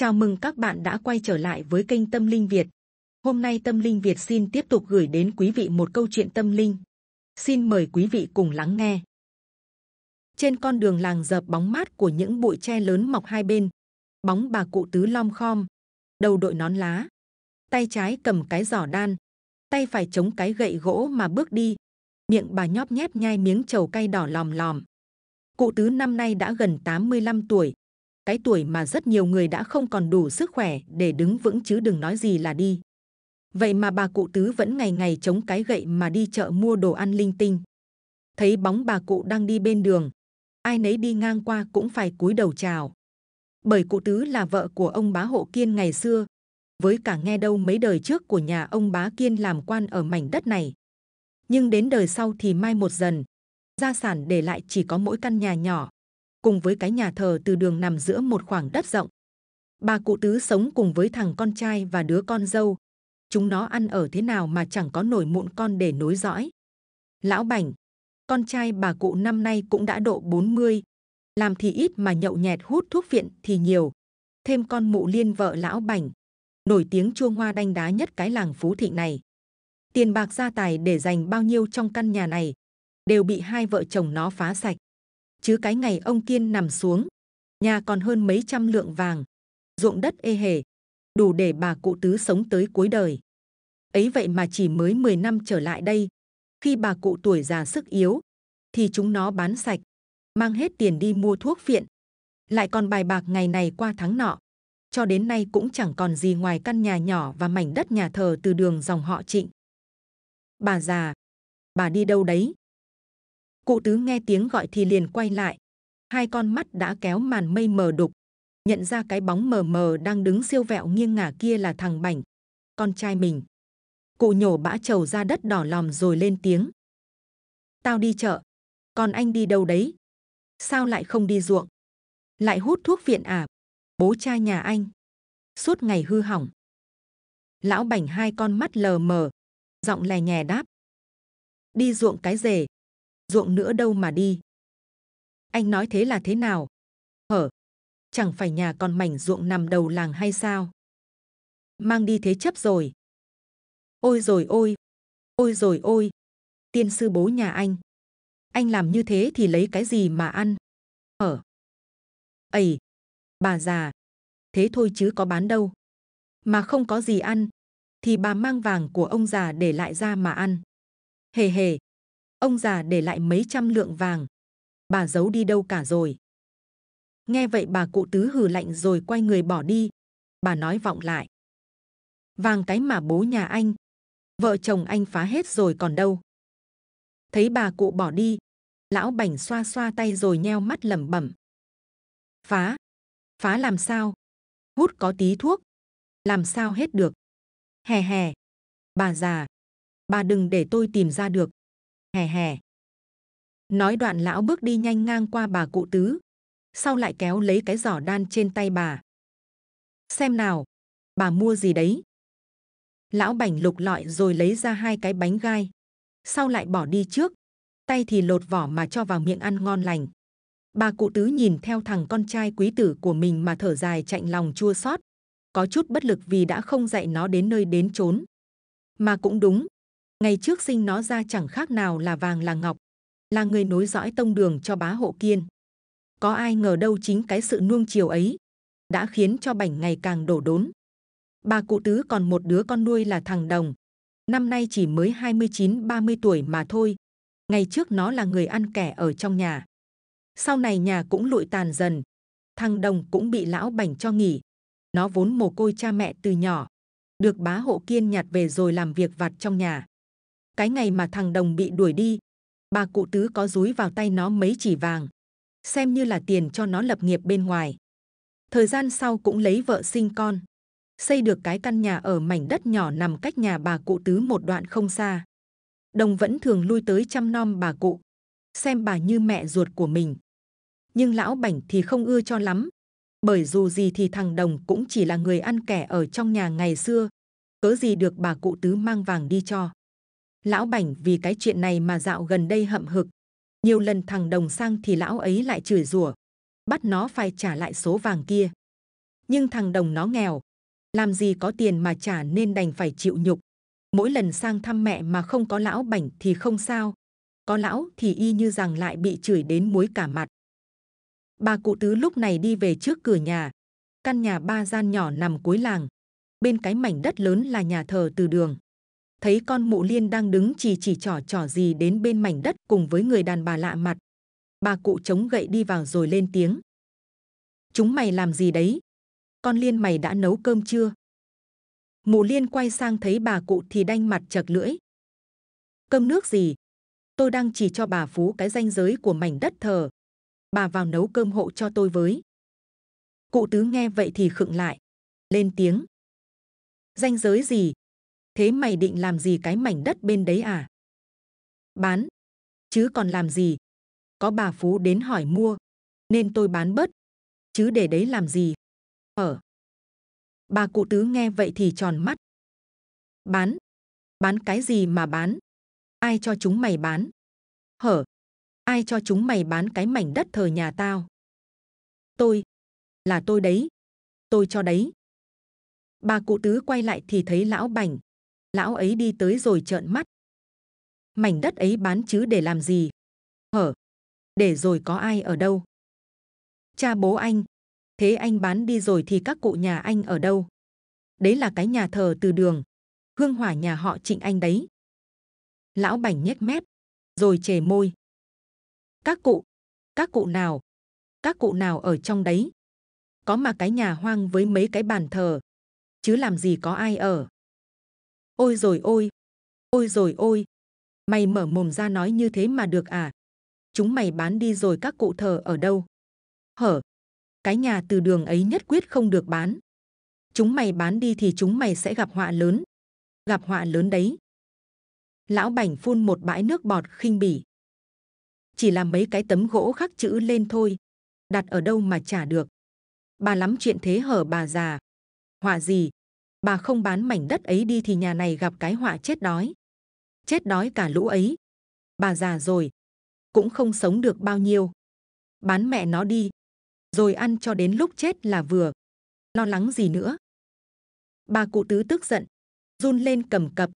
Chào mừng các bạn đã quay trở lại với kênh Tâm Linh Việt. Hôm nay Tâm Linh Việt xin tiếp tục gửi đến quý vị một câu chuyện tâm linh. Xin mời quý vị cùng lắng nghe. Trên con đường làng dập bóng mát của những bụi tre lớn mọc hai bên, bóng bà cụ tứ lom khom, đầu đội nón lá, tay trái cầm cái giỏ đan, tay phải chống cái gậy gỗ mà bước đi, miệng bà nhóp nhép nhai miếng trầu cay đỏ lòm lòm. Cụ tứ năm nay đã gần 85 tuổi, cái tuổi mà rất nhiều người đã không còn đủ sức khỏe để đứng vững chứ đừng nói gì là đi. Vậy mà bà cụ tứ vẫn ngày ngày chống cái gậy mà đi chợ mua đồ ăn linh tinh. Thấy bóng bà cụ đang đi bên đường, ai nấy đi ngang qua cũng phải cúi đầu chào. Bởi cụ tứ là vợ của ông bá hộ kiên ngày xưa, với cả nghe đâu mấy đời trước của nhà ông bá kiên làm quan ở mảnh đất này. Nhưng đến đời sau thì mai một dần, gia sản để lại chỉ có mỗi căn nhà nhỏ, cùng với cái nhà thờ từ đường nằm giữa một khoảng đất rộng. Bà cụ tứ sống cùng với thằng con trai và đứa con dâu. Chúng nó ăn ở thế nào mà chẳng có nổi mụn con để nối dõi. Lão Bảnh, con trai bà cụ năm nay cũng đã độ 40. Làm thì ít mà nhậu nhẹt hút thuốc viện thì nhiều. Thêm con mụ liên vợ lão Bảnh, nổi tiếng chua hoa đanh đá nhất cái làng Phú Thịnh này. Tiền bạc gia tài để dành bao nhiêu trong căn nhà này đều bị hai vợ chồng nó phá sạch chứ cái ngày ông kiên nằm xuống nhà còn hơn mấy trăm lượng vàng ruộng đất ê hề đủ để bà cụ tứ sống tới cuối đời ấy vậy mà chỉ mới 10 năm trở lại đây khi bà cụ tuổi già sức yếu thì chúng nó bán sạch mang hết tiền đi mua thuốc viện lại còn bài bạc ngày này qua tháng nọ cho đến nay cũng chẳng còn gì ngoài căn nhà nhỏ và mảnh đất nhà thờ từ đường dòng họ trịnh bà già bà đi đâu đấy Cụ tứ nghe tiếng gọi thì liền quay lại. Hai con mắt đã kéo màn mây mờ đục. Nhận ra cái bóng mờ mờ đang đứng siêu vẹo nghiêng ngả kia là thằng Bảnh. Con trai mình. Cụ nhổ bã trầu ra đất đỏ lòm rồi lên tiếng. Tao đi chợ. Còn anh đi đâu đấy? Sao lại không đi ruộng? Lại hút thuốc viện à? Bố cha nhà anh. Suốt ngày hư hỏng. Lão Bảnh hai con mắt lờ mờ. Giọng lè nhè đáp. Đi ruộng cái rể, ruộng nữa đâu mà đi. Anh nói thế là thế nào? Hở? Chẳng phải nhà còn mảnh ruộng nằm đầu làng hay sao? Mang đi thế chấp rồi. Ôi rồi ôi! Ôi rồi ôi! Tiên sư bố nhà anh! Anh làm như thế thì lấy cái gì mà ăn? Hở? Ây! Bà già! Thế thôi chứ có bán đâu. Mà không có gì ăn, thì bà mang vàng của ông già để lại ra mà ăn. Hề hề! Ông già để lại mấy trăm lượng vàng. Bà giấu đi đâu cả rồi. Nghe vậy bà cụ tứ hừ lạnh rồi quay người bỏ đi. Bà nói vọng lại. Vàng cái mà bố nhà anh. Vợ chồng anh phá hết rồi còn đâu. Thấy bà cụ bỏ đi. Lão bảnh xoa xoa tay rồi nheo mắt lẩm bẩm. Phá. Phá làm sao? Hút có tí thuốc. Làm sao hết được? Hè hè. Bà già. Bà đừng để tôi tìm ra được. Hè hè. Nói đoạn lão bước đi nhanh ngang qua bà cụ tứ. Sau lại kéo lấy cái giỏ đan trên tay bà. Xem nào, bà mua gì đấy? Lão bảnh lục lọi rồi lấy ra hai cái bánh gai. Sau lại bỏ đi trước. Tay thì lột vỏ mà cho vào miệng ăn ngon lành. Bà cụ tứ nhìn theo thằng con trai quý tử của mình mà thở dài chạnh lòng chua xót, có chút bất lực vì đã không dạy nó đến nơi đến chốn. Mà cũng đúng, Ngày trước sinh nó ra chẳng khác nào là vàng là ngọc, là người nối dõi tông đường cho bá hộ kiên. Có ai ngờ đâu chính cái sự nuông chiều ấy đã khiến cho bảnh ngày càng đổ đốn. Bà cụ tứ còn một đứa con nuôi là thằng Đồng. Năm nay chỉ mới 29-30 tuổi mà thôi. Ngày trước nó là người ăn kẻ ở trong nhà. Sau này nhà cũng lụi tàn dần. Thằng Đồng cũng bị lão bảnh cho nghỉ. Nó vốn mồ côi cha mẹ từ nhỏ. Được bá hộ kiên nhặt về rồi làm việc vặt trong nhà cái ngày mà thằng đồng bị đuổi đi bà cụ tứ có dúi vào tay nó mấy chỉ vàng xem như là tiền cho nó lập nghiệp bên ngoài thời gian sau cũng lấy vợ sinh con xây được cái căn nhà ở mảnh đất nhỏ nằm cách nhà bà cụ tứ một đoạn không xa đồng vẫn thường lui tới chăm nom bà cụ xem bà như mẹ ruột của mình nhưng lão bảnh thì không ưa cho lắm bởi dù gì thì thằng đồng cũng chỉ là người ăn kẻ ở trong nhà ngày xưa cớ gì được bà cụ tứ mang vàng đi cho lão bảnh vì cái chuyện này mà dạo gần đây hậm hực nhiều lần thằng đồng sang thì lão ấy lại chửi rủa bắt nó phải trả lại số vàng kia nhưng thằng đồng nó nghèo làm gì có tiền mà trả nên đành phải chịu nhục mỗi lần sang thăm mẹ mà không có lão bảnh thì không sao có lão thì y như rằng lại bị chửi đến muối cả mặt bà cụ tứ lúc này đi về trước cửa nhà căn nhà ba gian nhỏ nằm cuối làng bên cái mảnh đất lớn là nhà thờ từ đường thấy con mụ liên đang đứng chỉ chỉ trỏ trỏ gì đến bên mảnh đất cùng với người đàn bà lạ mặt. Bà cụ chống gậy đi vào rồi lên tiếng. Chúng mày làm gì đấy? Con liên mày đã nấu cơm chưa? Mụ liên quay sang thấy bà cụ thì đanh mặt chật lưỡi. Cơm nước gì? Tôi đang chỉ cho bà Phú cái danh giới của mảnh đất thờ. Bà vào nấu cơm hộ cho tôi với. Cụ tứ nghe vậy thì khựng lại. Lên tiếng. Danh giới gì? thế mày định làm gì cái mảnh đất bên đấy à? Bán, chứ còn làm gì? Có bà Phú đến hỏi mua, nên tôi bán bớt, chứ để đấy làm gì? Ở. Bà cụ tứ nghe vậy thì tròn mắt. Bán, bán cái gì mà bán? Ai cho chúng mày bán? Hở, ai cho chúng mày bán cái mảnh đất thờ nhà tao? Tôi, là tôi đấy, tôi cho đấy. Bà cụ tứ quay lại thì thấy lão bảnh, lão ấy đi tới rồi trợn mắt mảnh đất ấy bán chứ để làm gì hở để rồi có ai ở đâu cha bố anh thế anh bán đi rồi thì các cụ nhà anh ở đâu đấy là cái nhà thờ từ đường hương hỏa nhà họ trịnh anh đấy lão bảnh nhếch mép rồi chề môi các cụ các cụ nào các cụ nào ở trong đấy có mà cái nhà hoang với mấy cái bàn thờ chứ làm gì có ai ở Ôi rồi ôi! Ôi rồi ôi! Mày mở mồm ra nói như thế mà được à? Chúng mày bán đi rồi các cụ thờ ở đâu? Hở! Cái nhà từ đường ấy nhất quyết không được bán. Chúng mày bán đi thì chúng mày sẽ gặp họa lớn. Gặp họa lớn đấy. Lão Bảnh phun một bãi nước bọt khinh bỉ. Chỉ là mấy cái tấm gỗ khắc chữ lên thôi. Đặt ở đâu mà trả được. Bà lắm chuyện thế hở bà già. Họa gì, bà không bán mảnh đất ấy đi thì nhà này gặp cái họa chết đói chết đói cả lũ ấy bà già rồi cũng không sống được bao nhiêu bán mẹ nó đi rồi ăn cho đến lúc chết là vừa lo lắng gì nữa bà cụ tứ tức giận run lên cầm cập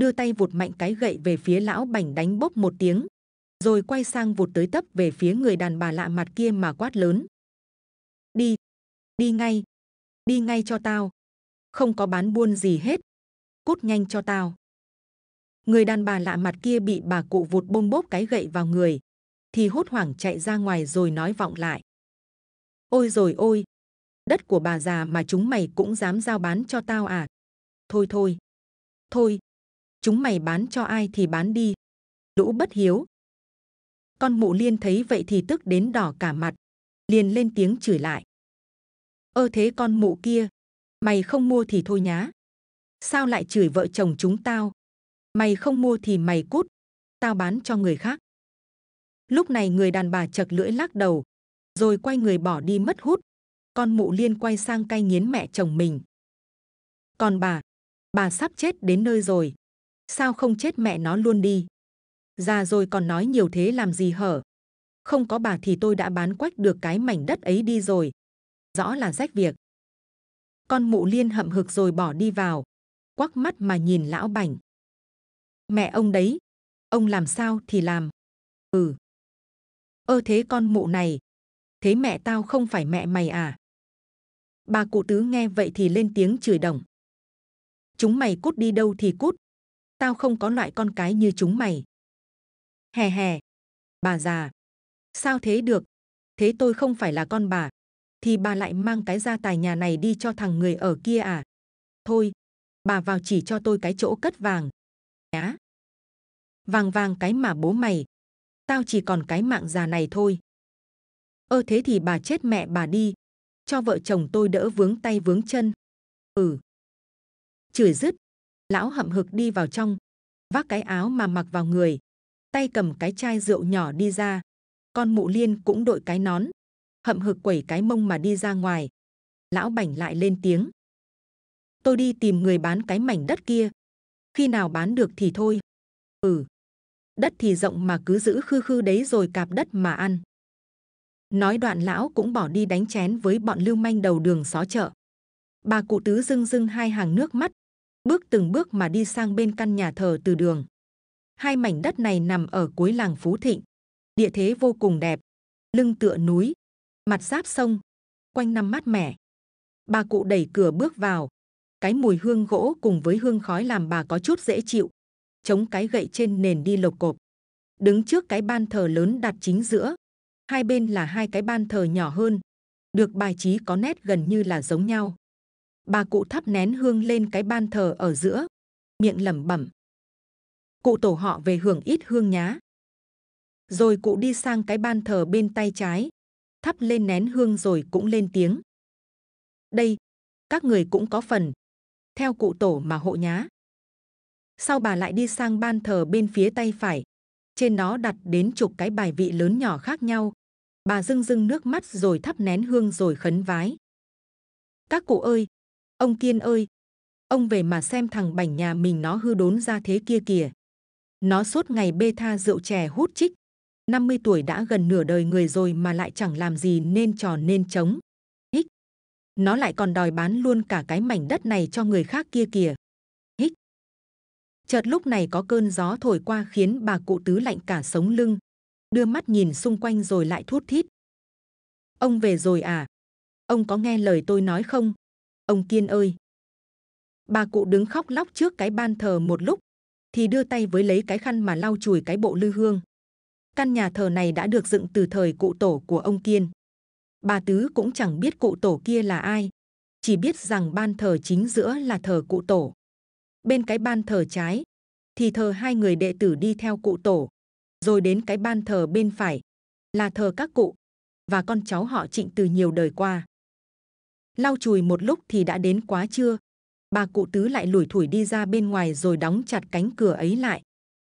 đưa tay vụt mạnh cái gậy về phía lão bảnh đánh bốc một tiếng rồi quay sang vụt tới tấp về phía người đàn bà lạ mặt kia mà quát lớn đi đi ngay đi ngay cho tao không có bán buôn gì hết cút nhanh cho tao người đàn bà lạ mặt kia bị bà cụ vụt bông bốp cái gậy vào người thì hốt hoảng chạy ra ngoài rồi nói vọng lại ôi rồi ôi đất của bà già mà chúng mày cũng dám giao bán cho tao à thôi thôi thôi chúng mày bán cho ai thì bán đi lũ bất hiếu con mụ liên thấy vậy thì tức đến đỏ cả mặt liền lên tiếng chửi lại ơ thế con mụ kia mày không mua thì thôi nhá sao lại chửi vợ chồng chúng tao mày không mua thì mày cút tao bán cho người khác lúc này người đàn bà chật lưỡi lắc đầu rồi quay người bỏ đi mất hút con mụ liên quay sang cay nghiến mẹ chồng mình còn bà bà sắp chết đến nơi rồi sao không chết mẹ nó luôn đi già rồi còn nói nhiều thế làm gì hở không có bà thì tôi đã bán quách được cái mảnh đất ấy đi rồi rõ là rách việc con mụ liên hậm hực rồi bỏ đi vào quắc mắt mà nhìn lão bảnh mẹ ông đấy ông làm sao thì làm ừ ơ thế con mụ này thế mẹ tao không phải mẹ mày à bà cụ tứ nghe vậy thì lên tiếng chửi đồng chúng mày cút đi đâu thì cút tao không có loại con cái như chúng mày hè hè bà già sao thế được thế tôi không phải là con bà thì bà lại mang cái gia tài nhà này đi cho thằng người ở kia à? Thôi, bà vào chỉ cho tôi cái chỗ cất vàng. Nhá. Vàng vàng cái mà bố mày. Tao chỉ còn cái mạng già này thôi. Ơ thế thì bà chết mẹ bà đi. Cho vợ chồng tôi đỡ vướng tay vướng chân. Ừ. Chửi dứt. Lão hậm hực đi vào trong. Vác cái áo mà mặc vào người. Tay cầm cái chai rượu nhỏ đi ra. Con mụ liên cũng đội cái nón, hậm hực quẩy cái mông mà đi ra ngoài. Lão Bảnh lại lên tiếng. Tôi đi tìm người bán cái mảnh đất kia. Khi nào bán được thì thôi. Ừ. Đất thì rộng mà cứ giữ khư khư đấy rồi cạp đất mà ăn. Nói đoạn lão cũng bỏ đi đánh chén với bọn lưu manh đầu đường xó chợ. Bà cụ tứ rưng rưng hai hàng nước mắt, bước từng bước mà đi sang bên căn nhà thờ từ đường. Hai mảnh đất này nằm ở cuối làng Phú Thịnh. Địa thế vô cùng đẹp, lưng tựa núi, mặt giáp sông quanh năm mát mẻ bà cụ đẩy cửa bước vào cái mùi hương gỗ cùng với hương khói làm bà có chút dễ chịu chống cái gậy trên nền đi lộc cộp đứng trước cái ban thờ lớn đặt chính giữa hai bên là hai cái ban thờ nhỏ hơn được bài trí có nét gần như là giống nhau bà cụ thắp nén hương lên cái ban thờ ở giữa miệng lẩm bẩm cụ tổ họ về hưởng ít hương nhá rồi cụ đi sang cái ban thờ bên tay trái thắp lên nén hương rồi cũng lên tiếng. Đây, các người cũng có phần. Theo cụ tổ mà hộ nhá. Sau bà lại đi sang ban thờ bên phía tay phải. Trên đó đặt đến chục cái bài vị lớn nhỏ khác nhau. Bà rưng rưng nước mắt rồi thắp nén hương rồi khấn vái. Các cụ ơi, ông Kiên ơi, ông về mà xem thằng bảnh nhà mình nó hư đốn ra thế kia kìa. Nó suốt ngày bê tha rượu chè hút chích, 50 tuổi đã gần nửa đời người rồi mà lại chẳng làm gì nên tròn nên trống. Hích. Nó lại còn đòi bán luôn cả cái mảnh đất này cho người khác kia kìa. Hích. Chợt lúc này có cơn gió thổi qua khiến bà cụ tứ lạnh cả sống lưng. Đưa mắt nhìn xung quanh rồi lại thút thít. Ông về rồi à? Ông có nghe lời tôi nói không? Ông Kiên ơi! Bà cụ đứng khóc lóc trước cái ban thờ một lúc thì đưa tay với lấy cái khăn mà lau chùi cái bộ lư hương. Căn nhà thờ này đã được dựng từ thời cụ tổ của ông Kiên. Bà Tứ cũng chẳng biết cụ tổ kia là ai, chỉ biết rằng ban thờ chính giữa là thờ cụ tổ. Bên cái ban thờ trái thì thờ hai người đệ tử đi theo cụ tổ, rồi đến cái ban thờ bên phải là thờ các cụ và con cháu họ Trịnh từ nhiều đời qua. Lau chùi một lúc thì đã đến quá trưa, bà cụ tứ lại lủi thủi đi ra bên ngoài rồi đóng chặt cánh cửa ấy lại.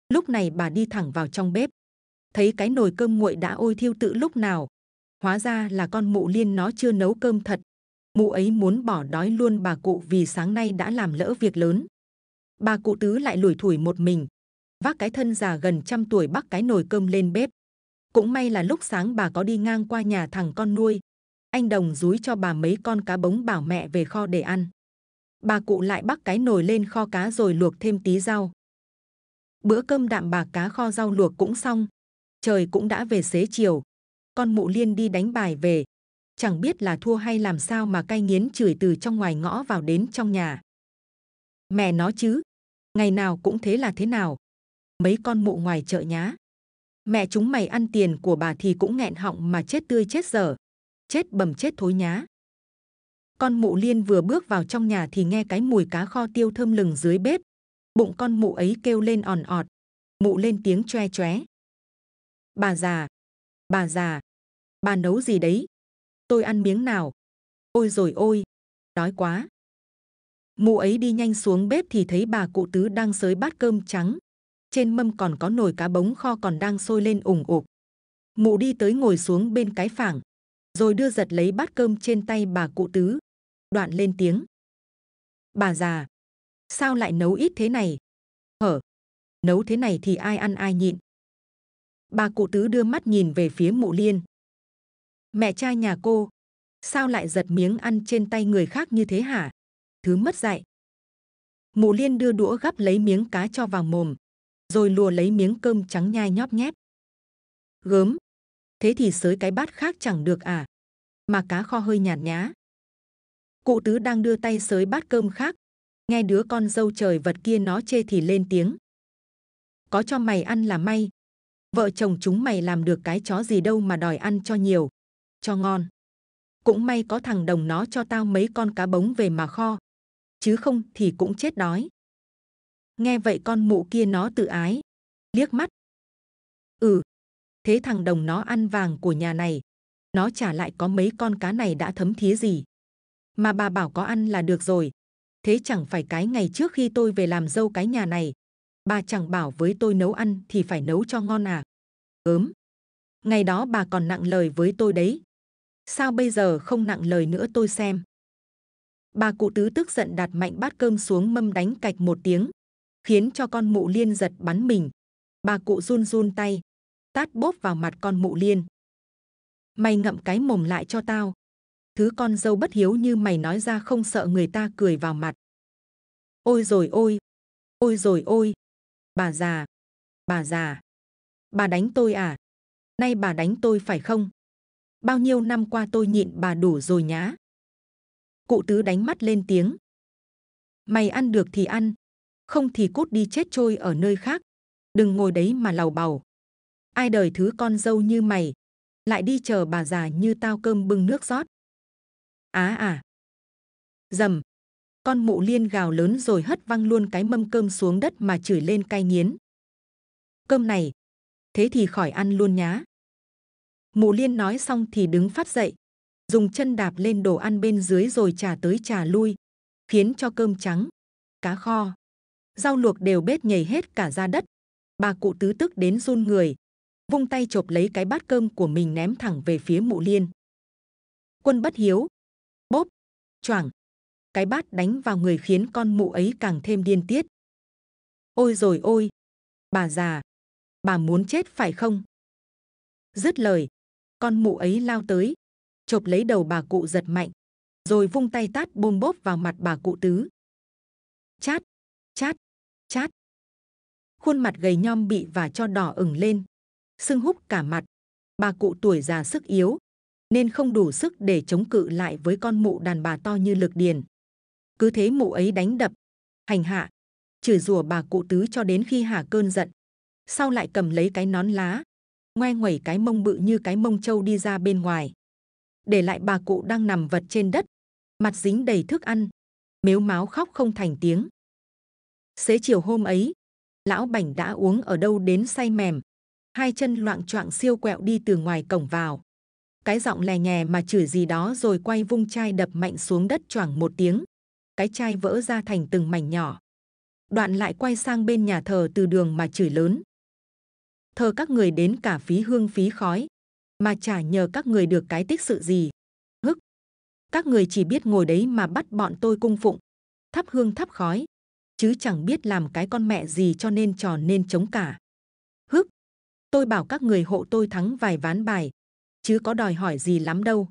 Lúc này bà đi thẳng vào trong bếp thấy cái nồi cơm nguội đã ôi thiêu tự lúc nào hóa ra là con mụ liên nó chưa nấu cơm thật mụ ấy muốn bỏ đói luôn bà cụ vì sáng nay đã làm lỡ việc lớn bà cụ tứ lại lủi thủi một mình vác cái thân già gần trăm tuổi bắc cái nồi cơm lên bếp cũng may là lúc sáng bà có đi ngang qua nhà thằng con nuôi anh đồng rúi cho bà mấy con cá bống bảo mẹ về kho để ăn bà cụ lại bắc cái nồi lên kho cá rồi luộc thêm tí rau bữa cơm đạm bà cá kho rau luộc cũng xong trời cũng đã về xế chiều. Con mụ liên đi đánh bài về, chẳng biết là thua hay làm sao mà cay nghiến chửi từ trong ngoài ngõ vào đến trong nhà. Mẹ nó chứ, ngày nào cũng thế là thế nào. Mấy con mụ ngoài chợ nhá. Mẹ chúng mày ăn tiền của bà thì cũng nghẹn họng mà chết tươi chết dở. Chết bầm chết thối nhá. Con mụ liên vừa bước vào trong nhà thì nghe cái mùi cá kho tiêu thơm lừng dưới bếp. Bụng con mụ ấy kêu lên òn ọt. Mụ lên tiếng choe choé. Bà già, bà già, bà nấu gì đấy? Tôi ăn miếng nào? Ôi rồi ôi, đói quá. Mụ ấy đi nhanh xuống bếp thì thấy bà cụ tứ đang xới bát cơm trắng. Trên mâm còn có nồi cá bống kho còn đang sôi lên ủng ục. Mụ đi tới ngồi xuống bên cái phảng, rồi đưa giật lấy bát cơm trên tay bà cụ tứ. Đoạn lên tiếng. Bà già, sao lại nấu ít thế này? Hở, nấu thế này thì ai ăn ai nhịn. Bà cụ tứ đưa mắt nhìn về phía mụ liên. Mẹ trai nhà cô, sao lại giật miếng ăn trên tay người khác như thế hả? Thứ mất dạy. Mụ liên đưa đũa gắp lấy miếng cá cho vào mồm, rồi lùa lấy miếng cơm trắng nhai nhóp nhét. Gớm, thế thì sới cái bát khác chẳng được à? Mà cá kho hơi nhạt nhá. Cụ tứ đang đưa tay sới bát cơm khác, nghe đứa con dâu trời vật kia nó chê thì lên tiếng. Có cho mày ăn là may, vợ chồng chúng mày làm được cái chó gì đâu mà đòi ăn cho nhiều, cho ngon. Cũng may có thằng đồng nó cho tao mấy con cá bống về mà kho, chứ không thì cũng chết đói. Nghe vậy con mụ kia nó tự ái, liếc mắt. Ừ, thế thằng đồng nó ăn vàng của nhà này, nó trả lại có mấy con cá này đã thấm thía gì. Mà bà bảo có ăn là được rồi, thế chẳng phải cái ngày trước khi tôi về làm dâu cái nhà này, bà chẳng bảo với tôi nấu ăn thì phải nấu cho ngon à? Ớm. Ngày đó bà còn nặng lời với tôi đấy. Sao bây giờ không nặng lời nữa tôi xem. Bà cụ tứ tức giận đặt mạnh bát cơm xuống mâm đánh cạch một tiếng, khiến cho con mụ liên giật bắn mình. Bà cụ run run tay, tát bốp vào mặt con mụ liên. Mày ngậm cái mồm lại cho tao. Thứ con dâu bất hiếu như mày nói ra không sợ người ta cười vào mặt. Ôi rồi ôi, ôi rồi ôi, Bà già, bà già, bà đánh tôi à? Nay bà đánh tôi phải không? Bao nhiêu năm qua tôi nhịn bà đủ rồi nhá. Cụ tứ đánh mắt lên tiếng. Mày ăn được thì ăn, không thì cút đi chết trôi ở nơi khác. Đừng ngồi đấy mà làu bầu. Ai đời thứ con dâu như mày, lại đi chờ bà già như tao cơm bưng nước rót. Á à, à. Dầm, con mụ liên gào lớn rồi hất văng luôn cái mâm cơm xuống đất mà chửi lên cay nghiến. Cơm này, thế thì khỏi ăn luôn nhá. Mụ liên nói xong thì đứng phát dậy, dùng chân đạp lên đồ ăn bên dưới rồi trà tới trà lui, khiến cho cơm trắng, cá kho, rau luộc đều bết nhảy hết cả ra đất. Bà cụ tứ tức đến run người, vung tay chộp lấy cái bát cơm của mình ném thẳng về phía mụ liên. Quân bất hiếu, bốp, choảng, cái bát đánh vào người khiến con mụ ấy càng thêm điên tiết. Ôi rồi ôi! Bà già! Bà muốn chết phải không? Dứt lời, con mụ ấy lao tới, chộp lấy đầu bà cụ giật mạnh, rồi vung tay tát bôm bốp vào mặt bà cụ tứ. Chát! Chát! Chát! Khuôn mặt gầy nhom bị và cho đỏ ửng lên, sưng húp cả mặt. Bà cụ tuổi già sức yếu, nên không đủ sức để chống cự lại với con mụ đàn bà to như lực điền cứ thế mụ ấy đánh đập, hành hạ, chửi rủa bà cụ tứ cho đến khi hà cơn giận. Sau lại cầm lấy cái nón lá, ngoe ngoẩy cái mông bự như cái mông trâu đi ra bên ngoài, để lại bà cụ đang nằm vật trên đất, mặt dính đầy thức ăn, mếu máu khóc không thành tiếng. Xế chiều hôm ấy, lão bảnh đã uống ở đâu đến say mềm, hai chân loạn choạng siêu quẹo đi từ ngoài cổng vào. Cái giọng lè nhè mà chửi gì đó rồi quay vung chai đập mạnh xuống đất choảng một tiếng, cái chai vỡ ra thành từng mảnh nhỏ. Đoạn lại quay sang bên nhà thờ từ đường mà chửi lớn. Thờ các người đến cả phí hương phí khói, mà chả nhờ các người được cái tích sự gì. Hức! Các người chỉ biết ngồi đấy mà bắt bọn tôi cung phụng, thắp hương thắp khói, chứ chẳng biết làm cái con mẹ gì cho nên trò nên chống cả. Hức! Tôi bảo các người hộ tôi thắng vài ván bài, chứ có đòi hỏi gì lắm đâu.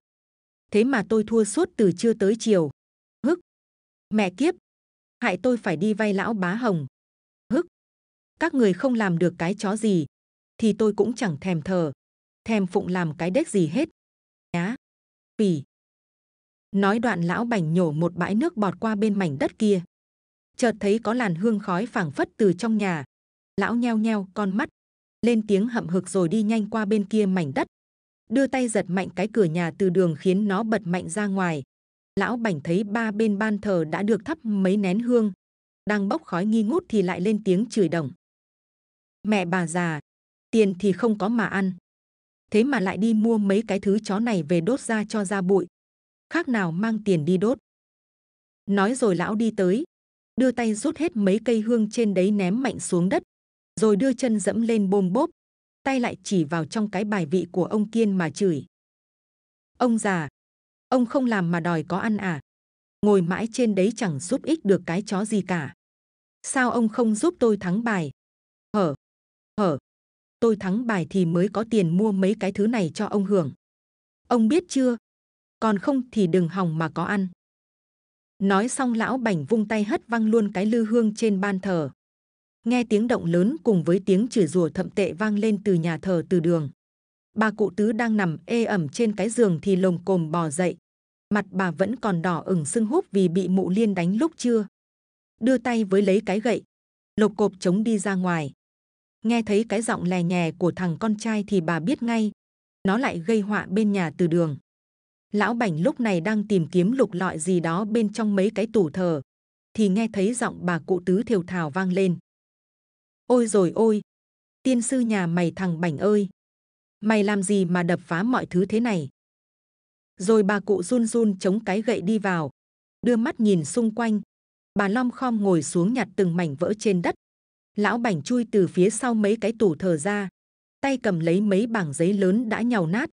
Thế mà tôi thua suốt từ trưa tới chiều. Mẹ kiếp! Hại tôi phải đi vay lão bá hồng. Hức! Các người không làm được cái chó gì, thì tôi cũng chẳng thèm thờ. Thèm phụng làm cái đếch gì hết. Nhá! Phỉ! Nói đoạn lão bảnh nhổ một bãi nước bọt qua bên mảnh đất kia. Chợt thấy có làn hương khói phảng phất từ trong nhà. Lão nheo nheo con mắt, lên tiếng hậm hực rồi đi nhanh qua bên kia mảnh đất. Đưa tay giật mạnh cái cửa nhà từ đường khiến nó bật mạnh ra ngoài lão bảnh thấy ba bên ban thờ đã được thắp mấy nén hương đang bốc khói nghi ngút thì lại lên tiếng chửi đồng mẹ bà già tiền thì không có mà ăn thế mà lại đi mua mấy cái thứ chó này về đốt ra cho ra bụi khác nào mang tiền đi đốt nói rồi lão đi tới đưa tay rút hết mấy cây hương trên đấy ném mạnh xuống đất rồi đưa chân dẫm lên bôm bốp tay lại chỉ vào trong cái bài vị của ông kiên mà chửi ông già ông không làm mà đòi có ăn à? Ngồi mãi trên đấy chẳng giúp ích được cái chó gì cả. Sao ông không giúp tôi thắng bài? Hở, hở, tôi thắng bài thì mới có tiền mua mấy cái thứ này cho ông hưởng. Ông biết chưa? Còn không thì đừng hòng mà có ăn. Nói xong lão bảnh vung tay hất văng luôn cái lư hương trên ban thờ. Nghe tiếng động lớn cùng với tiếng chửi rủa thậm tệ vang lên từ nhà thờ từ đường bà cụ tứ đang nằm ê ẩm trên cái giường thì lồng cồm bò dậy. Mặt bà vẫn còn đỏ ửng sưng húp vì bị mụ liên đánh lúc trưa. Đưa tay với lấy cái gậy, lộc cộp chống đi ra ngoài. Nghe thấy cái giọng lè nhè của thằng con trai thì bà biết ngay, nó lại gây họa bên nhà từ đường. Lão Bảnh lúc này đang tìm kiếm lục lọi gì đó bên trong mấy cái tủ thờ, thì nghe thấy giọng bà cụ tứ thiều thào vang lên. Ôi rồi ôi, tiên sư nhà mày thằng Bảnh ơi! mày làm gì mà đập phá mọi thứ thế này? Rồi bà cụ run run chống cái gậy đi vào, đưa mắt nhìn xung quanh. Bà lom khom ngồi xuống nhặt từng mảnh vỡ trên đất. Lão bảnh chui từ phía sau mấy cái tủ thờ ra, tay cầm lấy mấy bảng giấy lớn đã nhàu nát,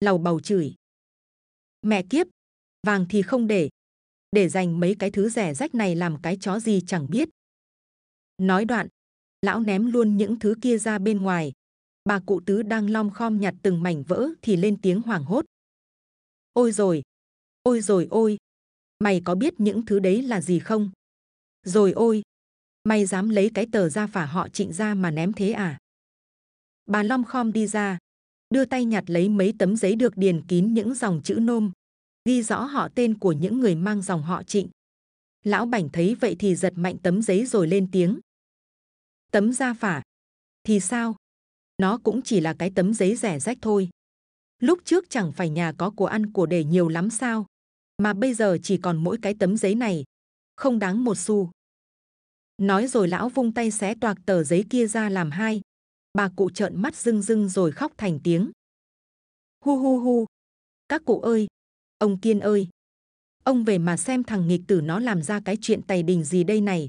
lầu bầu chửi. Mẹ kiếp, vàng thì không để, để dành mấy cái thứ rẻ rách này làm cái chó gì chẳng biết. Nói đoạn, lão ném luôn những thứ kia ra bên ngoài, bà cụ tứ đang lom khom nhặt từng mảnh vỡ thì lên tiếng hoảng hốt ôi rồi ôi rồi ôi mày có biết những thứ đấy là gì không rồi ôi mày dám lấy cái tờ ra phả họ trịnh ra mà ném thế à bà lom khom đi ra đưa tay nhặt lấy mấy tấm giấy được điền kín những dòng chữ nôm ghi rõ họ tên của những người mang dòng họ trịnh lão bảnh thấy vậy thì giật mạnh tấm giấy rồi lên tiếng tấm ra phả thì sao nó cũng chỉ là cái tấm giấy rẻ rách thôi. Lúc trước chẳng phải nhà có của ăn của để nhiều lắm sao, mà bây giờ chỉ còn mỗi cái tấm giấy này, không đáng một xu. Nói rồi lão vung tay xé toạc tờ giấy kia ra làm hai. Bà cụ trợn mắt rưng rưng rồi khóc thành tiếng. Hu hu hu, các cụ ơi, ông Kiên ơi, ông về mà xem thằng nghịch tử nó làm ra cái chuyện tày đình gì đây này.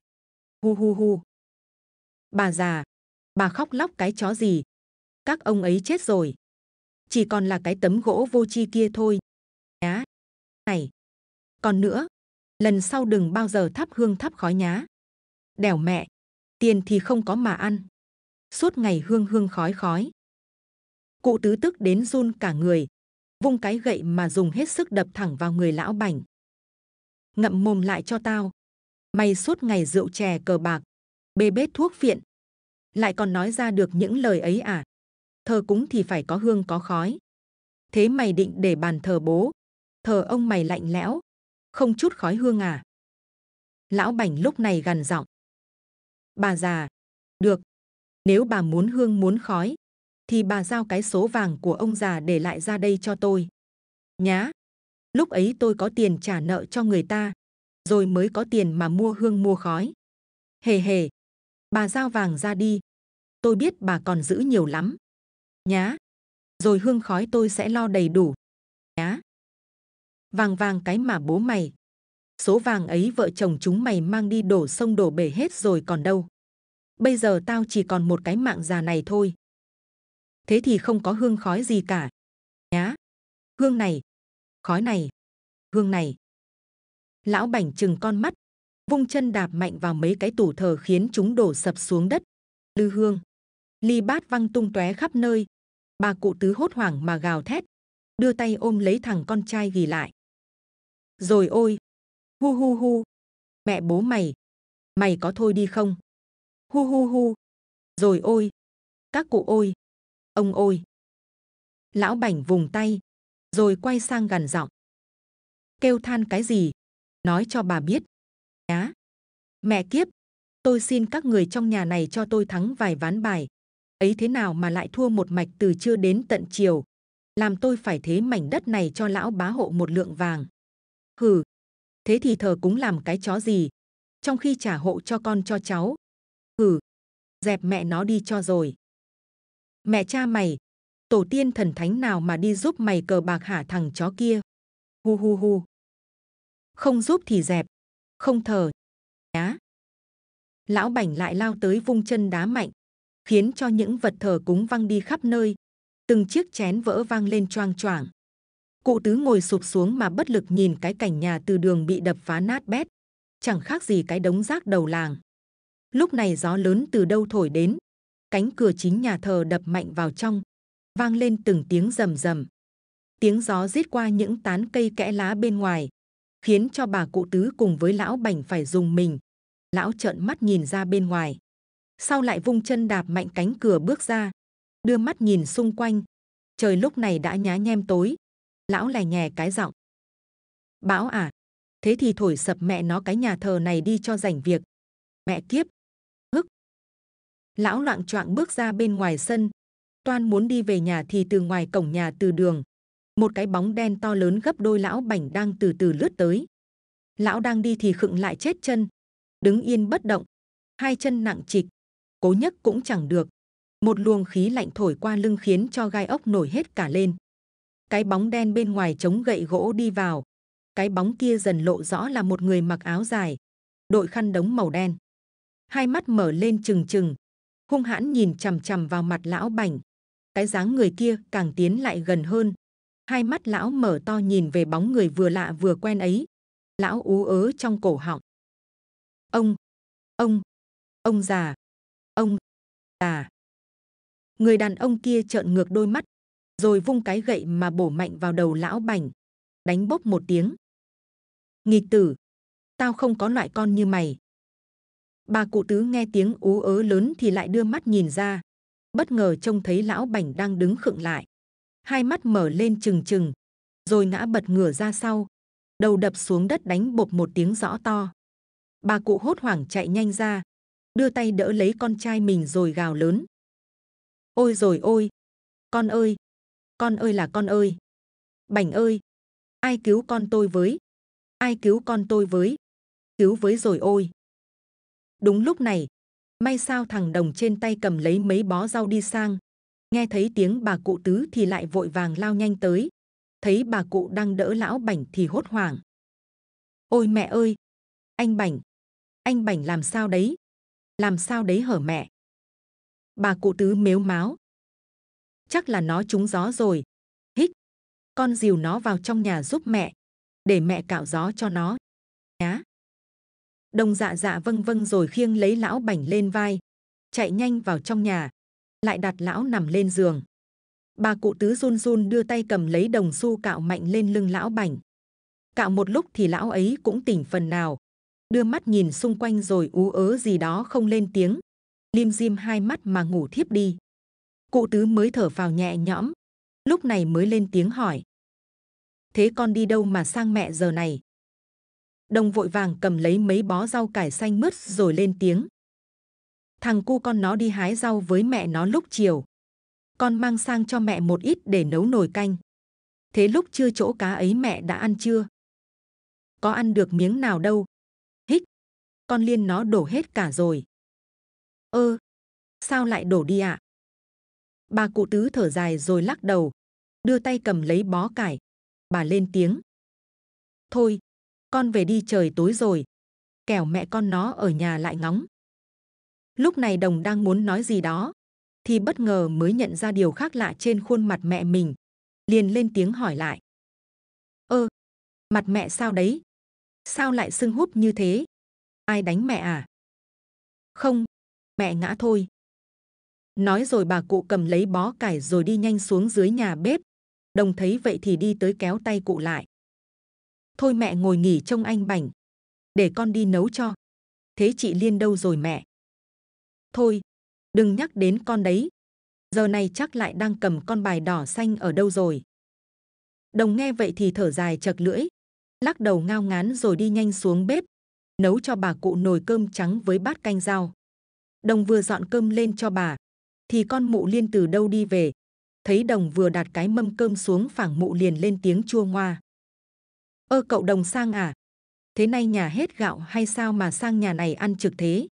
Hu hu hu. Bà già, bà khóc lóc cái chó gì, các ông ấy chết rồi. Chỉ còn là cái tấm gỗ vô chi kia thôi. Nhá. Này. Còn nữa, lần sau đừng bao giờ thắp hương thắp khói nhá. Đẻo mẹ, tiền thì không có mà ăn. Suốt ngày hương hương khói khói. Cụ tứ tức đến run cả người, vung cái gậy mà dùng hết sức đập thẳng vào người lão bảnh. Ngậm mồm lại cho tao. Mày suốt ngày rượu chè cờ bạc, bê bết thuốc viện. Lại còn nói ra được những lời ấy à? thờ cúng thì phải có hương có khói. Thế mày định để bàn thờ bố, thờ ông mày lạnh lẽo, không chút khói hương à? Lão Bảnh lúc này gần giọng. Bà già, được, nếu bà muốn hương muốn khói, thì bà giao cái số vàng của ông già để lại ra đây cho tôi. Nhá, lúc ấy tôi có tiền trả nợ cho người ta, rồi mới có tiền mà mua hương mua khói. Hề hề, bà giao vàng ra đi. Tôi biết bà còn giữ nhiều lắm nhá. Rồi hương khói tôi sẽ lo đầy đủ, nhá. Vàng vàng cái mà bố mày. Số vàng ấy vợ chồng chúng mày mang đi đổ sông đổ bể hết rồi còn đâu. Bây giờ tao chỉ còn một cái mạng già này thôi. Thế thì không có hương khói gì cả. Nhá. Hương này. Khói này. Hương này. Lão bảnh chừng con mắt. Vung chân đạp mạnh vào mấy cái tủ thờ khiến chúng đổ sập xuống đất. Lư hương ly bát văng tung tóe khắp nơi, bà cụ tứ hốt hoảng mà gào thét đưa tay ôm lấy thằng con trai ghi lại rồi ôi hu hu hu mẹ bố mày mày có thôi đi không hu hu hu rồi ôi các cụ ôi ông ôi lão bảnh vùng tay rồi quay sang gần giọng kêu than cái gì nói cho bà biết á mẹ kiếp tôi xin các người trong nhà này cho tôi thắng vài ván bài ấy thế nào mà lại thua một mạch từ trưa đến tận chiều làm tôi phải thế mảnh đất này cho lão bá hộ một lượng vàng hừ thế thì thờ cúng làm cái chó gì trong khi trả hộ cho con cho cháu hừ dẹp mẹ nó đi cho rồi mẹ cha mày tổ tiên thần thánh nào mà đi giúp mày cờ bạc hả thằng chó kia hu hu hu không giúp thì dẹp không thờ nhá lão bảnh lại lao tới vung chân đá mạnh khiến cho những vật thờ cúng văng đi khắp nơi. Từng chiếc chén vỡ vang lên choang choảng. Cụ tứ ngồi sụp xuống mà bất lực nhìn cái cảnh nhà từ đường bị đập phá nát bét. Chẳng khác gì cái đống rác đầu làng. Lúc này gió lớn từ đâu thổi đến. Cánh cửa chính nhà thờ đập mạnh vào trong. Vang lên từng tiếng rầm rầm. Tiếng gió rít qua những tán cây kẽ lá bên ngoài. Khiến cho bà cụ tứ cùng với lão bảnh phải dùng mình. Lão trợn mắt nhìn ra bên ngoài sau lại vung chân đạp mạnh cánh cửa bước ra đưa mắt nhìn xung quanh trời lúc này đã nhá nhem tối lão lè nhè cái giọng bão à thế thì thổi sập mẹ nó cái nhà thờ này đi cho rảnh việc mẹ kiếp hức lão loạn choạng bước ra bên ngoài sân toan muốn đi về nhà thì từ ngoài cổng nhà từ đường một cái bóng đen to lớn gấp đôi lão bảnh đang từ từ lướt tới lão đang đi thì khựng lại chết chân đứng yên bất động hai chân nặng trịch cố nhấc cũng chẳng được. Một luồng khí lạnh thổi qua lưng khiến cho gai ốc nổi hết cả lên. Cái bóng đen bên ngoài chống gậy gỗ đi vào. Cái bóng kia dần lộ rõ là một người mặc áo dài, đội khăn đống màu đen. Hai mắt mở lên trừng trừng, hung hãn nhìn chằm chằm vào mặt lão bảnh. Cái dáng người kia càng tiến lại gần hơn. Hai mắt lão mở to nhìn về bóng người vừa lạ vừa quen ấy. Lão ú ớ trong cổ họng. Ông, ông, ông già. Ông à. Người đàn ông kia trợn ngược đôi mắt, rồi vung cái gậy mà bổ mạnh vào đầu lão bảnh, đánh bốc một tiếng. Nghịch tử, tao không có loại con như mày. Bà cụ tứ nghe tiếng ú ớ lớn thì lại đưa mắt nhìn ra, bất ngờ trông thấy lão bảnh đang đứng khựng lại, hai mắt mở lên trừng trừng, rồi ngã bật ngửa ra sau, đầu đập xuống đất đánh bột một tiếng rõ to. Bà cụ hốt hoảng chạy nhanh ra, đưa tay đỡ lấy con trai mình rồi gào lớn. Ôi rồi ôi! Con ơi! Con ơi là con ơi! Bảnh ơi! Ai cứu con tôi với? Ai cứu con tôi với? Cứu với rồi ôi! Đúng lúc này, may sao thằng đồng trên tay cầm lấy mấy bó rau đi sang. Nghe thấy tiếng bà cụ tứ thì lại vội vàng lao nhanh tới. Thấy bà cụ đang đỡ lão bảnh thì hốt hoảng. Ôi mẹ ơi! Anh bảnh! Anh bảnh làm sao đấy? làm sao đấy hở mẹ bà cụ tứ mếu máo chắc là nó trúng gió rồi hít con dìu nó vào trong nhà giúp mẹ để mẹ cạo gió cho nó nhá đồng dạ dạ vâng vâng rồi khiêng lấy lão bảnh lên vai chạy nhanh vào trong nhà lại đặt lão nằm lên giường bà cụ tứ run run đưa tay cầm lấy đồng xu cạo mạnh lên lưng lão bảnh cạo một lúc thì lão ấy cũng tỉnh phần nào đưa mắt nhìn xung quanh rồi ú ớ gì đó không lên tiếng. Lim Dim hai mắt mà ngủ thiếp đi. Cụ tứ mới thở vào nhẹ nhõm, lúc này mới lên tiếng hỏi. Thế con đi đâu mà sang mẹ giờ này? Đồng vội vàng cầm lấy mấy bó rau cải xanh mướt rồi lên tiếng. Thằng cu con nó đi hái rau với mẹ nó lúc chiều. Con mang sang cho mẹ một ít để nấu nồi canh. Thế lúc chưa chỗ cá ấy mẹ đã ăn chưa? Có ăn được miếng nào đâu, con liên nó đổ hết cả rồi. Ơ, ờ, sao lại đổ đi ạ? À? Bà cụ tứ thở dài rồi lắc đầu, đưa tay cầm lấy bó cải. Bà lên tiếng. Thôi, con về đi trời tối rồi, kẻo mẹ con nó ở nhà lại ngóng. Lúc này đồng đang muốn nói gì đó, thì bất ngờ mới nhận ra điều khác lạ trên khuôn mặt mẹ mình. Liền lên tiếng hỏi lại. Ơ, ờ, mặt mẹ sao đấy? Sao lại sưng húp như thế? Ai đánh mẹ à? Không, mẹ ngã thôi. Nói rồi bà cụ cầm lấy bó cải rồi đi nhanh xuống dưới nhà bếp. Đồng thấy vậy thì đi tới kéo tay cụ lại. Thôi mẹ ngồi nghỉ trông anh bảnh. Để con đi nấu cho. Thế chị Liên đâu rồi mẹ? Thôi, đừng nhắc đến con đấy. Giờ này chắc lại đang cầm con bài đỏ xanh ở đâu rồi. Đồng nghe vậy thì thở dài chật lưỡi. Lắc đầu ngao ngán rồi đi nhanh xuống bếp nấu cho bà cụ nồi cơm trắng với bát canh rau. Đồng vừa dọn cơm lên cho bà, thì con mụ liên từ đâu đi về. Thấy đồng vừa đặt cái mâm cơm xuống phảng mụ liền lên tiếng chua ngoa. Ơ cậu đồng sang à? Thế nay nhà hết gạo hay sao mà sang nhà này ăn trực thế?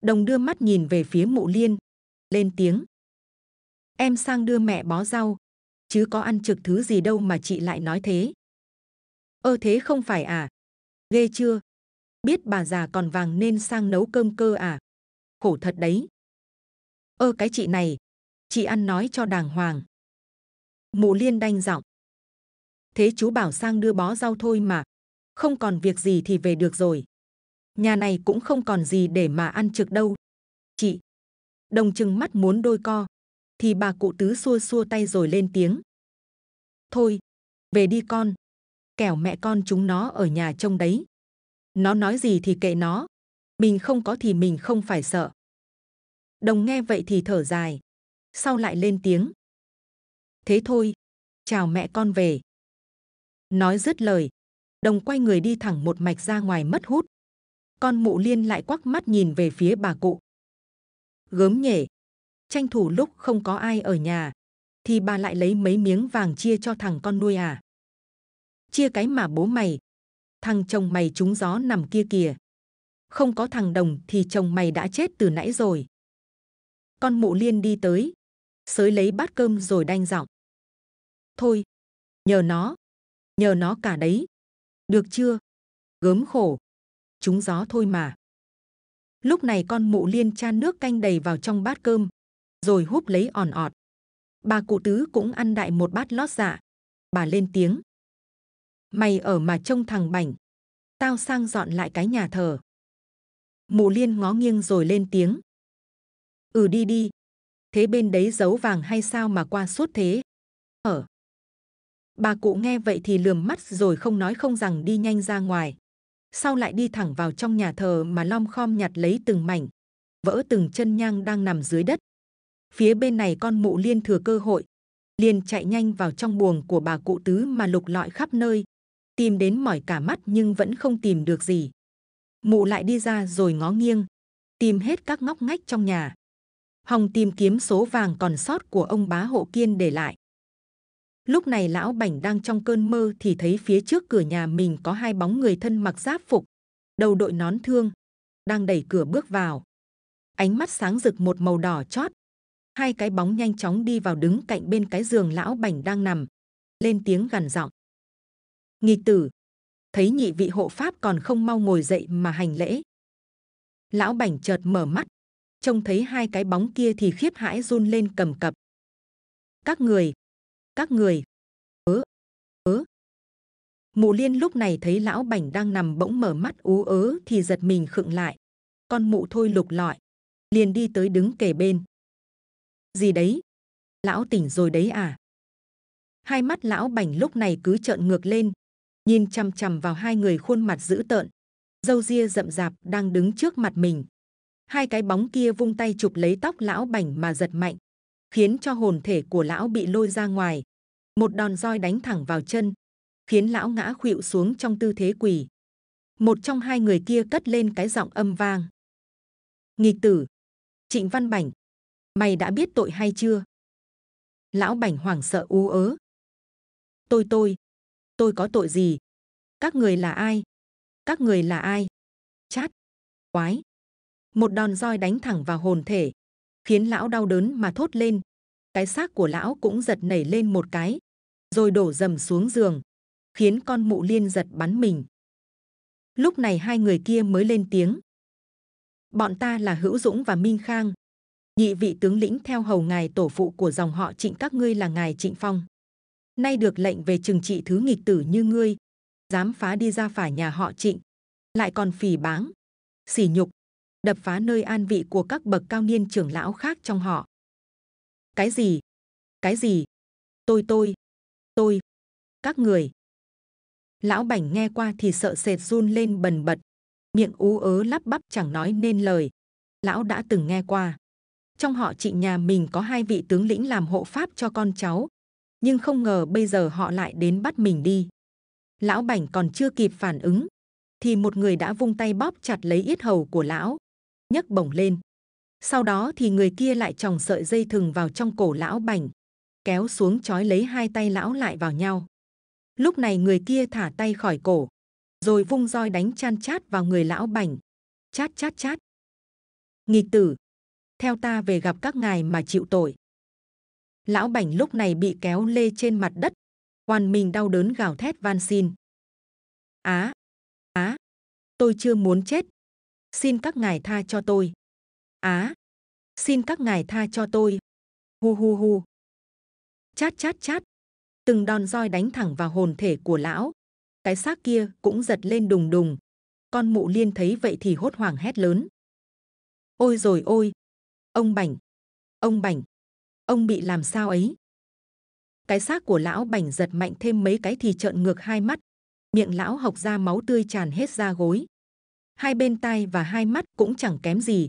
Đồng đưa mắt nhìn về phía mụ liên, lên tiếng. Em sang đưa mẹ bó rau, chứ có ăn trực thứ gì đâu mà chị lại nói thế. Ơ thế không phải à? Ghê chưa? biết bà già còn vàng nên sang nấu cơm cơ à khổ thật đấy ơ cái chị này chị ăn nói cho đàng hoàng mụ liên đanh giọng thế chú bảo sang đưa bó rau thôi mà không còn việc gì thì về được rồi nhà này cũng không còn gì để mà ăn trực đâu chị đồng chừng mắt muốn đôi co thì bà cụ tứ xua xua tay rồi lên tiếng thôi về đi con kẻo mẹ con chúng nó ở nhà trông đấy nó nói gì thì kệ nó mình không có thì mình không phải sợ đồng nghe vậy thì thở dài sau lại lên tiếng thế thôi chào mẹ con về nói dứt lời đồng quay người đi thẳng một mạch ra ngoài mất hút con mụ liên lại quắc mắt nhìn về phía bà cụ gớm nhể tranh thủ lúc không có ai ở nhà thì bà lại lấy mấy miếng vàng chia cho thằng con nuôi à chia cái mà bố mày thằng chồng mày trúng gió nằm kia kìa. Không có thằng đồng thì chồng mày đã chết từ nãy rồi. Con mụ liên đi tới, sới lấy bát cơm rồi đanh giọng. Thôi, nhờ nó, nhờ nó cả đấy. Được chưa? Gớm khổ, trúng gió thôi mà. Lúc này con mụ liên chan nước canh đầy vào trong bát cơm, rồi húp lấy òn ọt. Bà cụ tứ cũng ăn đại một bát lót dạ. Bà lên tiếng mày ở mà trông thằng bảnh tao sang dọn lại cái nhà thờ mụ liên ngó nghiêng rồi lên tiếng ừ đi đi thế bên đấy giấu vàng hay sao mà qua suốt thế ở ờ. bà cụ nghe vậy thì lườm mắt rồi không nói không rằng đi nhanh ra ngoài sau lại đi thẳng vào trong nhà thờ mà lom khom nhặt lấy từng mảnh vỡ từng chân nhang đang nằm dưới đất phía bên này con mụ liên thừa cơ hội liền chạy nhanh vào trong buồng của bà cụ tứ mà lục lọi khắp nơi tìm đến mỏi cả mắt nhưng vẫn không tìm được gì. Mụ lại đi ra rồi ngó nghiêng, tìm hết các ngóc ngách trong nhà. Hồng tìm kiếm số vàng còn sót của ông bá hộ kiên để lại. Lúc này lão bảnh đang trong cơn mơ thì thấy phía trước cửa nhà mình có hai bóng người thân mặc giáp phục, đầu đội nón thương, đang đẩy cửa bước vào. Ánh mắt sáng rực một màu đỏ chót. Hai cái bóng nhanh chóng đi vào đứng cạnh bên cái giường lão bảnh đang nằm, lên tiếng gằn giọng. Nghi tử, thấy nhị vị hộ pháp còn không mau ngồi dậy mà hành lễ. Lão bảnh chợt mở mắt, trông thấy hai cái bóng kia thì khiếp hãi run lên cầm cập. Các người, các người, ớ, ớ. Mụ liên lúc này thấy lão bảnh đang nằm bỗng mở mắt ú ớ thì giật mình khựng lại. Con mụ thôi lục lọi, liền đi tới đứng kề bên. Gì đấy? Lão tỉnh rồi đấy à? Hai mắt lão bảnh lúc này cứ trợn ngược lên, nhìn chằm chằm vào hai người khuôn mặt dữ tợn râu ria rậm rạp đang đứng trước mặt mình hai cái bóng kia vung tay chụp lấy tóc lão bảnh mà giật mạnh khiến cho hồn thể của lão bị lôi ra ngoài một đòn roi đánh thẳng vào chân khiến lão ngã khuỵu xuống trong tư thế quỳ một trong hai người kia cất lên cái giọng âm vang nghịch tử trịnh văn bảnh mày đã biết tội hay chưa lão bảnh hoảng sợ u ớ tôi tôi tôi có tội gì các người là ai các người là ai chát quái một đòn roi đánh thẳng vào hồn thể khiến lão đau đớn mà thốt lên cái xác của lão cũng giật nảy lên một cái rồi đổ dầm xuống giường khiến con mụ liên giật bắn mình lúc này hai người kia mới lên tiếng bọn ta là hữu dũng và minh khang nhị vị tướng lĩnh theo hầu ngài tổ phụ của dòng họ trịnh các ngươi là ngài trịnh phong nay được lệnh về trừng trị thứ nghịch tử như ngươi, dám phá đi ra phải nhà họ Trịnh, lại còn phỉ báng, sỉ nhục, đập phá nơi an vị của các bậc cao niên trưởng lão khác trong họ. Cái gì? Cái gì? Tôi tôi, tôi, các người. Lão Bảnh nghe qua thì sợ sệt run lên bần bật, miệng ú ớ lắp bắp chẳng nói nên lời. Lão đã từng nghe qua trong họ Trịnh nhà mình có hai vị tướng lĩnh làm hộ pháp cho con cháu nhưng không ngờ bây giờ họ lại đến bắt mình đi. Lão Bảnh còn chưa kịp phản ứng, thì một người đã vung tay bóp chặt lấy yết hầu của lão, nhấc bổng lên. Sau đó thì người kia lại tròng sợi dây thừng vào trong cổ lão Bảnh, kéo xuống chói lấy hai tay lão lại vào nhau. Lúc này người kia thả tay khỏi cổ, rồi vung roi đánh chan chát vào người lão Bảnh. Chát chát chát. Nghịch tử, theo ta về gặp các ngài mà chịu tội lão bảnh lúc này bị kéo lê trên mặt đất oan mình đau đớn gào thét van xin á á tôi chưa muốn chết xin các ngài tha cho tôi á xin các ngài tha cho tôi hu hu hu chát chát chát từng đòn roi đánh thẳng vào hồn thể của lão cái xác kia cũng giật lên đùng đùng con mụ liên thấy vậy thì hốt hoảng hét lớn ôi rồi ôi ông bảnh ông bảnh ông bị làm sao ấy cái xác của lão bảnh giật mạnh thêm mấy cái thì trợn ngược hai mắt miệng lão học ra máu tươi tràn hết ra gối hai bên tai và hai mắt cũng chẳng kém gì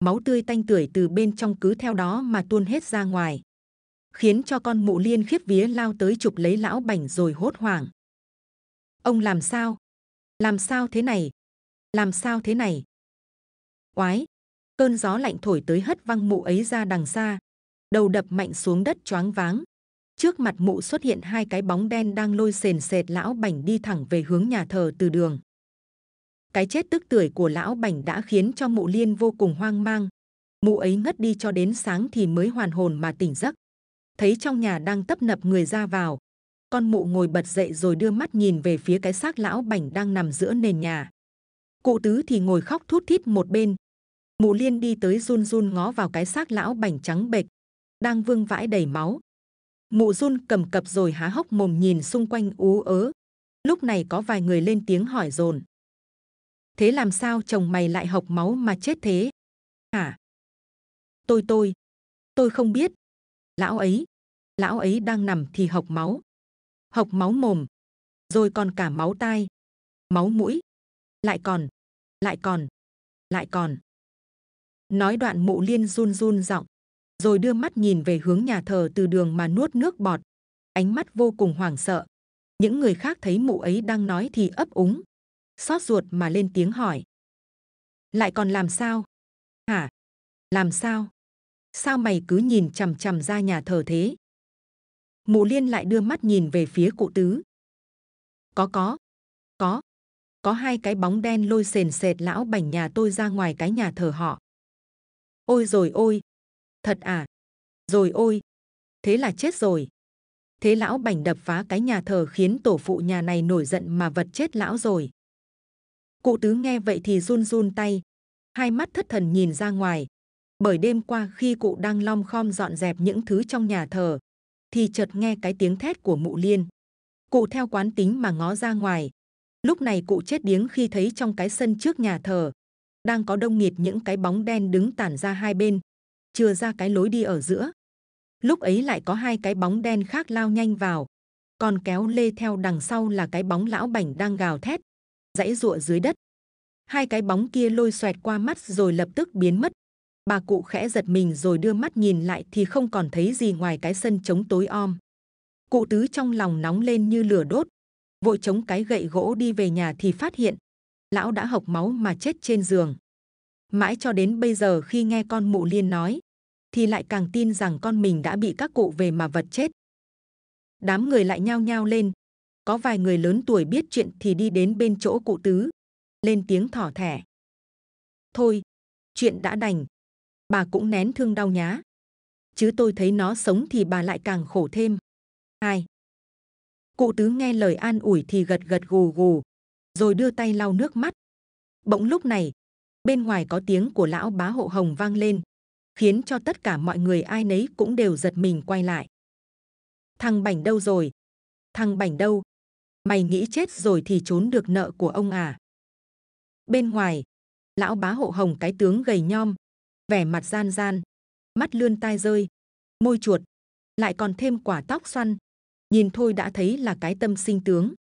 máu tươi tanh tưởi từ bên trong cứ theo đó mà tuôn hết ra ngoài khiến cho con mụ liên khiếp vía lao tới chụp lấy lão bảnh rồi hốt hoảng ông làm sao làm sao thế này làm sao thế này Quái! cơn gió lạnh thổi tới hất văng mụ ấy ra đằng xa đầu đập mạnh xuống đất choáng váng. Trước mặt mụ xuất hiện hai cái bóng đen đang lôi sền sệt lão bảnh đi thẳng về hướng nhà thờ từ đường. Cái chết tức tưởi của lão bảnh đã khiến cho mụ liên vô cùng hoang mang. Mụ ấy ngất đi cho đến sáng thì mới hoàn hồn mà tỉnh giấc. Thấy trong nhà đang tấp nập người ra vào, con mụ ngồi bật dậy rồi đưa mắt nhìn về phía cái xác lão bảnh đang nằm giữa nền nhà. Cụ tứ thì ngồi khóc thút thít một bên. Mụ liên đi tới run run ngó vào cái xác lão bảnh trắng bệch, đang vương vãi đầy máu. Mụ run cầm cập rồi há hốc mồm nhìn xung quanh ú ớ. Lúc này có vài người lên tiếng hỏi dồn. Thế làm sao chồng mày lại hộc máu mà chết thế? Hả? tôi tôi, tôi không biết. Lão ấy, lão ấy đang nằm thì hộc máu. hộc máu mồm, rồi còn cả máu tai, máu mũi. Lại còn, lại còn, lại còn. Nói đoạn mụ liên run run giọng rồi đưa mắt nhìn về hướng nhà thờ từ đường mà nuốt nước bọt. Ánh mắt vô cùng hoảng sợ. Những người khác thấy mụ ấy đang nói thì ấp úng. Xót ruột mà lên tiếng hỏi. Lại còn làm sao? Hả? Làm sao? Sao mày cứ nhìn chằm chằm ra nhà thờ thế? Mụ liên lại đưa mắt nhìn về phía cụ tứ. Có có, có, có hai cái bóng đen lôi sền sệt lão bảnh nhà tôi ra ngoài cái nhà thờ họ. Ôi rồi ôi, thật à rồi ôi thế là chết rồi thế lão bành đập phá cái nhà thờ khiến tổ phụ nhà này nổi giận mà vật chết lão rồi cụ tứ nghe vậy thì run run tay hai mắt thất thần nhìn ra ngoài bởi đêm qua khi cụ đang lom khom dọn dẹp những thứ trong nhà thờ thì chợt nghe cái tiếng thét của mụ liên cụ theo quán tính mà ngó ra ngoài lúc này cụ chết điếng khi thấy trong cái sân trước nhà thờ đang có đông nghịt những cái bóng đen đứng tản ra hai bên chừa ra cái lối đi ở giữa. Lúc ấy lại có hai cái bóng đen khác lao nhanh vào, còn kéo lê theo đằng sau là cái bóng lão bảnh đang gào thét, dãy rụa dưới đất. Hai cái bóng kia lôi xoẹt qua mắt rồi lập tức biến mất. Bà cụ khẽ giật mình rồi đưa mắt nhìn lại thì không còn thấy gì ngoài cái sân trống tối om. Cụ tứ trong lòng nóng lên như lửa đốt, vội chống cái gậy gỗ đi về nhà thì phát hiện lão đã hộc máu mà chết trên giường. Mãi cho đến bây giờ khi nghe con mụ liên nói, thì lại càng tin rằng con mình đã bị các cụ về mà vật chết. Đám người lại nhao nhao lên, có vài người lớn tuổi biết chuyện thì đi đến bên chỗ cụ tứ, lên tiếng thỏ thẻ. Thôi, chuyện đã đành, bà cũng nén thương đau nhá. Chứ tôi thấy nó sống thì bà lại càng khổ thêm. Hai. Cụ tứ nghe lời an ủi thì gật gật gù gù, rồi đưa tay lau nước mắt. Bỗng lúc này, bên ngoài có tiếng của lão bá hộ hồng vang lên, khiến cho tất cả mọi người ai nấy cũng đều giật mình quay lại. Thằng Bảnh đâu rồi? Thằng Bảnh đâu? Mày nghĩ chết rồi thì trốn được nợ của ông à? Bên ngoài, lão bá hộ hồng cái tướng gầy nhom, vẻ mặt gian gian, mắt lươn tai rơi, môi chuột, lại còn thêm quả tóc xoăn. Nhìn thôi đã thấy là cái tâm sinh tướng.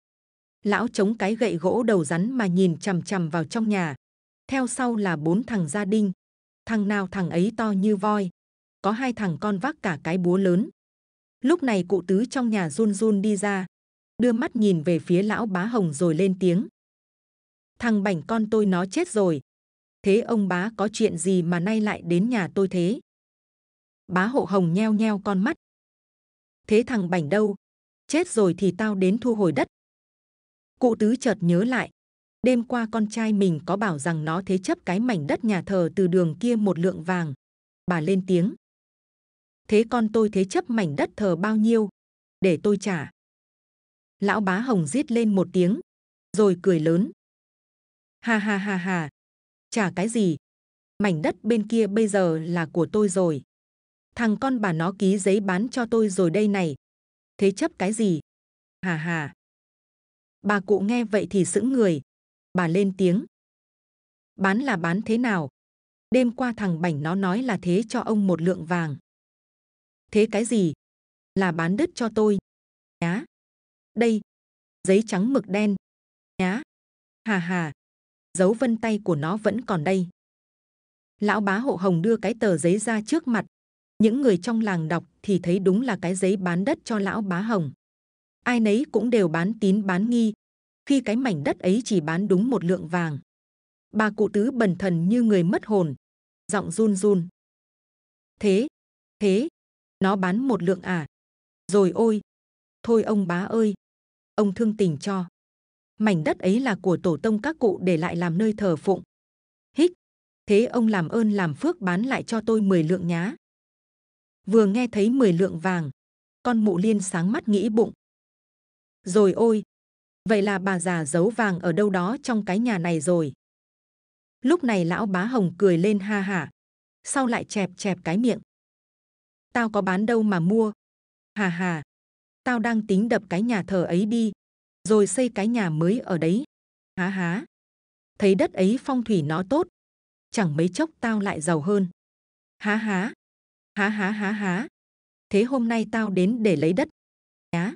Lão chống cái gậy gỗ đầu rắn mà nhìn chằm chằm vào trong nhà. Theo sau là bốn thằng gia đình, thằng nào thằng ấy to như voi có hai thằng con vác cả cái búa lớn lúc này cụ tứ trong nhà run run đi ra đưa mắt nhìn về phía lão bá hồng rồi lên tiếng thằng bảnh con tôi nó chết rồi thế ông bá có chuyện gì mà nay lại đến nhà tôi thế bá hộ hồng nheo nheo con mắt thế thằng bảnh đâu chết rồi thì tao đến thu hồi đất cụ tứ chợt nhớ lại Đêm qua con trai mình có bảo rằng nó thế chấp cái mảnh đất nhà thờ từ đường kia một lượng vàng. Bà lên tiếng. Thế con tôi thế chấp mảnh đất thờ bao nhiêu? Để tôi trả. Lão bá hồng rít lên một tiếng, rồi cười lớn. Ha ha ha ha, trả cái gì? Mảnh đất bên kia bây giờ là của tôi rồi. Thằng con bà nó ký giấy bán cho tôi rồi đây này. Thế chấp cái gì? Hà hà. Bà cụ nghe vậy thì sững người, bà lên tiếng. Bán là bán thế nào? Đêm qua thằng Bảnh nó nói là thế cho ông một lượng vàng. Thế cái gì? Là bán đứt cho tôi. Nhá. Đây. Giấy trắng mực đen. Nhá. Hà hà. Dấu vân tay của nó vẫn còn đây. Lão bá hộ hồng đưa cái tờ giấy ra trước mặt. Những người trong làng đọc thì thấy đúng là cái giấy bán đất cho lão bá hồng ai nấy cũng đều bán tín bán nghi, khi cái mảnh đất ấy chỉ bán đúng một lượng vàng. Bà cụ tứ bần thần như người mất hồn, giọng run run. Thế, thế, nó bán một lượng à? Rồi ôi, thôi ông bá ơi, ông thương tình cho. Mảnh đất ấy là của tổ tông các cụ để lại làm nơi thờ phụng. Hít, thế ông làm ơn làm phước bán lại cho tôi 10 lượng nhá. Vừa nghe thấy 10 lượng vàng, con mụ liên sáng mắt nghĩ bụng. Rồi ôi, vậy là bà già giấu vàng ở đâu đó trong cái nhà này rồi lúc này lão bá hồng cười lên ha hả sau lại chẹp chẹp cái miệng tao có bán đâu mà mua hà hà tao đang tính đập cái nhà thờ ấy đi rồi xây cái nhà mới ở đấy há há thấy đất ấy phong thủy nó tốt chẳng mấy chốc tao lại giàu hơn há há há há há há thế hôm nay tao đến để lấy đất nhá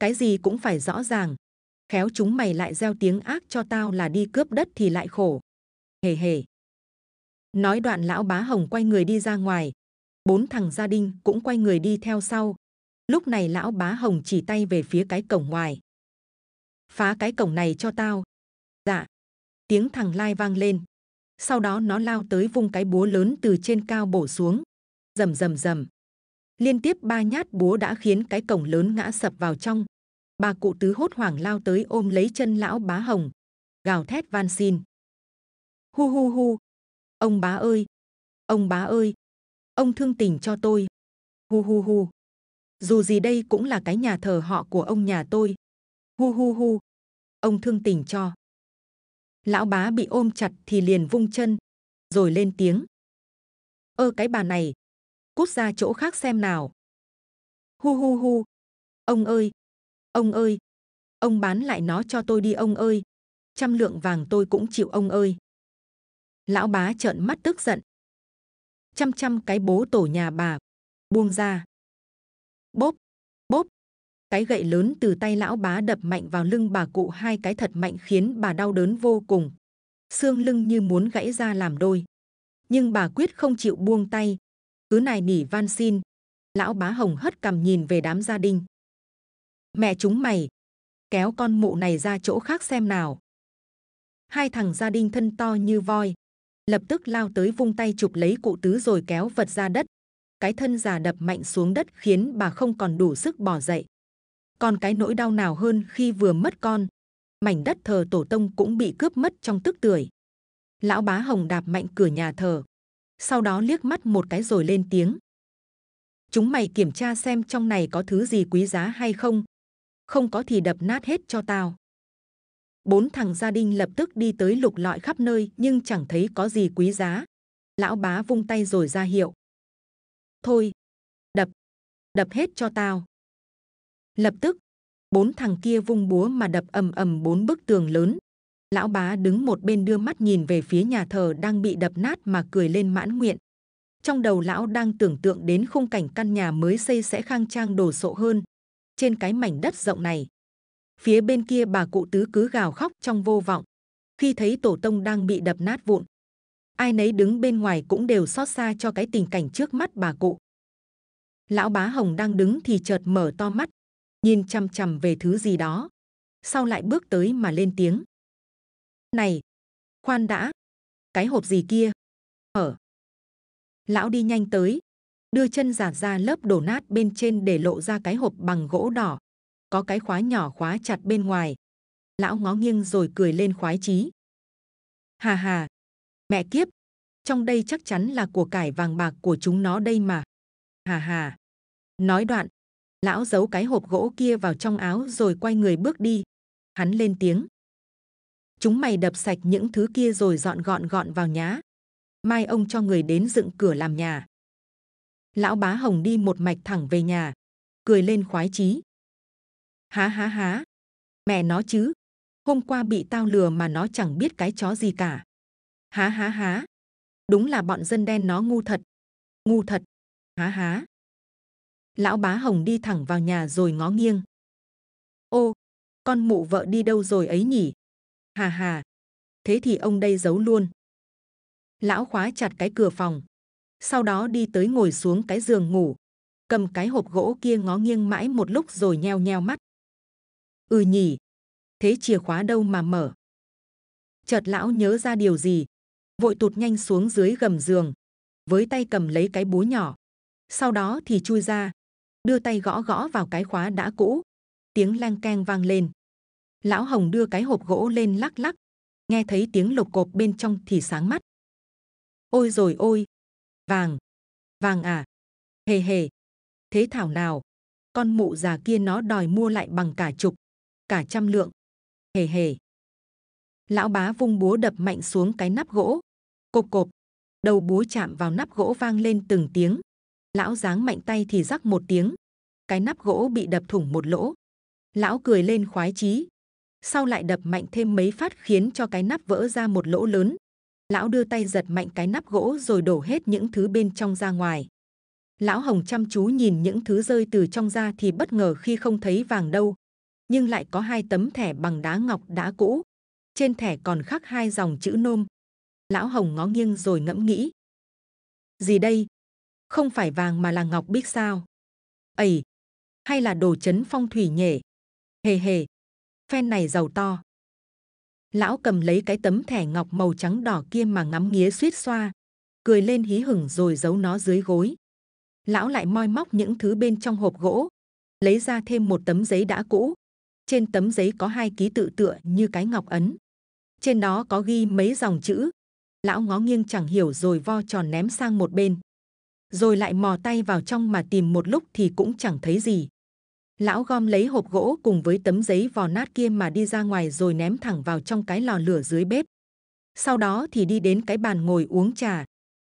cái gì cũng phải rõ ràng khéo chúng mày lại gieo tiếng ác cho tao là đi cướp đất thì lại khổ. Hề hề. Nói đoạn lão bá hồng quay người đi ra ngoài. Bốn thằng gia đình cũng quay người đi theo sau. Lúc này lão bá hồng chỉ tay về phía cái cổng ngoài. Phá cái cổng này cho tao. Dạ. Tiếng thằng lai vang lên. Sau đó nó lao tới vung cái búa lớn từ trên cao bổ xuống. rầm rầm rầm. Liên tiếp ba nhát búa đã khiến cái cổng lớn ngã sập vào trong, bà cụ tứ hốt hoảng lao tới ôm lấy chân lão bá hồng gào thét van xin hu hu hu ông bá ơi ông bá ơi ông thương tình cho tôi hu hu hu dù gì đây cũng là cái nhà thờ họ của ông nhà tôi hu hu hu ông thương tình cho lão bá bị ôm chặt thì liền vung chân rồi lên tiếng ơ cái bà này cút ra chỗ khác xem nào hu hu hu ông ơi Ông ơi! Ông bán lại nó cho tôi đi ông ơi! Trăm lượng vàng tôi cũng chịu ông ơi! Lão bá trợn mắt tức giận. Trăm trăm cái bố tổ nhà bà. Buông ra. Bốp! Bốp! Cái gậy lớn từ tay lão bá đập mạnh vào lưng bà cụ hai cái thật mạnh khiến bà đau đớn vô cùng. Xương lưng như muốn gãy ra làm đôi. Nhưng bà quyết không chịu buông tay. Cứ này nỉ van xin. Lão bá hồng hất cầm nhìn về đám gia đình mẹ chúng mày kéo con mụ này ra chỗ khác xem nào hai thằng gia đình thân to như voi lập tức lao tới vung tay chụp lấy cụ tứ rồi kéo vật ra đất cái thân già đập mạnh xuống đất khiến bà không còn đủ sức bỏ dậy còn cái nỗi đau nào hơn khi vừa mất con mảnh đất thờ tổ tông cũng bị cướp mất trong tức tuổi lão bá hồng đạp mạnh cửa nhà thờ sau đó liếc mắt một cái rồi lên tiếng chúng mày kiểm tra xem trong này có thứ gì quý giá hay không không có thì đập nát hết cho tao bốn thằng gia đình lập tức đi tới lục lọi khắp nơi nhưng chẳng thấy có gì quý giá lão bá vung tay rồi ra hiệu thôi đập đập hết cho tao lập tức bốn thằng kia vung búa mà đập ầm ầm bốn bức tường lớn lão bá đứng một bên đưa mắt nhìn về phía nhà thờ đang bị đập nát mà cười lên mãn nguyện trong đầu lão đang tưởng tượng đến khung cảnh căn nhà mới xây sẽ khang trang đồ sộ hơn trên cái mảnh đất rộng này. Phía bên kia bà cụ tứ cứ gào khóc trong vô vọng, khi thấy tổ tông đang bị đập nát vụn. Ai nấy đứng bên ngoài cũng đều xót xa cho cái tình cảnh trước mắt bà cụ. Lão bá hồng đang đứng thì chợt mở to mắt, nhìn chăm chăm về thứ gì đó. Sau lại bước tới mà lên tiếng. Này, khoan đã, cái hộp gì kia? Ở. Lão đi nhanh tới, đưa chân giạt ra lớp đổ nát bên trên để lộ ra cái hộp bằng gỗ đỏ. Có cái khóa nhỏ khóa chặt bên ngoài. Lão ngó nghiêng rồi cười lên khoái chí. Hà hà, mẹ kiếp, trong đây chắc chắn là của cải vàng bạc của chúng nó đây mà. Hà hà. Nói đoạn, lão giấu cái hộp gỗ kia vào trong áo rồi quay người bước đi. Hắn lên tiếng. Chúng mày đập sạch những thứ kia rồi dọn gọn gọn vào nhá. Mai ông cho người đến dựng cửa làm nhà lão bá hồng đi một mạch thẳng về nhà, cười lên khoái chí. Há há há, mẹ nó chứ, hôm qua bị tao lừa mà nó chẳng biết cái chó gì cả. Há há há, đúng là bọn dân đen nó ngu thật, ngu thật. Há há. Lão bá hồng đi thẳng vào nhà rồi ngó nghiêng. Ô, con mụ vợ đi đâu rồi ấy nhỉ? Hà hà, thế thì ông đây giấu luôn lão khóa chặt cái cửa phòng sau đó đi tới ngồi xuống cái giường ngủ cầm cái hộp gỗ kia ngó nghiêng mãi một lúc rồi nheo nheo mắt ừ nhỉ thế chìa khóa đâu mà mở chợt lão nhớ ra điều gì vội tụt nhanh xuống dưới gầm giường với tay cầm lấy cái búa nhỏ sau đó thì chui ra đưa tay gõ gõ vào cái khóa đã cũ tiếng leng keng vang lên lão hồng đưa cái hộp gỗ lên lắc lắc nghe thấy tiếng lục cộp bên trong thì sáng mắt ôi rồi ôi Vàng, vàng à, hề hề, thế thảo nào, con mụ già kia nó đòi mua lại bằng cả chục, cả trăm lượng, hề hề. Lão bá vung búa đập mạnh xuống cái nắp gỗ, cộp cộp, đầu búa chạm vào nắp gỗ vang lên từng tiếng. Lão giáng mạnh tay thì rắc một tiếng, cái nắp gỗ bị đập thủng một lỗ. Lão cười lên khoái chí, sau lại đập mạnh thêm mấy phát khiến cho cái nắp vỡ ra một lỗ lớn lão đưa tay giật mạnh cái nắp gỗ rồi đổ hết những thứ bên trong ra ngoài lão hồng chăm chú nhìn những thứ rơi từ trong ra thì bất ngờ khi không thấy vàng đâu nhưng lại có hai tấm thẻ bằng đá ngọc đã cũ trên thẻ còn khắc hai dòng chữ nôm lão hồng ngó nghiêng rồi ngẫm nghĩ gì đây không phải vàng mà là ngọc biết sao ầy hay là đồ chấn phong thủy nhể? hề hề phen này giàu to lão cầm lấy cái tấm thẻ ngọc màu trắng đỏ kia mà ngắm nghía suýt xoa cười lên hí hửng rồi giấu nó dưới gối lão lại moi móc những thứ bên trong hộp gỗ lấy ra thêm một tấm giấy đã cũ trên tấm giấy có hai ký tự tựa như cái ngọc ấn trên đó có ghi mấy dòng chữ lão ngó nghiêng chẳng hiểu rồi vo tròn ném sang một bên rồi lại mò tay vào trong mà tìm một lúc thì cũng chẳng thấy gì Lão gom lấy hộp gỗ cùng với tấm giấy vò nát kia mà đi ra ngoài rồi ném thẳng vào trong cái lò lửa dưới bếp. Sau đó thì đi đến cái bàn ngồi uống trà.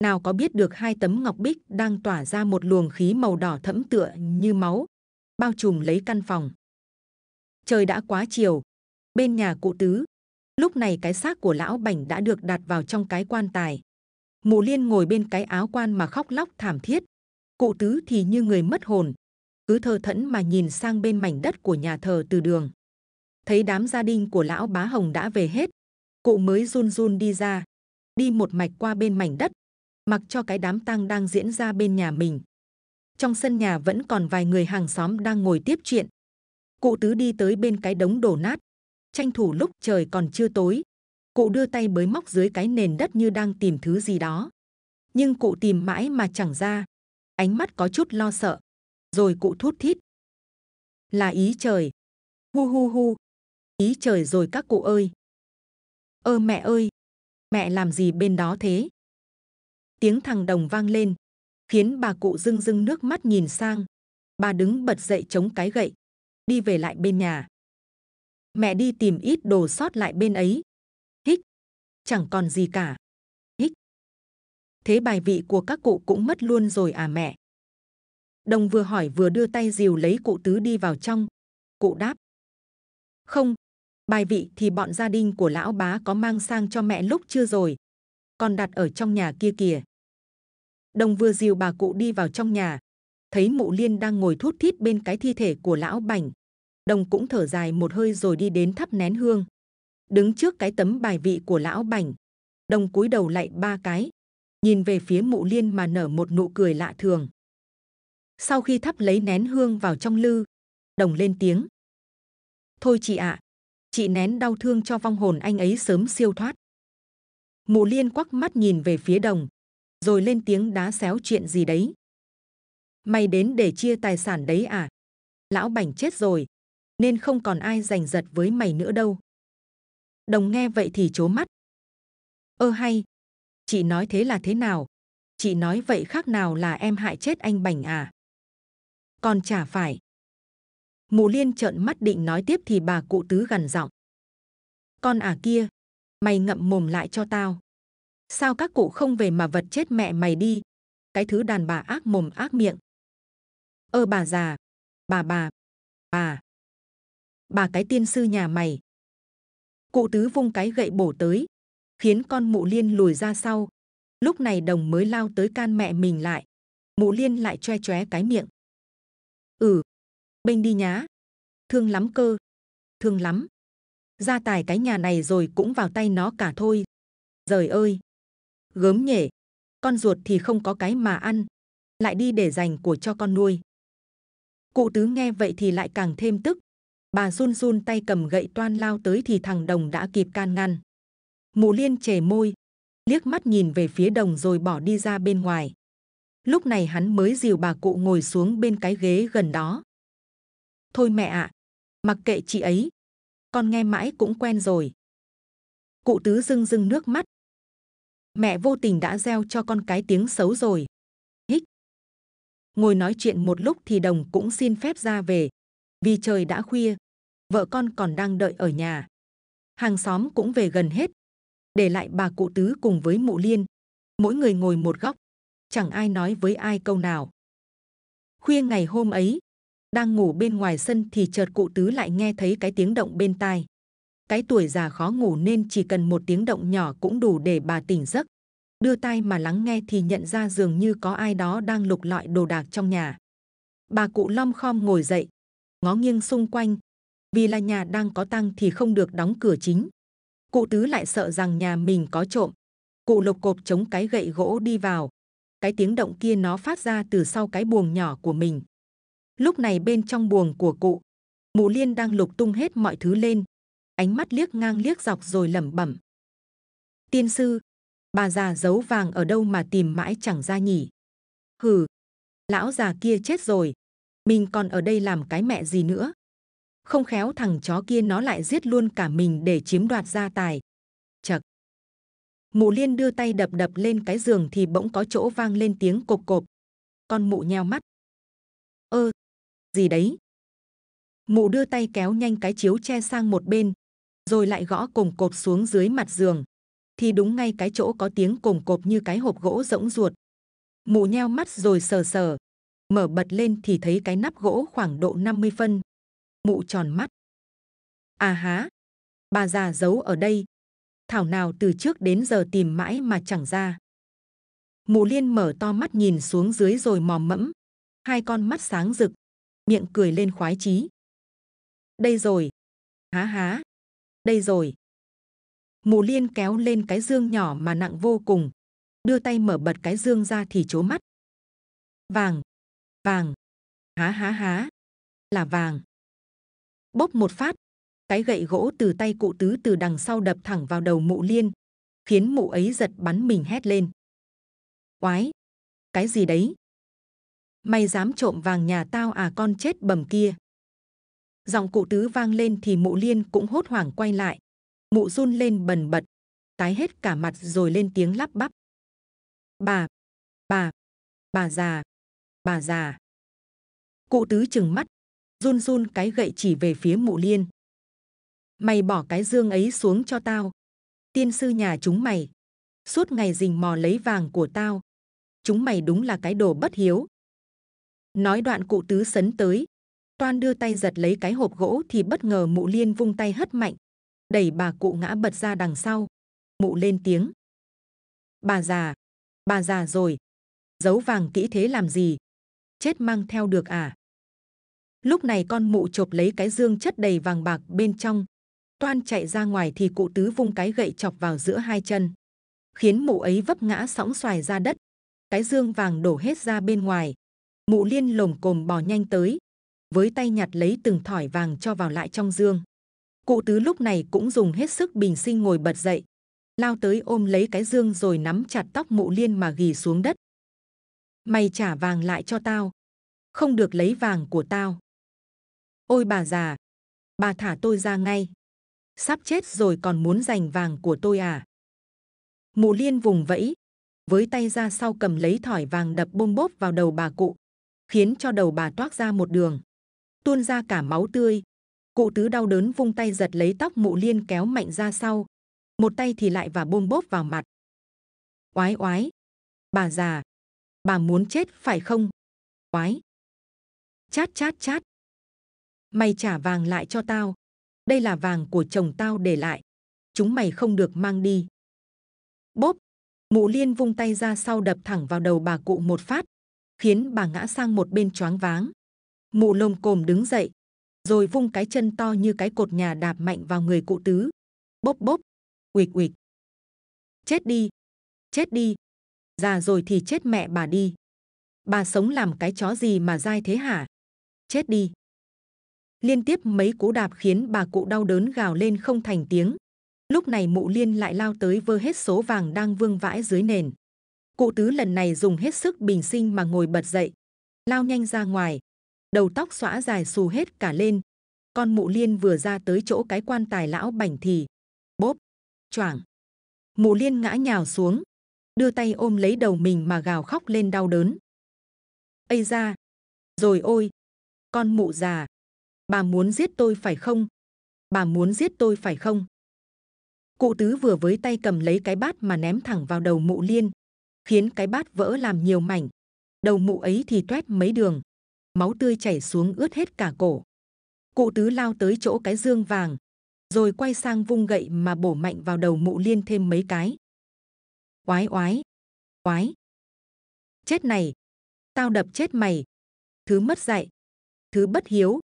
Nào có biết được hai tấm ngọc bích đang tỏa ra một luồng khí màu đỏ thẫm tựa như máu, bao trùm lấy căn phòng. Trời đã quá chiều. Bên nhà cụ tứ, lúc này cái xác của lão bảnh đã được đặt vào trong cái quan tài. Mụ liên ngồi bên cái áo quan mà khóc lóc thảm thiết. Cụ tứ thì như người mất hồn, cứ thờ thẫn mà nhìn sang bên mảnh đất của nhà thờ từ đường. Thấy đám gia đình của lão bá hồng đã về hết, cụ mới run run đi ra, đi một mạch qua bên mảnh đất, mặc cho cái đám tang đang diễn ra bên nhà mình. Trong sân nhà vẫn còn vài người hàng xóm đang ngồi tiếp chuyện. Cụ tứ đi tới bên cái đống đổ nát, tranh thủ lúc trời còn chưa tối, cụ đưa tay bới móc dưới cái nền đất như đang tìm thứ gì đó nhưng cụ tìm mãi mà chẳng ra ánh mắt có chút lo sợ rồi cụ thút thít. Là ý trời. Hu hu hu. Ý trời rồi các cụ ơi. Ơ mẹ ơi, mẹ làm gì bên đó thế? Tiếng thằng đồng vang lên, khiến bà cụ rưng rưng nước mắt nhìn sang. Bà đứng bật dậy chống cái gậy, đi về lại bên nhà. Mẹ đi tìm ít đồ sót lại bên ấy. Hích, chẳng còn gì cả. Hích. Thế bài vị của các cụ cũng mất luôn rồi à mẹ? Đồng vừa hỏi vừa đưa tay dìu lấy cụ tứ đi vào trong. Cụ đáp: không, bài vị thì bọn gia đình của lão bá có mang sang cho mẹ lúc chưa rồi, còn đặt ở trong nhà kia kìa. Đồng vừa dìu bà cụ đi vào trong nhà, thấy mụ liên đang ngồi thút thít bên cái thi thể của lão bảnh. Đồng cũng thở dài một hơi rồi đi đến thắp nén hương, đứng trước cái tấm bài vị của lão bảnh. Đồng cúi đầu lạy ba cái, nhìn về phía mụ liên mà nở một nụ cười lạ thường. Sau khi thắp lấy nén hương vào trong lư, đồng lên tiếng. Thôi chị ạ, à, chị nén đau thương cho vong hồn anh ấy sớm siêu thoát. Mụ liên quắc mắt nhìn về phía đồng, rồi lên tiếng đá xéo chuyện gì đấy. Mày đến để chia tài sản đấy à? Lão bảnh chết rồi, nên không còn ai giành giật với mày nữa đâu. Đồng nghe vậy thì chố mắt. Ơ hay, chị nói thế là thế nào? Chị nói vậy khác nào là em hại chết anh bảnh à? còn chả phải. Mù liên trợn mắt định nói tiếp thì bà cụ tứ gần giọng. Con à kia, mày ngậm mồm lại cho tao. Sao các cụ không về mà vật chết mẹ mày đi? Cái thứ đàn bà ác mồm ác miệng. Ơ bà già, bà bà, bà. Bà cái tiên sư nhà mày. Cụ tứ vung cái gậy bổ tới, khiến con mụ liên lùi ra sau. Lúc này đồng mới lao tới can mẹ mình lại. Mụ liên lại choe choé cái miệng. Ừ, bênh đi nhá. Thương lắm cơ. Thương lắm. Gia tài cái nhà này rồi cũng vào tay nó cả thôi. Giời ơi! Gớm nhể. Con ruột thì không có cái mà ăn. Lại đi để dành của cho con nuôi. Cụ tứ nghe vậy thì lại càng thêm tức. Bà run run tay cầm gậy toan lao tới thì thằng đồng đã kịp can ngăn. Mụ liên chề môi, liếc mắt nhìn về phía đồng rồi bỏ đi ra bên ngoài lúc này hắn mới dìu bà cụ ngồi xuống bên cái ghế gần đó thôi mẹ ạ mặc kệ chị ấy con nghe mãi cũng quen rồi cụ tứ rưng rưng nước mắt mẹ vô tình đã gieo cho con cái tiếng xấu rồi hích ngồi nói chuyện một lúc thì đồng cũng xin phép ra về vì trời đã khuya vợ con còn đang đợi ở nhà hàng xóm cũng về gần hết để lại bà cụ tứ cùng với mụ liên mỗi người ngồi một góc chẳng ai nói với ai câu nào. Khuya ngày hôm ấy, đang ngủ bên ngoài sân thì chợt cụ tứ lại nghe thấy cái tiếng động bên tai. Cái tuổi già khó ngủ nên chỉ cần một tiếng động nhỏ cũng đủ để bà tỉnh giấc. Đưa tay mà lắng nghe thì nhận ra dường như có ai đó đang lục lọi đồ đạc trong nhà. Bà cụ lom khom ngồi dậy, ngó nghiêng xung quanh. Vì là nhà đang có tăng thì không được đóng cửa chính. Cụ tứ lại sợ rằng nhà mình có trộm. Cụ lục cột chống cái gậy gỗ đi vào, cái tiếng động kia nó phát ra từ sau cái buồng nhỏ của mình. Lúc này bên trong buồng của cụ, mụ liên đang lục tung hết mọi thứ lên, ánh mắt liếc ngang liếc dọc rồi lẩm bẩm. Tiên sư, bà già giấu vàng ở đâu mà tìm mãi chẳng ra nhỉ? Hừ, lão già kia chết rồi, mình còn ở đây làm cái mẹ gì nữa? Không khéo thằng chó kia nó lại giết luôn cả mình để chiếm đoạt gia tài mụ liên đưa tay đập đập lên cái giường thì bỗng có chỗ vang lên tiếng cộp cộp con mụ nheo mắt ơ gì đấy mụ đưa tay kéo nhanh cái chiếu che sang một bên rồi lại gõ cồng cộp xuống dưới mặt giường thì đúng ngay cái chỗ có tiếng cồng cộp như cái hộp gỗ rỗng ruột mụ nheo mắt rồi sờ sờ mở bật lên thì thấy cái nắp gỗ khoảng độ 50 phân mụ tròn mắt à há bà già giấu ở đây thảo nào từ trước đến giờ tìm mãi mà chẳng ra. Mụ liên mở to mắt nhìn xuống dưới rồi mò mẫm, hai con mắt sáng rực, miệng cười lên khoái chí. Đây rồi, há há, đây rồi. Mụ liên kéo lên cái dương nhỏ mà nặng vô cùng, đưa tay mở bật cái dương ra thì chố mắt. Vàng, vàng, há há há, là vàng. Bốc một phát, cái gậy gỗ từ tay cụ tứ từ đằng sau đập thẳng vào đầu mụ liên khiến mụ ấy giật bắn mình hét lên quái cái gì đấy mày dám trộm vàng nhà tao à con chết bầm kia giọng cụ tứ vang lên thì mụ liên cũng hốt hoảng quay lại mụ run lên bần bật tái hết cả mặt rồi lên tiếng lắp bắp bà bà bà già bà già cụ tứ chừng mắt run run cái gậy chỉ về phía mụ liên mày bỏ cái dương ấy xuống cho tao tiên sư nhà chúng mày suốt ngày rình mò lấy vàng của tao chúng mày đúng là cái đồ bất hiếu nói đoạn cụ tứ sấn tới toan đưa tay giật lấy cái hộp gỗ thì bất ngờ mụ liên vung tay hất mạnh đẩy bà cụ ngã bật ra đằng sau mụ lên tiếng bà già bà già rồi giấu vàng kỹ thế làm gì chết mang theo được à lúc này con mụ chộp lấy cái dương chất đầy vàng bạc bên trong toan chạy ra ngoài thì cụ tứ vung cái gậy chọc vào giữa hai chân khiến mụ ấy vấp ngã sóng xoài ra đất cái dương vàng đổ hết ra bên ngoài mụ liên lồng cồm bò nhanh tới với tay nhặt lấy từng thỏi vàng cho vào lại trong dương cụ tứ lúc này cũng dùng hết sức bình sinh ngồi bật dậy lao tới ôm lấy cái dương rồi nắm chặt tóc mụ liên mà gỉ xuống đất mày trả vàng lại cho tao không được lấy vàng của tao ôi bà già bà thả tôi ra ngay sắp chết rồi còn muốn giành vàng của tôi à? Mụ liên vùng vẫy, với tay ra sau cầm lấy thỏi vàng đập bông bốp vào đầu bà cụ, khiến cho đầu bà toát ra một đường, tuôn ra cả máu tươi. Cụ tứ đau đớn vung tay giật lấy tóc mụ liên kéo mạnh ra sau, một tay thì lại và bông bốp vào mặt. Quái quái, bà già, bà muốn chết phải không? Quái, chát chát chát, mày trả vàng lại cho tao đây là vàng của chồng tao để lại chúng mày không được mang đi bốp mụ liên vung tay ra sau đập thẳng vào đầu bà cụ một phát khiến bà ngã sang một bên choáng váng mụ lồm cồm đứng dậy rồi vung cái chân to như cái cột nhà đạp mạnh vào người cụ tứ bốp bốp uịch uịch chết đi chết đi già rồi thì chết mẹ bà đi bà sống làm cái chó gì mà dai thế hả chết đi liên tiếp mấy cú đạp khiến bà cụ đau đớn gào lên không thành tiếng. Lúc này mụ liên lại lao tới vơ hết số vàng đang vương vãi dưới nền. Cụ tứ lần này dùng hết sức bình sinh mà ngồi bật dậy, lao nhanh ra ngoài, đầu tóc xõa dài xù hết cả lên. Con mụ liên vừa ra tới chỗ cái quan tài lão bảnh thì bốp, choảng. Mụ liên ngã nhào xuống, đưa tay ôm lấy đầu mình mà gào khóc lên đau đớn. Ây ra, rồi ôi, con mụ già, Bà muốn giết tôi phải không? Bà muốn giết tôi phải không? Cụ tứ vừa với tay cầm lấy cái bát mà ném thẳng vào đầu mụ liên, khiến cái bát vỡ làm nhiều mảnh. Đầu mụ ấy thì toét mấy đường, máu tươi chảy xuống ướt hết cả cổ. Cụ tứ lao tới chỗ cái dương vàng, rồi quay sang vung gậy mà bổ mạnh vào đầu mụ liên thêm mấy cái. quái quái, quái. Chết này, tao đập chết mày. Thứ mất dạy, thứ bất hiếu,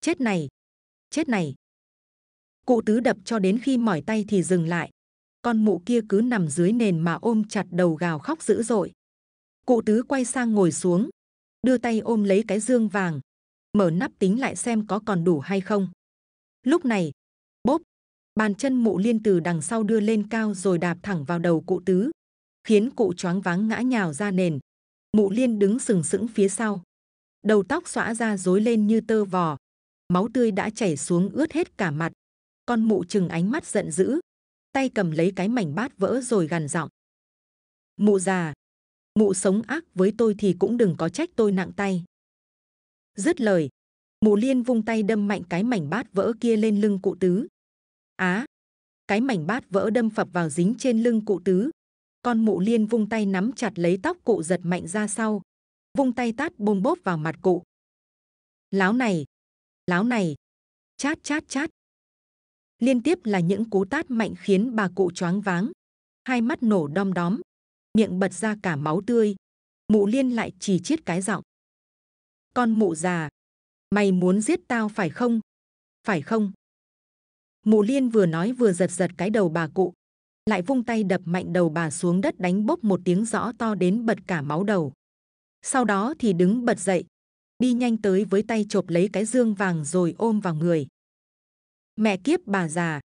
Chết này! Chết này! Cụ tứ đập cho đến khi mỏi tay thì dừng lại. Con mụ kia cứ nằm dưới nền mà ôm chặt đầu gào khóc dữ dội. Cụ tứ quay sang ngồi xuống, đưa tay ôm lấy cái dương vàng, mở nắp tính lại xem có còn đủ hay không. Lúc này, bốp, bàn chân mụ liên từ đằng sau đưa lên cao rồi đạp thẳng vào đầu cụ tứ, khiến cụ choáng váng ngã nhào ra nền. Mụ liên đứng sừng sững phía sau, đầu tóc xõa ra rối lên như tơ vò, máu tươi đã chảy xuống ướt hết cả mặt. Con mụ chừng ánh mắt giận dữ, tay cầm lấy cái mảnh bát vỡ rồi gằn giọng. Mụ già, mụ sống ác với tôi thì cũng đừng có trách tôi nặng tay. Dứt lời, mụ liên vung tay đâm mạnh cái mảnh bát vỡ kia lên lưng cụ tứ. Á, cái mảnh bát vỡ đâm phập vào dính trên lưng cụ tứ. Con mụ liên vung tay nắm chặt lấy tóc cụ giật mạnh ra sau, vung tay tát bôm bốp vào mặt cụ. Láo này, láo này. Chát chát chát. Liên tiếp là những cú tát mạnh khiến bà cụ choáng váng. Hai mắt nổ đom đóm. Miệng bật ra cả máu tươi. Mụ liên lại chỉ chiết cái giọng. Con mụ già. Mày muốn giết tao phải không? Phải không? Mụ liên vừa nói vừa giật giật cái đầu bà cụ. Lại vung tay đập mạnh đầu bà xuống đất đánh bốc một tiếng rõ to đến bật cả máu đầu. Sau đó thì đứng bật dậy, đi nhanh tới với tay chộp lấy cái dương vàng rồi ôm vào người. Mẹ kiếp bà già,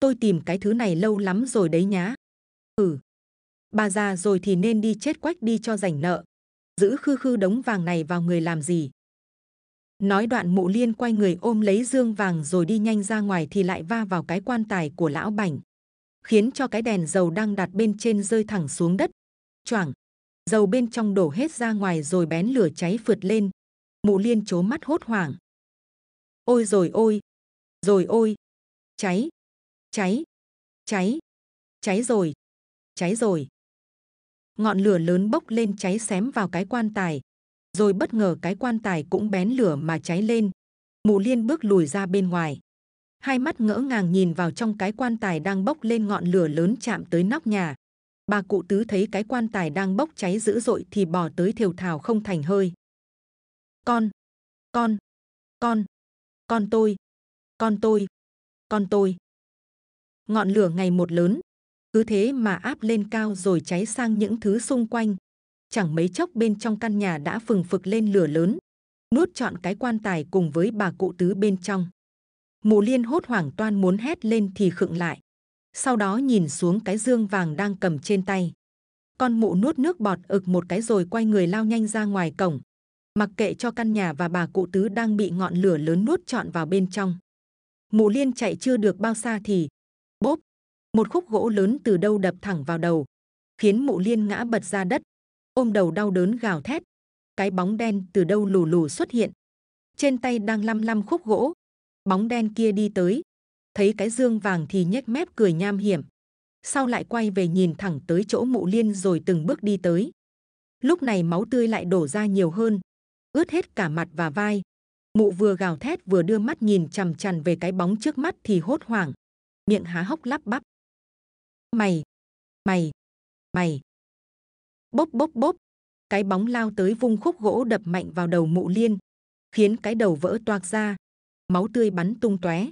tôi tìm cái thứ này lâu lắm rồi đấy nhá. Ừ, bà già rồi thì nên đi chết quách đi cho rảnh nợ. Giữ khư khư đống vàng này vào người làm gì? Nói đoạn mụ liên quay người ôm lấy dương vàng rồi đi nhanh ra ngoài thì lại va vào cái quan tài của lão bảnh. Khiến cho cái đèn dầu đang đặt bên trên rơi thẳng xuống đất. Choảng, dầu bên trong đổ hết ra ngoài rồi bén lửa cháy phượt lên, mụ liên chố mắt hốt hoảng ôi rồi ôi rồi ôi cháy cháy cháy cháy rồi cháy rồi ngọn lửa lớn bốc lên cháy xém vào cái quan tài rồi bất ngờ cái quan tài cũng bén lửa mà cháy lên mụ liên bước lùi ra bên ngoài hai mắt ngỡ ngàng nhìn vào trong cái quan tài đang bốc lên ngọn lửa lớn chạm tới nóc nhà bà cụ tứ thấy cái quan tài đang bốc cháy dữ dội thì bò tới thiều thào không thành hơi con con con con tôi con tôi con tôi ngọn lửa ngày một lớn cứ thế mà áp lên cao rồi cháy sang những thứ xung quanh chẳng mấy chốc bên trong căn nhà đã phừng phực lên lửa lớn nuốt trọn cái quan tài cùng với bà cụ tứ bên trong mụ liên hốt hoảng toan muốn hét lên thì khựng lại sau đó nhìn xuống cái dương vàng đang cầm trên tay con mụ nuốt nước bọt ực một cái rồi quay người lao nhanh ra ngoài cổng mặc kệ cho căn nhà và bà cụ tứ đang bị ngọn lửa lớn nuốt trọn vào bên trong. Mụ liên chạy chưa được bao xa thì bốp một khúc gỗ lớn từ đâu đập thẳng vào đầu, khiến mụ liên ngã bật ra đất, ôm đầu đau đớn gào thét. Cái bóng đen từ đâu lù lù xuất hiện, trên tay đang lăm lăm khúc gỗ. Bóng đen kia đi tới, thấy cái dương vàng thì nhếch mép cười nham hiểm. Sau lại quay về nhìn thẳng tới chỗ mụ liên rồi từng bước đi tới. Lúc này máu tươi lại đổ ra nhiều hơn, ướt hết cả mặt và vai. Mụ vừa gào thét vừa đưa mắt nhìn chằm chằm về cái bóng trước mắt thì hốt hoảng, miệng há hốc lắp bắp. Mày, mày, mày. Bốp bốp bốp, cái bóng lao tới vung khúc gỗ đập mạnh vào đầu mụ liên, khiến cái đầu vỡ toạc ra, máu tươi bắn tung tóe.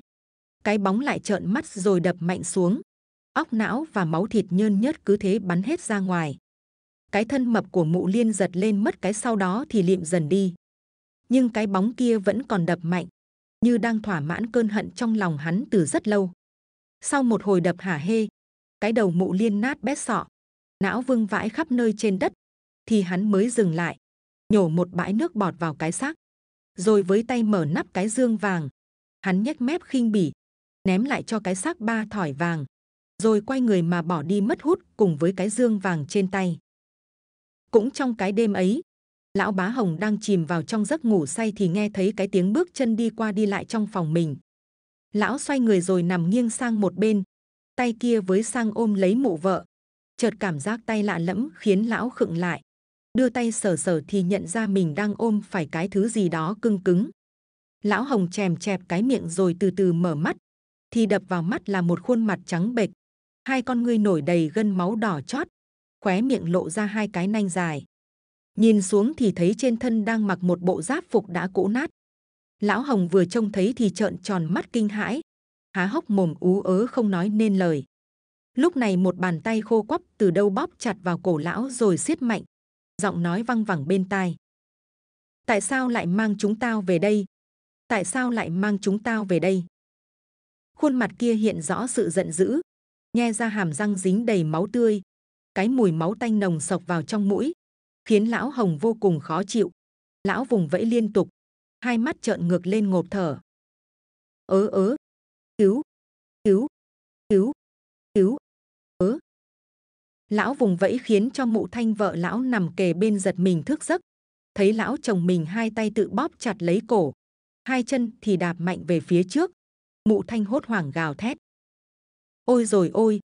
Cái bóng lại trợn mắt rồi đập mạnh xuống, óc não và máu thịt nhơn nhớt cứ thế bắn hết ra ngoài cái thân mập của mụ liên giật lên mất cái sau đó thì liệm dần đi. Nhưng cái bóng kia vẫn còn đập mạnh, như đang thỏa mãn cơn hận trong lòng hắn từ rất lâu. Sau một hồi đập hả hê, cái đầu mụ liên nát bét sọ, não vương vãi khắp nơi trên đất, thì hắn mới dừng lại, nhổ một bãi nước bọt vào cái xác. Rồi với tay mở nắp cái dương vàng, hắn nhếch mép khinh bỉ, ném lại cho cái xác ba thỏi vàng, rồi quay người mà bỏ đi mất hút cùng với cái dương vàng trên tay. Cũng trong cái đêm ấy, lão bá hồng đang chìm vào trong giấc ngủ say thì nghe thấy cái tiếng bước chân đi qua đi lại trong phòng mình. Lão xoay người rồi nằm nghiêng sang một bên, tay kia với sang ôm lấy mụ vợ. Chợt cảm giác tay lạ lẫm khiến lão khựng lại. Đưa tay sờ sờ thì nhận ra mình đang ôm phải cái thứ gì đó cưng cứng. Lão hồng chèm chẹp cái miệng rồi từ từ mở mắt. Thì đập vào mắt là một khuôn mặt trắng bệch. Hai con ngươi nổi đầy gân máu đỏ chót, khóe miệng lộ ra hai cái nanh dài. Nhìn xuống thì thấy trên thân đang mặc một bộ giáp phục đã cũ nát. Lão Hồng vừa trông thấy thì trợn tròn mắt kinh hãi, há hốc mồm ú ớ không nói nên lời. Lúc này một bàn tay khô quắp từ đâu bóp chặt vào cổ lão rồi siết mạnh, giọng nói văng vẳng bên tai. Tại sao lại mang chúng tao về đây? Tại sao lại mang chúng tao về đây? Khuôn mặt kia hiện rõ sự giận dữ, nghe ra hàm răng dính đầy máu tươi, cái mùi máu tanh nồng sộc vào trong mũi, khiến lão Hồng vô cùng khó chịu. Lão vùng vẫy liên tục, hai mắt trợn ngược lên ngộp thở. Ớ ớ, cứu, cứu, cứu, cứu, ớ. Lão vùng vẫy khiến cho mụ thanh vợ lão nằm kề bên giật mình thức giấc. Thấy lão chồng mình hai tay tự bóp chặt lấy cổ, hai chân thì đạp mạnh về phía trước. Mụ thanh hốt hoảng gào thét. Ôi rồi ôi,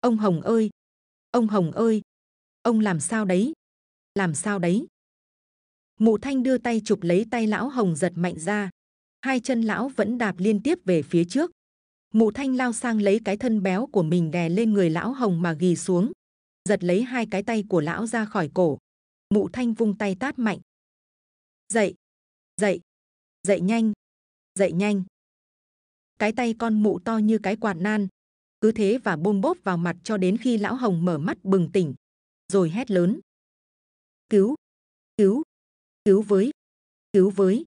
ông Hồng ơi, Ông Hồng ơi! Ông làm sao đấy? Làm sao đấy? Mụ Thanh đưa tay chụp lấy tay lão Hồng giật mạnh ra. Hai chân lão vẫn đạp liên tiếp về phía trước. Mụ Thanh lao sang lấy cái thân béo của mình đè lên người lão Hồng mà ghi xuống. Giật lấy hai cái tay của lão ra khỏi cổ. Mụ Thanh vung tay tát mạnh. Dậy! Dậy! Dậy nhanh! Dậy nhanh! Cái tay con mụ to như cái quạt nan, cứ thế và bôm bốp vào mặt cho đến khi lão hồng mở mắt bừng tỉnh rồi hét lớn cứu cứu cứu với cứu với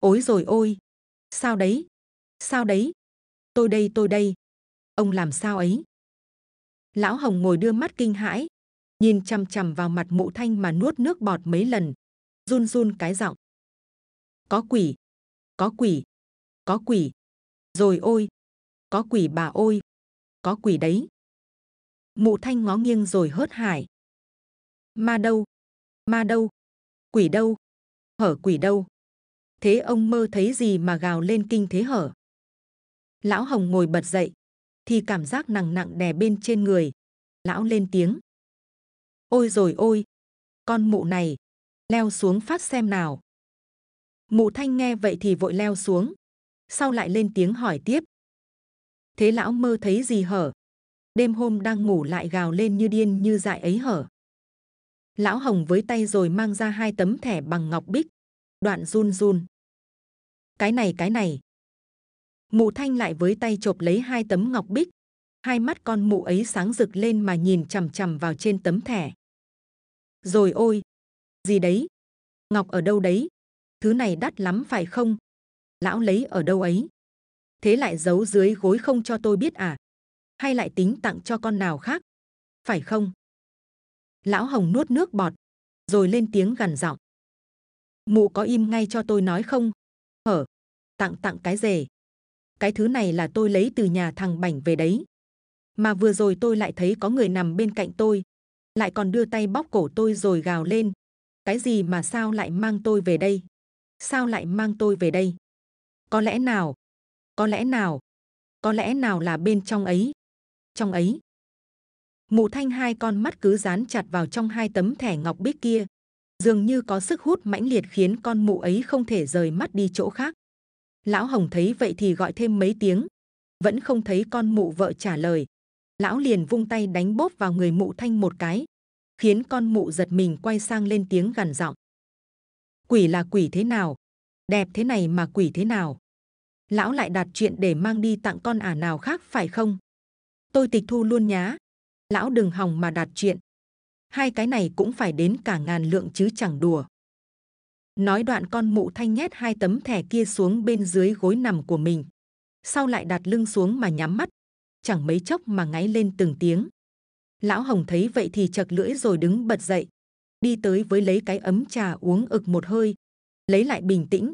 ối rồi ôi sao đấy sao đấy tôi đây tôi đây ông làm sao ấy lão hồng ngồi đưa mắt kinh hãi nhìn chăm chằm vào mặt mụ thanh mà nuốt nước bọt mấy lần run run cái giọng có quỷ có quỷ có quỷ rồi ôi có quỷ bà ôi, có quỷ đấy. Mụ thanh ngó nghiêng rồi hớt hải. Ma đâu, ma đâu, quỷ đâu, hở quỷ đâu. Thế ông mơ thấy gì mà gào lên kinh thế hở. Lão Hồng ngồi bật dậy, thì cảm giác nặng nặng đè bên trên người. Lão lên tiếng. Ôi rồi ôi, con mụ này, leo xuống phát xem nào. Mụ Thanh nghe vậy thì vội leo xuống. Sau lại lên tiếng hỏi tiếp thế lão mơ thấy gì hở đêm hôm đang ngủ lại gào lên như điên như dại ấy hở lão hồng với tay rồi mang ra hai tấm thẻ bằng ngọc bích đoạn run run cái này cái này mụ thanh lại với tay chộp lấy hai tấm ngọc bích hai mắt con mụ ấy sáng rực lên mà nhìn chằm chằm vào trên tấm thẻ rồi ôi gì đấy ngọc ở đâu đấy thứ này đắt lắm phải không lão lấy ở đâu ấy thế lại giấu dưới gối không cho tôi biết à? Hay lại tính tặng cho con nào khác? Phải không? Lão Hồng nuốt nước bọt, rồi lên tiếng gằn giọng. Mụ có im ngay cho tôi nói không? Hở, tặng tặng cái rể. Cái thứ này là tôi lấy từ nhà thằng Bảnh về đấy. Mà vừa rồi tôi lại thấy có người nằm bên cạnh tôi. Lại còn đưa tay bóc cổ tôi rồi gào lên. Cái gì mà sao lại mang tôi về đây? Sao lại mang tôi về đây? Có lẽ nào có lẽ nào có lẽ nào là bên trong ấy trong ấy mụ thanh hai con mắt cứ dán chặt vào trong hai tấm thẻ ngọc bích kia dường như có sức hút mãnh liệt khiến con mụ ấy không thể rời mắt đi chỗ khác lão hồng thấy vậy thì gọi thêm mấy tiếng vẫn không thấy con mụ vợ trả lời lão liền vung tay đánh bóp vào người mụ thanh một cái khiến con mụ giật mình quay sang lên tiếng gằn giọng quỷ là quỷ thế nào đẹp thế này mà quỷ thế nào lão lại đặt chuyện để mang đi tặng con ả nào khác phải không? Tôi tịch thu luôn nhá. Lão đừng hòng mà đặt chuyện. Hai cái này cũng phải đến cả ngàn lượng chứ chẳng đùa. Nói đoạn con mụ thanh nhét hai tấm thẻ kia xuống bên dưới gối nằm của mình. Sau lại đặt lưng xuống mà nhắm mắt. Chẳng mấy chốc mà ngáy lên từng tiếng. Lão Hồng thấy vậy thì chật lưỡi rồi đứng bật dậy. Đi tới với lấy cái ấm trà uống ực một hơi. Lấy lại bình tĩnh.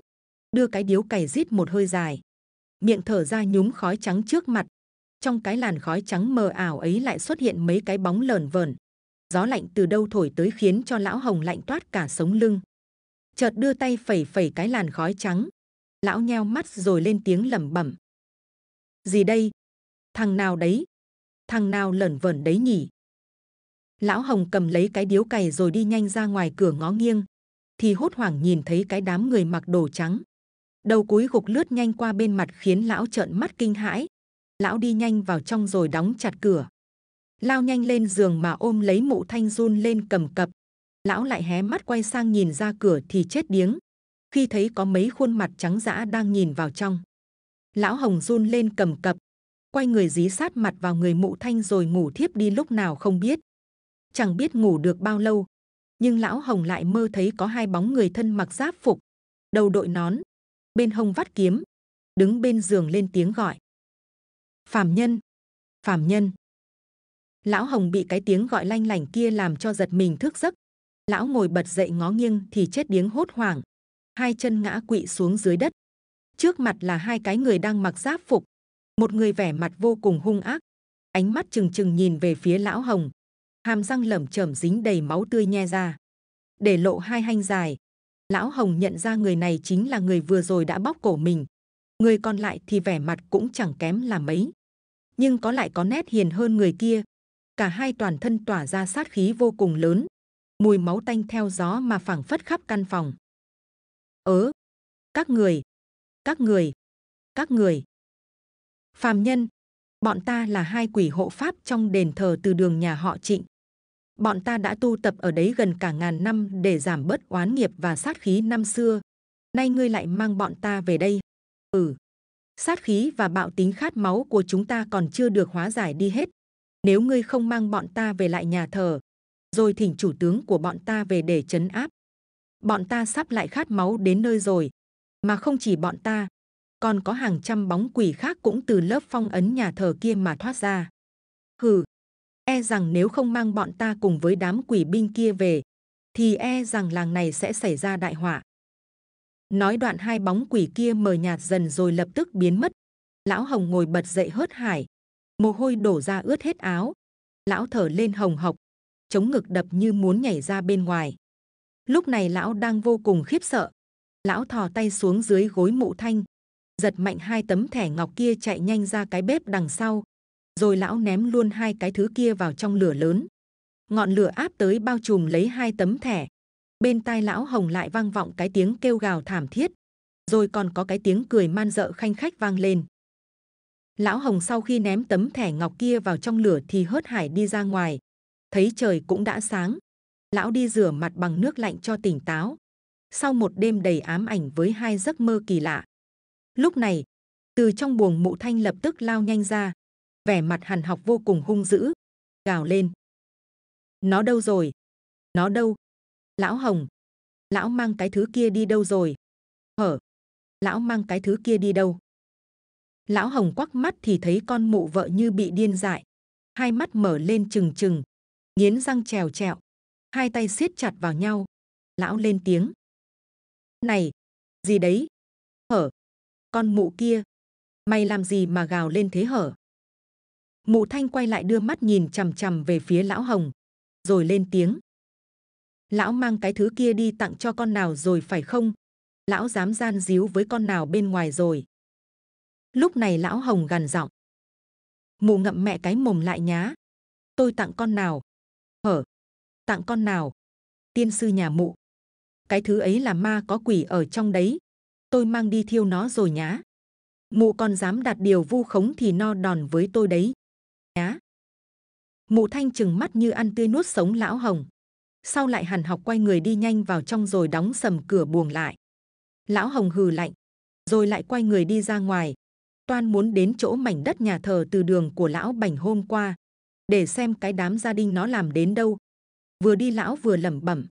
Đưa cái điếu cày rít một hơi dài miệng thở ra nhúm khói trắng trước mặt. Trong cái làn khói trắng mờ ảo ấy lại xuất hiện mấy cái bóng lởn vởn. Gió lạnh từ đâu thổi tới khiến cho lão hồng lạnh toát cả sống lưng. Chợt đưa tay phẩy phẩy cái làn khói trắng. Lão nheo mắt rồi lên tiếng lẩm bẩm. Gì đây? Thằng nào đấy? Thằng nào lẩn vẩn đấy nhỉ? Lão Hồng cầm lấy cái điếu cày rồi đi nhanh ra ngoài cửa ngó nghiêng, thì hốt hoảng nhìn thấy cái đám người mặc đồ trắng, đầu cúi gục lướt nhanh qua bên mặt khiến lão trợn mắt kinh hãi. Lão đi nhanh vào trong rồi đóng chặt cửa, lao nhanh lên giường mà ôm lấy mụ thanh run lên cầm cập. Lão lại hé mắt quay sang nhìn ra cửa thì chết điếng. Khi thấy có mấy khuôn mặt trắng dã đang nhìn vào trong, lão hồng run lên cầm cập, quay người dí sát mặt vào người mụ thanh rồi ngủ thiếp đi lúc nào không biết. Chẳng biết ngủ được bao lâu, nhưng lão hồng lại mơ thấy có hai bóng người thân mặc giáp phục, đầu đội nón, bên hông vắt kiếm, đứng bên giường lên tiếng gọi. Phạm nhân, Phạm nhân. Lão Hồng bị cái tiếng gọi lanh lảnh kia làm cho giật mình thức giấc. Lão ngồi bật dậy ngó nghiêng thì chết điếng hốt hoảng, hai chân ngã quỵ xuống dưới đất. Trước mặt là hai cái người đang mặc giáp phục, một người vẻ mặt vô cùng hung ác, ánh mắt trừng trừng nhìn về phía lão Hồng, hàm răng lẩm chẩm dính đầy máu tươi nhe ra, để lộ hai hanh dài, lão hồng nhận ra người này chính là người vừa rồi đã bóc cổ mình người còn lại thì vẻ mặt cũng chẳng kém là mấy nhưng có lại có nét hiền hơn người kia cả hai toàn thân tỏa ra sát khí vô cùng lớn mùi máu tanh theo gió mà phảng phất khắp căn phòng ớ các người các người các người phàm nhân bọn ta là hai quỷ hộ pháp trong đền thờ từ đường nhà họ trịnh bọn ta đã tu tập ở đấy gần cả ngàn năm để giảm bớt oán nghiệp và sát khí năm xưa. Nay ngươi lại mang bọn ta về đây. Ừ, sát khí và bạo tính khát máu của chúng ta còn chưa được hóa giải đi hết. Nếu ngươi không mang bọn ta về lại nhà thờ, rồi thỉnh chủ tướng của bọn ta về để chấn áp. Bọn ta sắp lại khát máu đến nơi rồi, mà không chỉ bọn ta, còn có hàng trăm bóng quỷ khác cũng từ lớp phong ấn nhà thờ kia mà thoát ra. Hừ, e rằng nếu không mang bọn ta cùng với đám quỷ binh kia về, thì e rằng làng này sẽ xảy ra đại họa. Nói đoạn hai bóng quỷ kia mờ nhạt dần rồi lập tức biến mất. Lão Hồng ngồi bật dậy hớt hải, mồ hôi đổ ra ướt hết áo. Lão thở lên hồng hộc, chống ngực đập như muốn nhảy ra bên ngoài. Lúc này lão đang vô cùng khiếp sợ. Lão thò tay xuống dưới gối mụ thanh, giật mạnh hai tấm thẻ ngọc kia chạy nhanh ra cái bếp đằng sau, rồi lão ném luôn hai cái thứ kia vào trong lửa lớn. Ngọn lửa áp tới bao trùm lấy hai tấm thẻ. Bên tai lão hồng lại vang vọng cái tiếng kêu gào thảm thiết, rồi còn có cái tiếng cười man dợ khanh khách vang lên. Lão hồng sau khi ném tấm thẻ ngọc kia vào trong lửa thì hớt hải đi ra ngoài. Thấy trời cũng đã sáng, lão đi rửa mặt bằng nước lạnh cho tỉnh táo. Sau một đêm đầy ám ảnh với hai giấc mơ kỳ lạ, lúc này từ trong buồng mụ thanh lập tức lao nhanh ra vẻ mặt hằn học vô cùng hung dữ, gào lên. Nó đâu rồi? Nó đâu? Lão Hồng, lão mang cái thứ kia đi đâu rồi? Hở, lão mang cái thứ kia đi đâu? Lão Hồng quắc mắt thì thấy con mụ vợ như bị điên dại, hai mắt mở lên trừng trừng, nghiến răng trèo trẹo, hai tay siết chặt vào nhau. Lão lên tiếng. Này, gì đấy? Hở, con mụ kia, mày làm gì mà gào lên thế hở? Mụ Thanh quay lại đưa mắt nhìn chằm chằm về phía lão Hồng, rồi lên tiếng. Lão mang cái thứ kia đi tặng cho con nào rồi phải không? Lão dám gian díu với con nào bên ngoài rồi? Lúc này lão Hồng gằn giọng. Mụ ngậm mẹ cái mồm lại nhá. Tôi tặng con nào? Hở? Tặng con nào? Tiên sư nhà mụ. Cái thứ ấy là ma có quỷ ở trong đấy. Tôi mang đi thiêu nó rồi nhá. Mụ còn dám đặt điều vu khống thì no đòn với tôi đấy nhá. Mụ Thanh chừng mắt như ăn tươi nuốt sống lão hồng. Sau lại hàn học quay người đi nhanh vào trong rồi đóng sầm cửa buồng lại. Lão hồng hừ lạnh, rồi lại quay người đi ra ngoài. Toan muốn đến chỗ mảnh đất nhà thờ từ đường của lão bảnh hôm qua để xem cái đám gia đình nó làm đến đâu. Vừa đi lão vừa lẩm bẩm.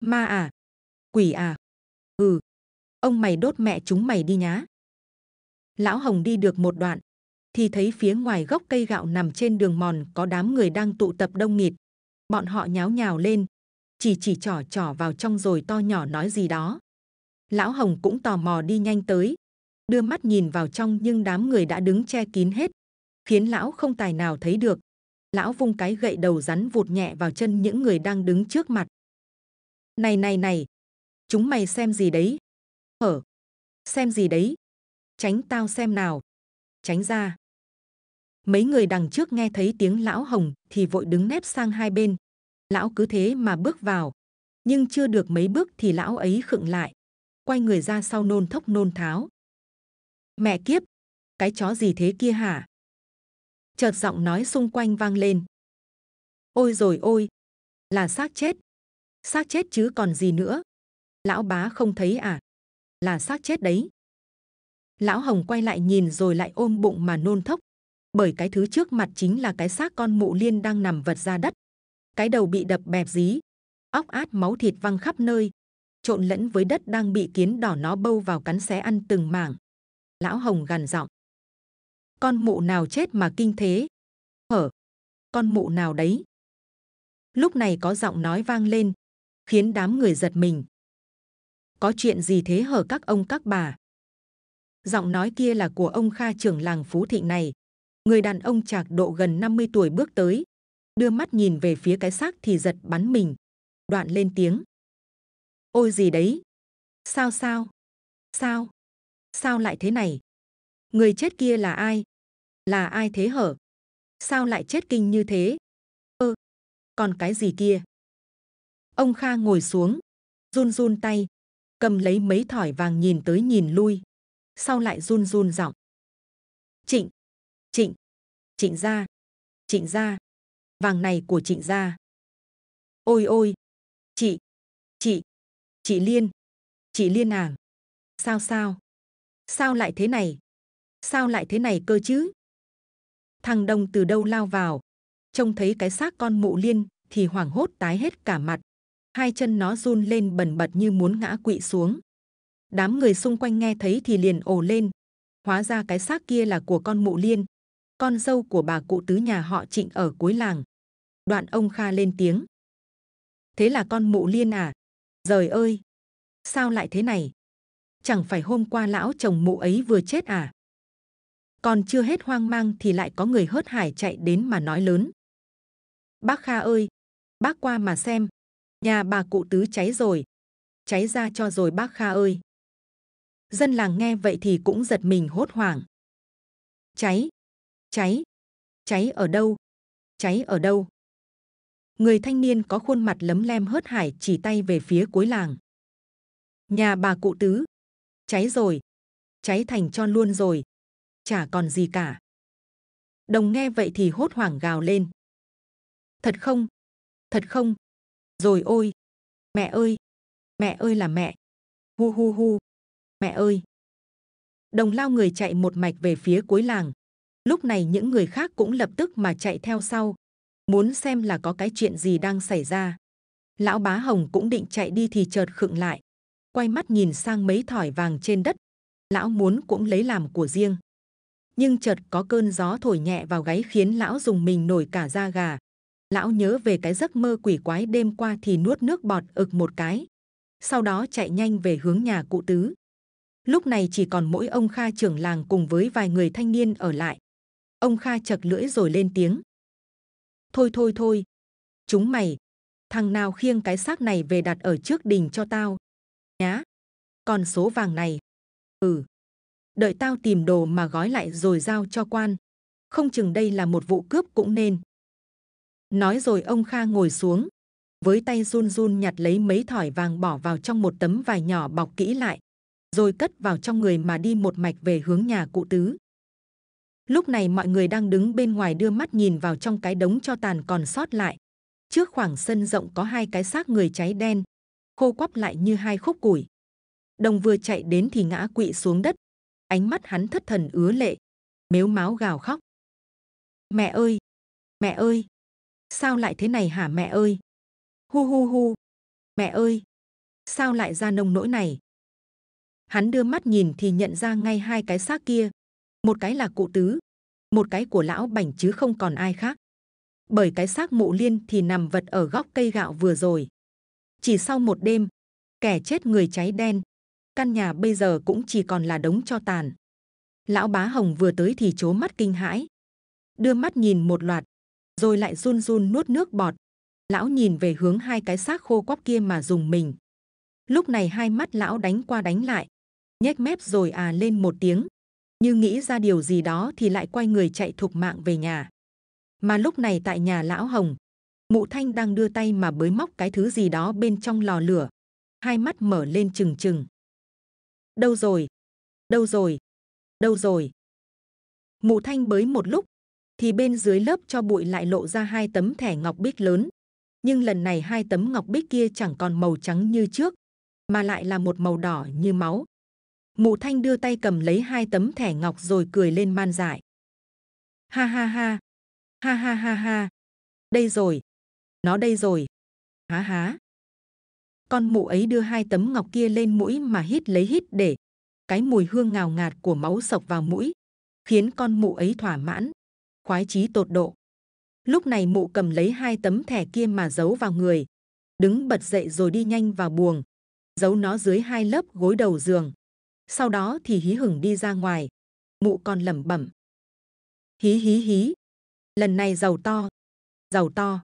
Ma à, quỷ à, ừ, ông mày đốt mẹ chúng mày đi nhá. Lão Hồng đi được một đoạn, thì thấy phía ngoài gốc cây gạo nằm trên đường mòn có đám người đang tụ tập đông nghịt. Bọn họ nháo nhào lên, chỉ chỉ trỏ trỏ vào trong rồi to nhỏ nói gì đó. Lão Hồng cũng tò mò đi nhanh tới, đưa mắt nhìn vào trong nhưng đám người đã đứng che kín hết, khiến lão không tài nào thấy được. Lão vung cái gậy đầu rắn vụt nhẹ vào chân những người đang đứng trước mặt. Này này này, chúng mày xem gì đấy? Hở, xem gì đấy? Tránh tao xem nào. Tránh ra mấy người đằng trước nghe thấy tiếng lão hồng thì vội đứng nép sang hai bên lão cứ thế mà bước vào nhưng chưa được mấy bước thì lão ấy khựng lại quay người ra sau nôn thốc nôn tháo mẹ kiếp cái chó gì thế kia hả chợt giọng nói xung quanh vang lên ôi rồi ôi là xác chết xác chết chứ còn gì nữa lão bá không thấy à là xác chết đấy lão hồng quay lại nhìn rồi lại ôm bụng mà nôn thốc bởi cái thứ trước mặt chính là cái xác con mụ liên đang nằm vật ra đất cái đầu bị đập bẹp dí óc át máu thịt văng khắp nơi trộn lẫn với đất đang bị kiến đỏ nó bâu vào cắn xé ăn từng mảng lão hồng gằn giọng con mụ nào chết mà kinh thế hở con mụ nào đấy lúc này có giọng nói vang lên khiến đám người giật mình có chuyện gì thế hở các ông các bà giọng nói kia là của ông kha trưởng làng phú thịnh này Người đàn ông trạc độ gần 50 tuổi bước tới, đưa mắt nhìn về phía cái xác thì giật bắn mình. Đoạn lên tiếng. Ôi gì đấy? Sao sao? Sao? Sao lại thế này? Người chết kia là ai? Là ai thế hở? Sao lại chết kinh như thế? Ơ, ừ, còn cái gì kia? Ông Kha ngồi xuống, run run tay, cầm lấy mấy thỏi vàng nhìn tới nhìn lui, sau lại run run giọng. Trịnh, Trịnh, Trịnh gia, Trịnh gia, vàng này của Trịnh gia. Ôi ôi, chị, chị, chị Liên, chị Liên à. sao sao, sao lại thế này, sao lại thế này cơ chứ? Thằng Đông từ đâu lao vào, trông thấy cái xác con mụ Liên thì hoảng hốt tái hết cả mặt, hai chân nó run lên bần bật như muốn ngã quỵ xuống. Đám người xung quanh nghe thấy thì liền ồ lên, hóa ra cái xác kia là của con mụ Liên, con dâu của bà cụ tứ nhà họ trịnh ở cuối làng. Đoạn ông Kha lên tiếng. Thế là con mụ liên à? Trời ơi! Sao lại thế này? Chẳng phải hôm qua lão chồng mụ ấy vừa chết à? Còn chưa hết hoang mang thì lại có người hớt hải chạy đến mà nói lớn. Bác Kha ơi! Bác qua mà xem! Nhà bà cụ tứ cháy rồi! Cháy ra cho rồi bác Kha ơi! Dân làng nghe vậy thì cũng giật mình hốt hoảng. Cháy! Cháy! Cháy ở đâu? Cháy ở đâu? Người thanh niên có khuôn mặt lấm lem hớt hải chỉ tay về phía cuối làng. Nhà bà cụ tứ. Cháy rồi. Cháy thành tròn luôn rồi. Chả còn gì cả. Đồng nghe vậy thì hốt hoảng gào lên. Thật không? Thật không? Rồi ôi! Mẹ ơi! Mẹ ơi là mẹ! Hu hu hu! Mẹ ơi! Đồng lao người chạy một mạch về phía cuối làng, lúc này những người khác cũng lập tức mà chạy theo sau muốn xem là có cái chuyện gì đang xảy ra lão bá hồng cũng định chạy đi thì chợt khựng lại quay mắt nhìn sang mấy thỏi vàng trên đất lão muốn cũng lấy làm của riêng nhưng chợt có cơn gió thổi nhẹ vào gáy khiến lão dùng mình nổi cả da gà lão nhớ về cái giấc mơ quỷ quái đêm qua thì nuốt nước bọt ực một cái sau đó chạy nhanh về hướng nhà cụ tứ lúc này chỉ còn mỗi ông kha trưởng làng cùng với vài người thanh niên ở lại Ông Kha chật lưỡi rồi lên tiếng. Thôi thôi thôi, chúng mày, thằng nào khiêng cái xác này về đặt ở trước đình cho tao. Nhá, còn số vàng này, ừ, đợi tao tìm đồ mà gói lại rồi giao cho quan. Không chừng đây là một vụ cướp cũng nên. Nói rồi ông Kha ngồi xuống, với tay run run nhặt lấy mấy thỏi vàng bỏ vào trong một tấm vải nhỏ bọc kỹ lại, rồi cất vào trong người mà đi một mạch về hướng nhà cụ tứ. Lúc này mọi người đang đứng bên ngoài đưa mắt nhìn vào trong cái đống cho tàn còn sót lại. Trước khoảng sân rộng có hai cái xác người cháy đen, khô quắp lại như hai khúc củi. Đồng vừa chạy đến thì ngã quỵ xuống đất. Ánh mắt hắn thất thần ứa lệ, mếu máu gào khóc. Mẹ ơi! Mẹ ơi! Sao lại thế này hả mẹ ơi? Hu hu hu! Mẹ ơi! Sao lại ra nông nỗi này? Hắn đưa mắt nhìn thì nhận ra ngay hai cái xác kia, một cái là cụ tứ một cái của lão bảnh chứ không còn ai khác bởi cái xác mộ liên thì nằm vật ở góc cây gạo vừa rồi chỉ sau một đêm kẻ chết người cháy đen căn nhà bây giờ cũng chỉ còn là đống cho tàn lão bá hồng vừa tới thì chố mắt kinh hãi đưa mắt nhìn một loạt rồi lại run run nuốt nước bọt lão nhìn về hướng hai cái xác khô quắp kia mà dùng mình lúc này hai mắt lão đánh qua đánh lại nhếch mép rồi à lên một tiếng như nghĩ ra điều gì đó thì lại quay người chạy thục mạng về nhà. Mà lúc này tại nhà lão Hồng, Mụ Thanh đang đưa tay mà bới móc cái thứ gì đó bên trong lò lửa, hai mắt mở lên trừng trừng. Đâu rồi? Đâu rồi? Đâu rồi? Mụ Thanh bới một lúc, thì bên dưới lớp cho bụi lại lộ ra hai tấm thẻ ngọc bích lớn. Nhưng lần này hai tấm ngọc bích kia chẳng còn màu trắng như trước, mà lại là một màu đỏ như máu. Mụ Thanh đưa tay cầm lấy hai tấm thẻ ngọc rồi cười lên man dại. Ha ha ha, ha ha ha ha, đây rồi, nó đây rồi, há há. Con mụ ấy đưa hai tấm ngọc kia lên mũi mà hít lấy hít để, cái mùi hương ngào ngạt của máu sộc vào mũi, khiến con mụ ấy thỏa mãn, khoái chí tột độ. Lúc này mụ cầm lấy hai tấm thẻ kia mà giấu vào người, đứng bật dậy rồi đi nhanh vào buồng, giấu nó dưới hai lớp gối đầu giường sau đó thì hí hửng đi ra ngoài mụ còn lẩm bẩm hí hí hí lần này giàu to giàu to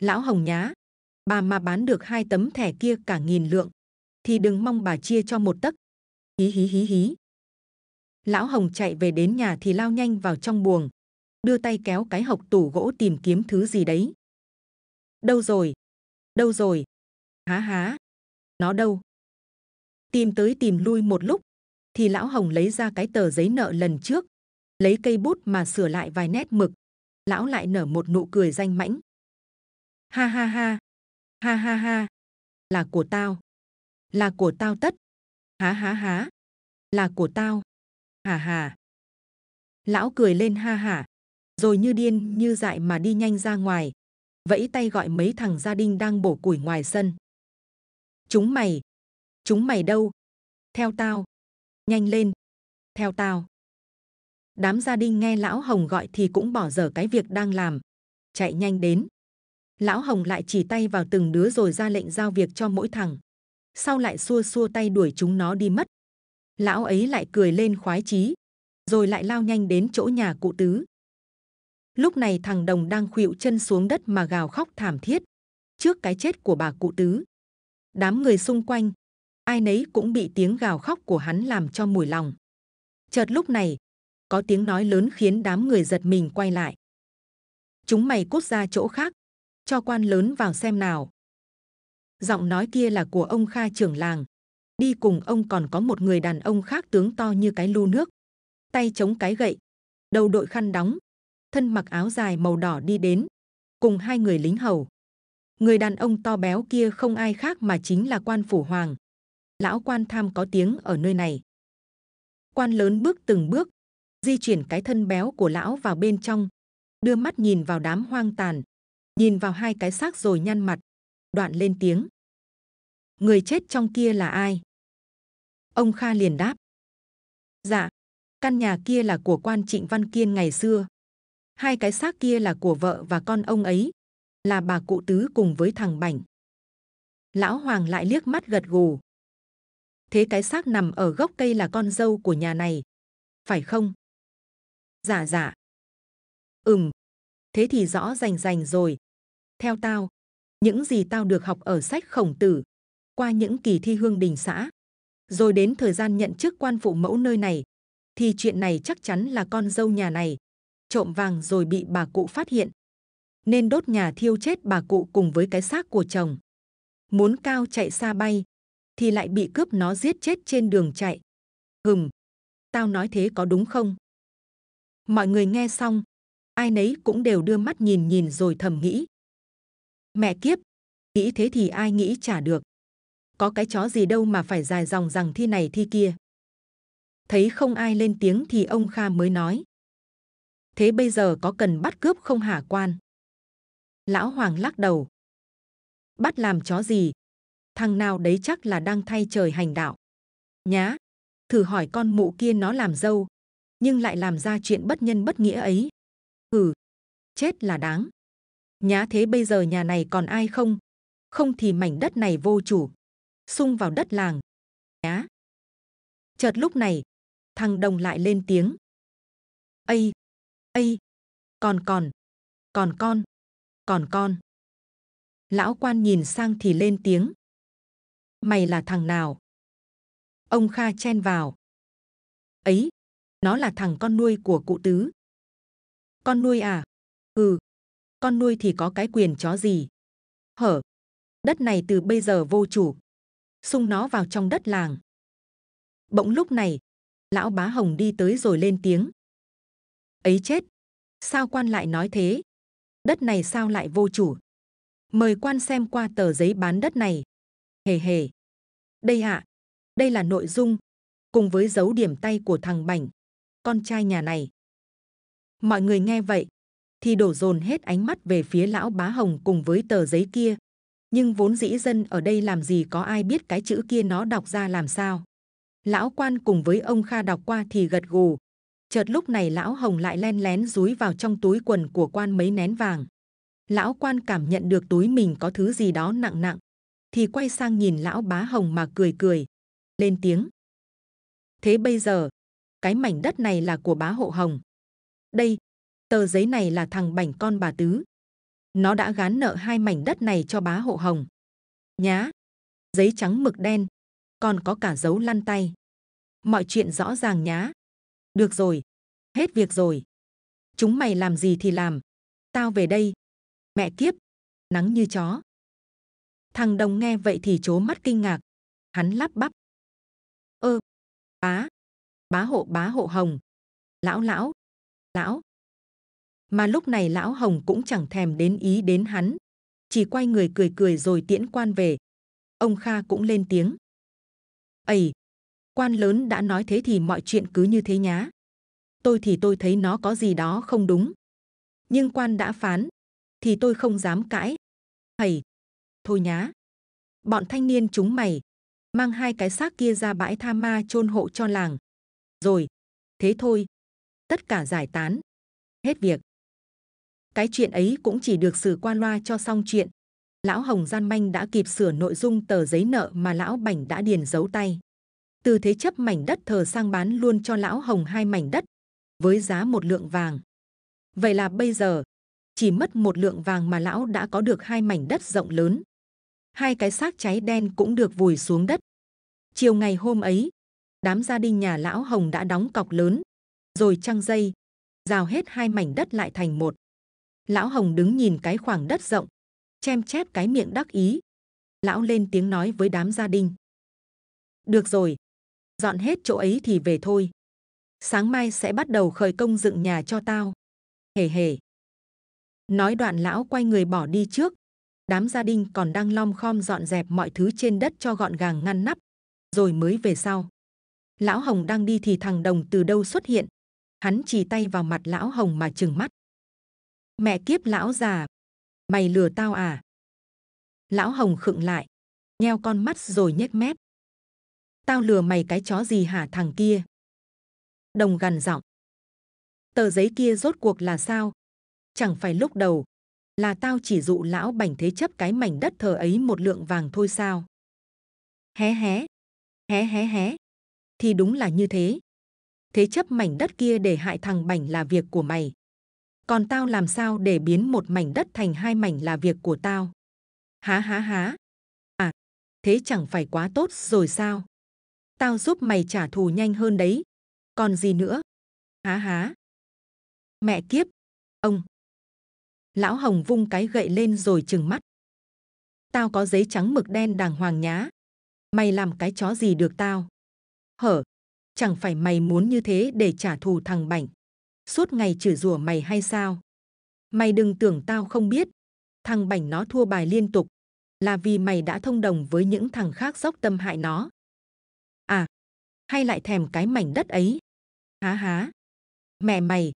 lão hồng nhá bà mà bán được hai tấm thẻ kia cả nghìn lượng thì đừng mong bà chia cho một tấc hí hí hí hí lão hồng chạy về đến nhà thì lao nhanh vào trong buồng đưa tay kéo cái hộc tủ gỗ tìm kiếm thứ gì đấy đâu rồi đâu rồi há há nó đâu tìm tới tìm lui một lúc thì lão hồng lấy ra cái tờ giấy nợ lần trước lấy cây bút mà sửa lại vài nét mực lão lại nở một nụ cười danh mãnh ha ha ha ha ha ha là của tao là của tao tất há há há là của tao hà hà lão cười lên ha hà rồi như điên như dại mà đi nhanh ra ngoài vẫy tay gọi mấy thằng gia đình đang bổ củi ngoài sân chúng mày chúng mày đâu theo tao nhanh lên theo tao đám gia đình nghe lão hồng gọi thì cũng bỏ dở cái việc đang làm chạy nhanh đến lão hồng lại chỉ tay vào từng đứa rồi ra lệnh giao việc cho mỗi thằng sau lại xua xua tay đuổi chúng nó đi mất lão ấy lại cười lên khoái chí rồi lại lao nhanh đến chỗ nhà cụ tứ lúc này thằng đồng đang khuỵu chân xuống đất mà gào khóc thảm thiết trước cái chết của bà cụ tứ đám người xung quanh ai nấy cũng bị tiếng gào khóc của hắn làm cho mùi lòng. Chợt lúc này, có tiếng nói lớn khiến đám người giật mình quay lại. Chúng mày cút ra chỗ khác, cho quan lớn vào xem nào. Giọng nói kia là của ông Kha trưởng làng. Đi cùng ông còn có một người đàn ông khác tướng to như cái lu nước, tay chống cái gậy, đầu đội khăn đóng, thân mặc áo dài màu đỏ đi đến, cùng hai người lính hầu. Người đàn ông to béo kia không ai khác mà chính là quan phủ hoàng, lão quan tham có tiếng ở nơi này. Quan lớn bước từng bước, di chuyển cái thân béo của lão vào bên trong, đưa mắt nhìn vào đám hoang tàn, nhìn vào hai cái xác rồi nhăn mặt, đoạn lên tiếng. Người chết trong kia là ai? Ông Kha liền đáp. Dạ, căn nhà kia là của quan Trịnh Văn Kiên ngày xưa. Hai cái xác kia là của vợ và con ông ấy, là bà cụ tứ cùng với thằng Bảnh. Lão Hoàng lại liếc mắt gật gù, thế cái xác nằm ở gốc cây là con dâu của nhà này phải không dạ dạ ừm thế thì rõ rành rành rồi theo tao những gì tao được học ở sách khổng tử qua những kỳ thi hương đình xã rồi đến thời gian nhận chức quan phụ mẫu nơi này thì chuyện này chắc chắn là con dâu nhà này trộm vàng rồi bị bà cụ phát hiện nên đốt nhà thiêu chết bà cụ cùng với cái xác của chồng muốn cao chạy xa bay thì lại bị cướp nó giết chết trên đường chạy. Hừm, tao nói thế có đúng không? Mọi người nghe xong, ai nấy cũng đều đưa mắt nhìn nhìn rồi thầm nghĩ. Mẹ kiếp, nghĩ thế thì ai nghĩ trả được. Có cái chó gì đâu mà phải dài dòng rằng thi này thi kia. Thấy không ai lên tiếng thì ông Kha mới nói. Thế bây giờ có cần bắt cướp không hả quan? Lão Hoàng lắc đầu. Bắt làm chó gì, thằng nào đấy chắc là đang thay trời hành đạo. Nhá, thử hỏi con mụ kia nó làm dâu, nhưng lại làm ra chuyện bất nhân bất nghĩa ấy. Ừ, chết là đáng. Nhá thế bây giờ nhà này còn ai không? Không thì mảnh đất này vô chủ, sung vào đất làng. Nhá. Chợt lúc này, thằng đồng lại lên tiếng. Ây, ây, còn còn, còn con, còn con. Lão quan nhìn sang thì lên tiếng mày là thằng nào ông kha chen vào ấy nó là thằng con nuôi của cụ tứ con nuôi à ừ con nuôi thì có cái quyền chó gì hở đất này từ bây giờ vô chủ xung nó vào trong đất làng bỗng lúc này lão bá hồng đi tới rồi lên tiếng ấy chết sao quan lại nói thế đất này sao lại vô chủ mời quan xem qua tờ giấy bán đất này Hề hề. Đây hạ. Đây là nội dung. Cùng với dấu điểm tay của thằng Bảnh. Con trai nhà này. Mọi người nghe vậy. Thì đổ dồn hết ánh mắt về phía lão bá hồng cùng với tờ giấy kia. Nhưng vốn dĩ dân ở đây làm gì có ai biết cái chữ kia nó đọc ra làm sao. Lão quan cùng với ông Kha đọc qua thì gật gù. Chợt lúc này lão hồng lại len lén rúi vào trong túi quần của quan mấy nén vàng lão quan cảm nhận được túi mình có thứ gì đó nặng nặng thì quay sang nhìn lão bá hồng mà cười cười lên tiếng thế bây giờ cái mảnh đất này là của bá hộ hồng đây tờ giấy này là thằng bảnh con bà tứ nó đã gán nợ hai mảnh đất này cho bá hộ hồng nhá giấy trắng mực đen còn có cả dấu lăn tay mọi chuyện rõ ràng nhá được rồi hết việc rồi chúng mày làm gì thì làm tao về đây mẹ kiếp nắng như chó Thằng đồng nghe vậy thì chố mắt kinh ngạc. Hắn lắp bắp. Ơ, bá, bá hộ bá hộ hồng. Lão lão, lão. Mà lúc này lão hồng cũng chẳng thèm đến ý đến hắn. Chỉ quay người cười cười rồi tiễn quan về. Ông Kha cũng lên tiếng. Ây, quan lớn đã nói thế thì mọi chuyện cứ như thế nhá. Tôi thì tôi thấy nó có gì đó không đúng. Nhưng quan đã phán, thì tôi không dám cãi. thầy thôi nhá. Bọn thanh niên chúng mày, mang hai cái xác kia ra bãi tha ma chôn hộ cho làng. Rồi, thế thôi. Tất cả giải tán. Hết việc. Cái chuyện ấy cũng chỉ được xử qua loa cho xong chuyện. Lão Hồng Gian Manh đã kịp sửa nội dung tờ giấy nợ mà Lão Bảnh đã điền giấu tay. Từ thế chấp mảnh đất thờ sang bán luôn cho Lão Hồng hai mảnh đất với giá một lượng vàng. Vậy là bây giờ, chỉ mất một lượng vàng mà lão đã có được hai mảnh đất rộng lớn, hai cái xác cháy đen cũng được vùi xuống đất. Chiều ngày hôm ấy, đám gia đình nhà lão Hồng đã đóng cọc lớn, rồi trăng dây, rào hết hai mảnh đất lại thành một. Lão Hồng đứng nhìn cái khoảng đất rộng, chem chép cái miệng đắc ý. Lão lên tiếng nói với đám gia đình. Được rồi, dọn hết chỗ ấy thì về thôi. Sáng mai sẽ bắt đầu khởi công dựng nhà cho tao. Hề hề. Nói đoạn lão quay người bỏ đi trước, đám gia đình còn đang lom khom dọn dẹp mọi thứ trên đất cho gọn gàng ngăn nắp, rồi mới về sau. Lão Hồng đang đi thì thằng Đồng từ đâu xuất hiện. Hắn chỉ tay vào mặt Lão Hồng mà chừng mắt. Mẹ kiếp Lão già! Mày lừa tao à? Lão Hồng khựng lại, nheo con mắt rồi nhếch mép. Tao lừa mày cái chó gì hả thằng kia? Đồng gằn giọng. Tờ giấy kia rốt cuộc là sao? Chẳng phải lúc đầu là tao chỉ dụ lão bảnh thế chấp cái mảnh đất thờ ấy một lượng vàng thôi sao? Hé hé, hé hé hé, thì đúng là như thế. Thế chấp mảnh đất kia để hại thằng bảnh là việc của mày. Còn tao làm sao để biến một mảnh đất thành hai mảnh là việc của tao? Há há há. À, thế chẳng phải quá tốt rồi sao? Tao giúp mày trả thù nhanh hơn đấy. Còn gì nữa? Há há. Mẹ kiếp, ông lão hồng vung cái gậy lên rồi chừng mắt tao có giấy trắng mực đen đàng hoàng nhá mày làm cái chó gì được tao hở chẳng phải mày muốn như thế để trả thù thằng bảnh suốt ngày chửi rủa mày hay sao mày đừng tưởng tao không biết thằng bảnh nó thua bài liên tục là vì mày đã thông đồng với những thằng khác dốc tâm hại nó à hay lại thèm cái mảnh đất ấy há há mẹ mày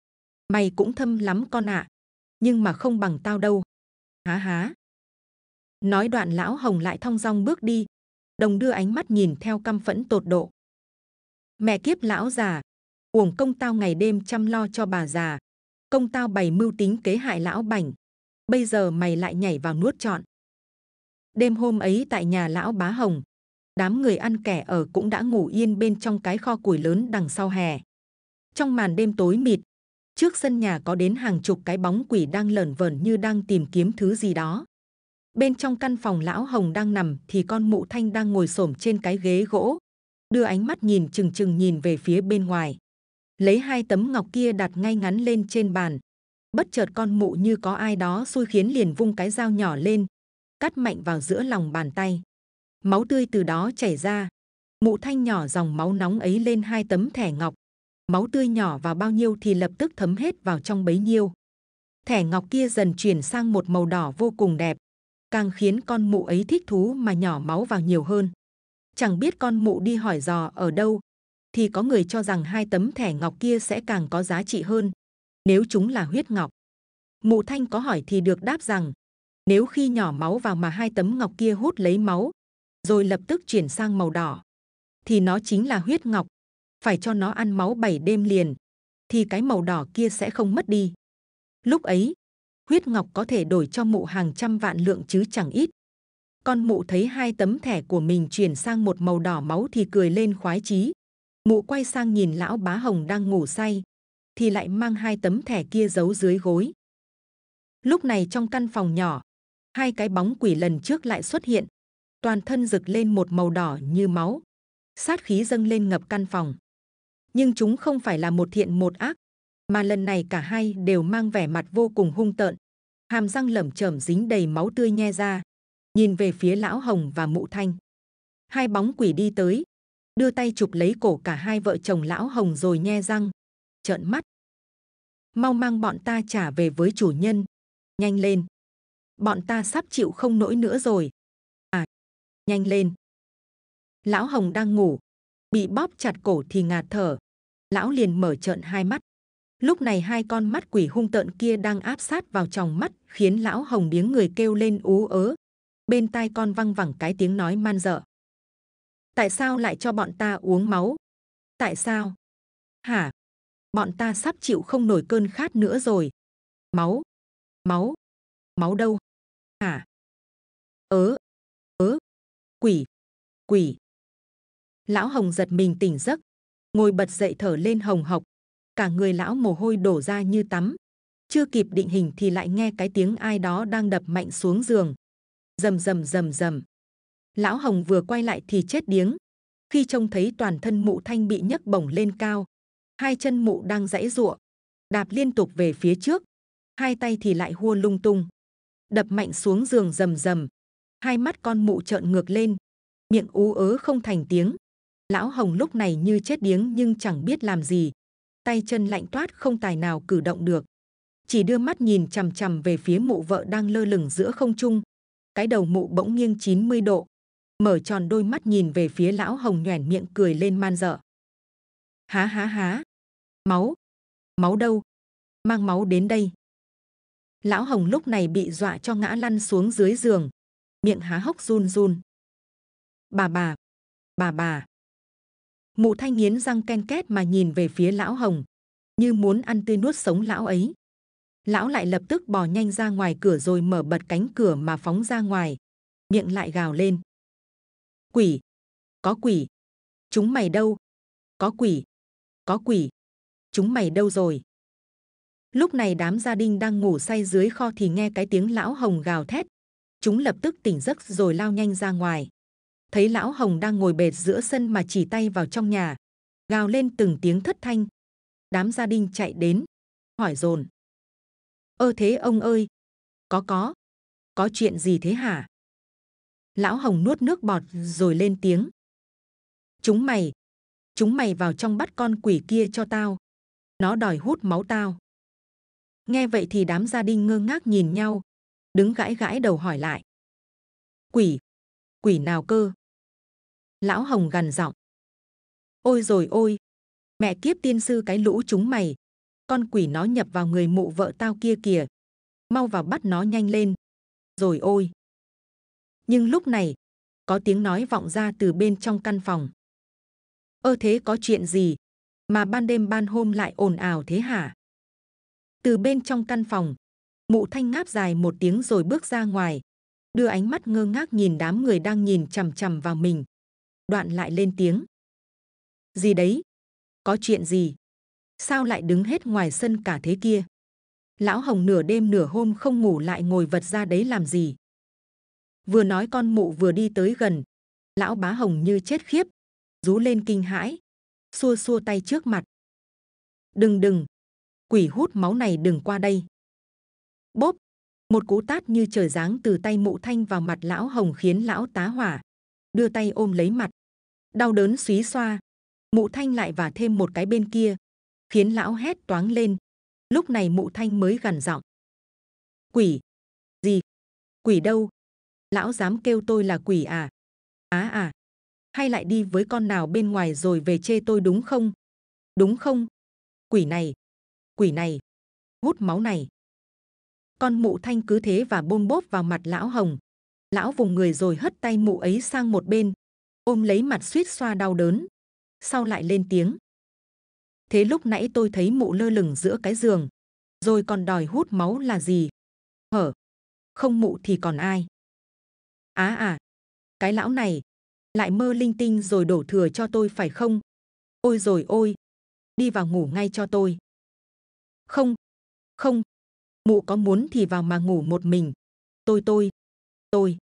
mày cũng thâm lắm con ạ à nhưng mà không bằng tao đâu. Há há. Nói đoạn lão hồng lại thong dong bước đi. Đồng đưa ánh mắt nhìn theo căm phẫn tột độ. Mẹ kiếp lão già, uổng công tao ngày đêm chăm lo cho bà già. Công tao bày mưu tính kế hại lão bảnh. Bây giờ mày lại nhảy vào nuốt trọn. Đêm hôm ấy tại nhà lão bá hồng, đám người ăn kẻ ở cũng đã ngủ yên bên trong cái kho củi lớn đằng sau hè. Trong màn đêm tối mịt, Trước sân nhà có đến hàng chục cái bóng quỷ đang lởn vởn như đang tìm kiếm thứ gì đó. Bên trong căn phòng lão Hồng đang nằm thì con mụ thanh đang ngồi xổm trên cái ghế gỗ, đưa ánh mắt nhìn chừng chừng nhìn về phía bên ngoài. Lấy hai tấm ngọc kia đặt ngay ngắn lên trên bàn. Bất chợt con mụ như có ai đó xui khiến liền vung cái dao nhỏ lên, cắt mạnh vào giữa lòng bàn tay. Máu tươi từ đó chảy ra. Mụ thanh nhỏ dòng máu nóng ấy lên hai tấm thẻ ngọc, máu tươi nhỏ vào bao nhiêu thì lập tức thấm hết vào trong bấy nhiêu. Thẻ ngọc kia dần chuyển sang một màu đỏ vô cùng đẹp, càng khiến con mụ ấy thích thú mà nhỏ máu vào nhiều hơn. Chẳng biết con mụ đi hỏi dò ở đâu, thì có người cho rằng hai tấm thẻ ngọc kia sẽ càng có giá trị hơn, nếu chúng là huyết ngọc. Mụ Thanh có hỏi thì được đáp rằng, nếu khi nhỏ máu vào mà hai tấm ngọc kia hút lấy máu, rồi lập tức chuyển sang màu đỏ, thì nó chính là huyết ngọc phải cho nó ăn máu bảy đêm liền, thì cái màu đỏ kia sẽ không mất đi. Lúc ấy, huyết ngọc có thể đổi cho mụ hàng trăm vạn lượng chứ chẳng ít. Con mụ thấy hai tấm thẻ của mình chuyển sang một màu đỏ máu thì cười lên khoái chí. Mụ quay sang nhìn lão bá hồng đang ngủ say, thì lại mang hai tấm thẻ kia giấu dưới gối. Lúc này trong căn phòng nhỏ, hai cái bóng quỷ lần trước lại xuất hiện, toàn thân rực lên một màu đỏ như máu. Sát khí dâng lên ngập căn phòng nhưng chúng không phải là một thiện một ác, mà lần này cả hai đều mang vẻ mặt vô cùng hung tợn, hàm răng lẩm chẩm dính đầy máu tươi nhe ra, nhìn về phía lão hồng và mụ thanh. Hai bóng quỷ đi tới, đưa tay chụp lấy cổ cả hai vợ chồng lão hồng rồi nhe răng, trợn mắt. Mau mang bọn ta trả về với chủ nhân, nhanh lên. Bọn ta sắp chịu không nổi nữa rồi. À, nhanh lên. Lão hồng đang ngủ, bị bóp chặt cổ thì ngạt thở, lão liền mở trợn hai mắt. Lúc này hai con mắt quỷ hung tợn kia đang áp sát vào tròng mắt, khiến lão hồng điếng người kêu lên ú ớ. Bên tai con văng vẳng cái tiếng nói man dợ. Tại sao lại cho bọn ta uống máu? Tại sao? Hả? Bọn ta sắp chịu không nổi cơn khát nữa rồi. Máu, máu, máu đâu? Hả? Ớ, ớ, quỷ, quỷ. Lão Hồng giật mình tỉnh giấc, ngồi bật dậy thở lên hồng hộc cả người lão mồ hôi đổ ra như tắm chưa kịp định hình thì lại nghe cái tiếng ai đó đang đập mạnh xuống giường rầm rầm rầm rầm lão hồng vừa quay lại thì chết điếng khi trông thấy toàn thân mụ thanh bị nhấc bổng lên cao hai chân mụ đang dãy ruộng, đạp liên tục về phía trước hai tay thì lại hua lung tung đập mạnh xuống giường rầm rầm hai mắt con mụ trợn ngược lên miệng ú ớ không thành tiếng Lão Hồng lúc này như chết điếng nhưng chẳng biết làm gì. Tay chân lạnh toát không tài nào cử động được. Chỉ đưa mắt nhìn chằm chằm về phía mụ vợ đang lơ lửng giữa không trung. Cái đầu mụ bỗng nghiêng 90 độ. Mở tròn đôi mắt nhìn về phía Lão Hồng nhoẻn miệng cười lên man dợ. Há há há. Máu. Máu đâu? Mang máu đến đây. Lão Hồng lúc này bị dọa cho ngã lăn xuống dưới giường. Miệng há hốc run run. Bà bà. Bà bà Mụ thanh nghiến răng ken két mà nhìn về phía lão hồng, như muốn ăn tươi nuốt sống lão ấy. Lão lại lập tức bò nhanh ra ngoài cửa rồi mở bật cánh cửa mà phóng ra ngoài, miệng lại gào lên. Quỷ, có quỷ, chúng mày đâu? Có quỷ, có quỷ, chúng mày đâu rồi? Lúc này đám gia đình đang ngủ say dưới kho thì nghe cái tiếng lão hồng gào thét, chúng lập tức tỉnh giấc rồi lao nhanh ra ngoài thấy lão hồng đang ngồi bệt giữa sân mà chỉ tay vào trong nhà gào lên từng tiếng thất thanh đám gia đình chạy đến hỏi dồn ơ thế ông ơi có có có chuyện gì thế hả lão hồng nuốt nước bọt rồi lên tiếng chúng mày chúng mày vào trong bắt con quỷ kia cho tao nó đòi hút máu tao nghe vậy thì đám gia đình ngơ ngác nhìn nhau đứng gãi gãi đầu hỏi lại quỷ quỷ nào cơ lão hồng gằn giọng ôi rồi ôi mẹ kiếp tiên sư cái lũ chúng mày con quỷ nó nhập vào người mụ vợ tao kia kìa mau vào bắt nó nhanh lên rồi ôi nhưng lúc này có tiếng nói vọng ra từ bên trong căn phòng ơ thế có chuyện gì mà ban đêm ban hôm lại ồn ào thế hả từ bên trong căn phòng mụ thanh ngáp dài một tiếng rồi bước ra ngoài đưa ánh mắt ngơ ngác nhìn đám người đang nhìn chằm chằm vào mình đoạn lại lên tiếng. Gì đấy? Có chuyện gì? Sao lại đứng hết ngoài sân cả thế kia? Lão Hồng nửa đêm nửa hôm không ngủ lại ngồi vật ra đấy làm gì? Vừa nói con mụ vừa đi tới gần. Lão bá Hồng như chết khiếp. Rú lên kinh hãi. Xua xua tay trước mặt. Đừng đừng. Quỷ hút máu này đừng qua đây. Bốp. Một cú tát như trời giáng từ tay mụ thanh vào mặt lão hồng khiến lão tá hỏa đưa tay ôm lấy mặt đau đớn xí xoa. Mụ Thanh lại và thêm một cái bên kia, khiến lão hét toáng lên. Lúc này mụ Thanh mới gần giọng. Quỷ! Gì? Quỷ đâu? Lão dám kêu tôi là quỷ à? Á à, à! Hay lại đi với con nào bên ngoài rồi về chê tôi đúng không? Đúng không? Quỷ này! Quỷ này! Hút máu này! Con mụ Thanh cứ thế và bôn bốp vào mặt lão Hồng. Lão vùng người rồi hất tay mụ ấy sang một bên, ôm lấy mặt suýt xoa đau đớn sau lại lên tiếng thế lúc nãy tôi thấy mụ lơ lửng giữa cái giường rồi còn đòi hút máu là gì hở không mụ thì còn ai á à, à cái lão này lại mơ linh tinh rồi đổ thừa cho tôi phải không ôi rồi ôi đi vào ngủ ngay cho tôi không không mụ có muốn thì vào mà ngủ một mình tôi tôi tôi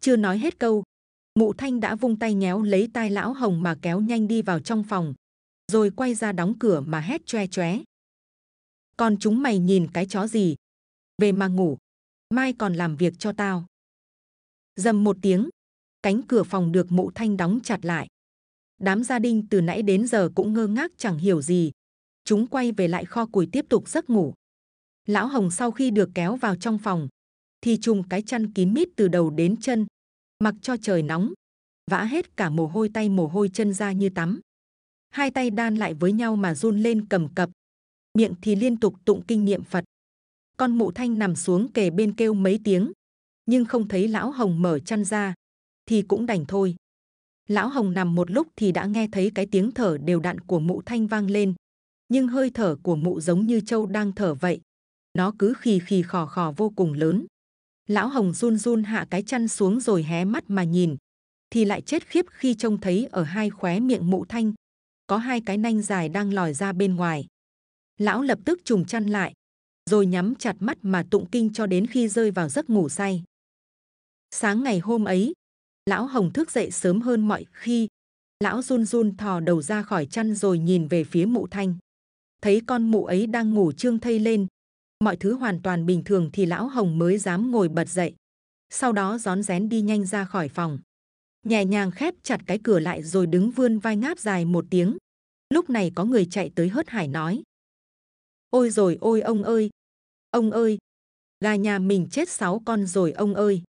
chưa nói hết câu mụ thanh đã vung tay nhéo lấy tai lão hồng mà kéo nhanh đi vào trong phòng rồi quay ra đóng cửa mà hét choe choé còn chúng mày nhìn cái chó gì về mà ngủ mai còn làm việc cho tao dầm một tiếng cánh cửa phòng được mụ thanh đóng chặt lại đám gia đình từ nãy đến giờ cũng ngơ ngác chẳng hiểu gì chúng quay về lại kho củi tiếp tục giấc ngủ lão hồng sau khi được kéo vào trong phòng thì trùng cái chăn kín mít từ đầu đến chân mặc cho trời nóng, vã hết cả mồ hôi tay mồ hôi chân ra như tắm. Hai tay đan lại với nhau mà run lên cầm cập, miệng thì liên tục tụng kinh niệm Phật. Con mụ thanh nằm xuống kề bên kêu mấy tiếng, nhưng không thấy lão hồng mở chăn ra, thì cũng đành thôi. Lão hồng nằm một lúc thì đã nghe thấy cái tiếng thở đều đặn của mụ thanh vang lên, nhưng hơi thở của mụ giống như châu đang thở vậy. Nó cứ khì khì khò khò vô cùng lớn lão hồng run run hạ cái chăn xuống rồi hé mắt mà nhìn thì lại chết khiếp khi trông thấy ở hai khóe miệng mụ thanh có hai cái nanh dài đang lòi ra bên ngoài lão lập tức trùng chăn lại rồi nhắm chặt mắt mà tụng kinh cho đến khi rơi vào giấc ngủ say sáng ngày hôm ấy lão hồng thức dậy sớm hơn mọi khi lão run run thò đầu ra khỏi chăn rồi nhìn về phía mụ thanh thấy con mụ ấy đang ngủ trương thây lên mọi thứ hoàn toàn bình thường thì lão hồng mới dám ngồi bật dậy sau đó rón rén đi nhanh ra khỏi phòng nhẹ nhàng khép chặt cái cửa lại rồi đứng vươn vai ngáp dài một tiếng lúc này có người chạy tới hớt hải nói ôi rồi ôi ông ơi ông ơi gà nhà mình chết sáu con rồi ông ơi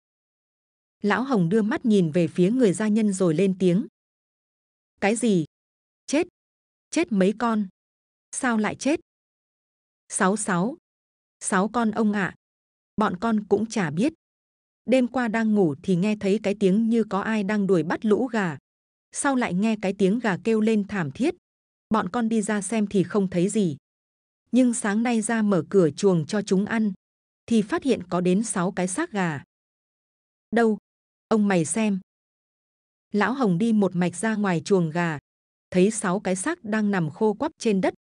lão hồng đưa mắt nhìn về phía người gia nhân rồi lên tiếng cái gì chết chết mấy con sao lại chết sáu sáu sáu con ông ạ à. bọn con cũng chả biết đêm qua đang ngủ thì nghe thấy cái tiếng như có ai đang đuổi bắt lũ gà sau lại nghe cái tiếng gà kêu lên thảm thiết bọn con đi ra xem thì không thấy gì nhưng sáng nay ra mở cửa chuồng cho chúng ăn thì phát hiện có đến sáu cái xác gà đâu ông mày xem lão hồng đi một mạch ra ngoài chuồng gà thấy sáu cái xác đang nằm khô quắp trên đất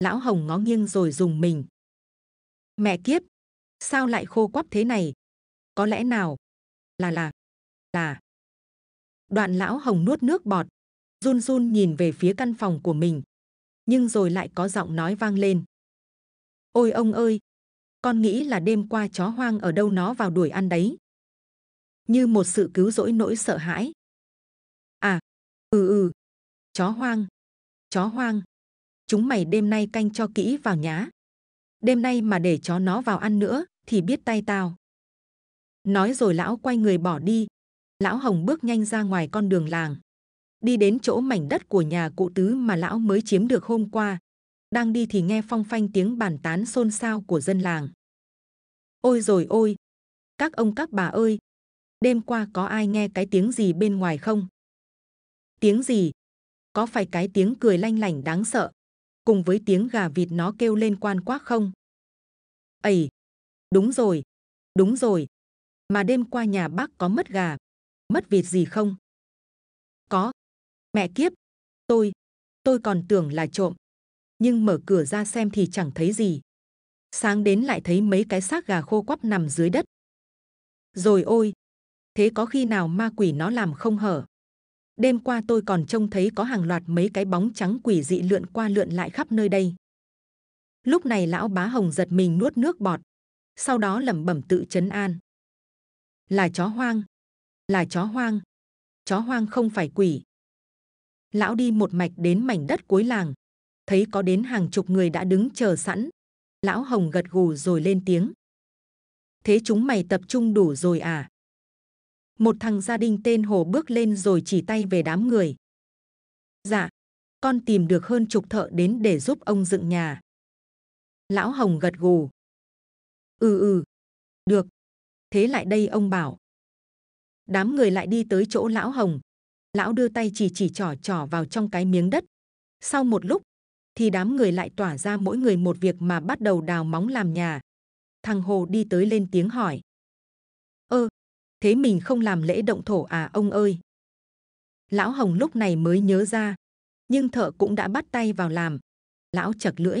lão hồng ngó nghiêng rồi dùng mình Mẹ kiếp! Sao lại khô quắp thế này? Có lẽ nào? Là là, là. Đoạn lão hồng nuốt nước bọt, run run nhìn về phía căn phòng của mình. Nhưng rồi lại có giọng nói vang lên. Ôi ông ơi! Con nghĩ là đêm qua chó hoang ở đâu nó vào đuổi ăn đấy. Như một sự cứu rỗi nỗi sợ hãi. À, ừ ừ, chó hoang, chó hoang. Chúng mày đêm nay canh cho kỹ vào nhá đêm nay mà để chó nó vào ăn nữa thì biết tay tao. Nói rồi lão quay người bỏ đi. Lão Hồng bước nhanh ra ngoài con đường làng, đi đến chỗ mảnh đất của nhà cụ tứ mà lão mới chiếm được hôm qua. Đang đi thì nghe phong phanh tiếng bàn tán xôn xao của dân làng. Ôi rồi ôi, các ông các bà ơi, đêm qua có ai nghe cái tiếng gì bên ngoài không? Tiếng gì? Có phải cái tiếng cười lanh lảnh đáng sợ cùng với tiếng gà vịt nó kêu lên quan quác không. Ây, đúng rồi, đúng rồi, mà đêm qua nhà bác có mất gà, mất vịt gì không? Có, mẹ kiếp, tôi, tôi còn tưởng là trộm, nhưng mở cửa ra xem thì chẳng thấy gì. Sáng đến lại thấy mấy cái xác gà khô quắp nằm dưới đất. Rồi ôi, thế có khi nào ma quỷ nó làm không hở? đêm qua tôi còn trông thấy có hàng loạt mấy cái bóng trắng quỷ dị lượn qua lượn lại khắp nơi đây lúc này lão bá hồng giật mình nuốt nước bọt sau đó lẩm bẩm tự chấn an là chó hoang là chó hoang chó hoang không phải quỷ lão đi một mạch đến mảnh đất cuối làng thấy có đến hàng chục người đã đứng chờ sẵn lão hồng gật gù rồi lên tiếng thế chúng mày tập trung đủ rồi à một thằng gia đình tên Hồ bước lên rồi chỉ tay về đám người. Dạ, con tìm được hơn chục thợ đến để giúp ông dựng nhà. Lão Hồng gật gù. Ừ ừ, được. Thế lại đây ông bảo. Đám người lại đi tới chỗ Lão Hồng. Lão đưa tay chỉ chỉ trỏ trỏ vào trong cái miếng đất. Sau một lúc, thì đám người lại tỏa ra mỗi người một việc mà bắt đầu đào móng làm nhà. Thằng Hồ đi tới lên tiếng hỏi. Ơ, thế mình không làm lễ động thổ à ông ơi lão hồng lúc này mới nhớ ra nhưng thợ cũng đã bắt tay vào làm lão chật lưỡi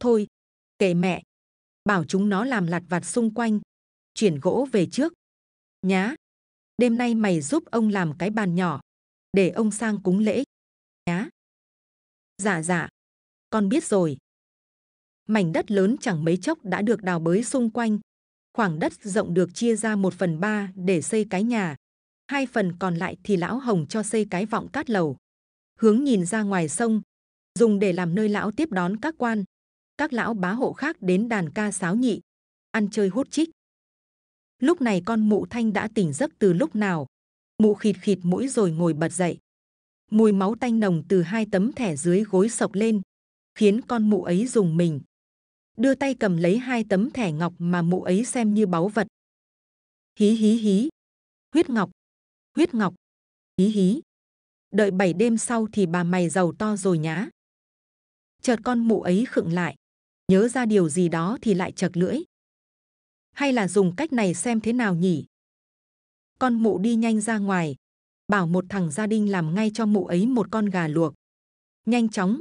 thôi kệ mẹ bảo chúng nó làm lặt vặt xung quanh chuyển gỗ về trước nhá đêm nay mày giúp ông làm cái bàn nhỏ để ông sang cúng lễ nhá dạ dạ con biết rồi mảnh đất lớn chẳng mấy chốc đã được đào bới xung quanh Khoảng đất rộng được chia ra một phần ba để xây cái nhà, hai phần còn lại thì lão Hồng cho xây cái vọng cát lầu. Hướng nhìn ra ngoài sông, dùng để làm nơi lão tiếp đón các quan, các lão bá hộ khác đến đàn ca sáo nhị, ăn chơi hút chích. Lúc này con mụ thanh đã tỉnh giấc từ lúc nào, mụ khịt khịt mũi rồi ngồi bật dậy. Mùi máu tanh nồng từ hai tấm thẻ dưới gối sộc lên, khiến con mụ ấy dùng mình đưa tay cầm lấy hai tấm thẻ ngọc mà mụ ấy xem như báu vật. Hí hí hí, huyết ngọc, huyết ngọc, hí hí. Đợi bảy đêm sau thì bà mày giàu to rồi nhá. Chợt con mụ ấy khựng lại, nhớ ra điều gì đó thì lại chật lưỡi. Hay là dùng cách này xem thế nào nhỉ? Con mụ đi nhanh ra ngoài, bảo một thằng gia đình làm ngay cho mụ ấy một con gà luộc. Nhanh chóng,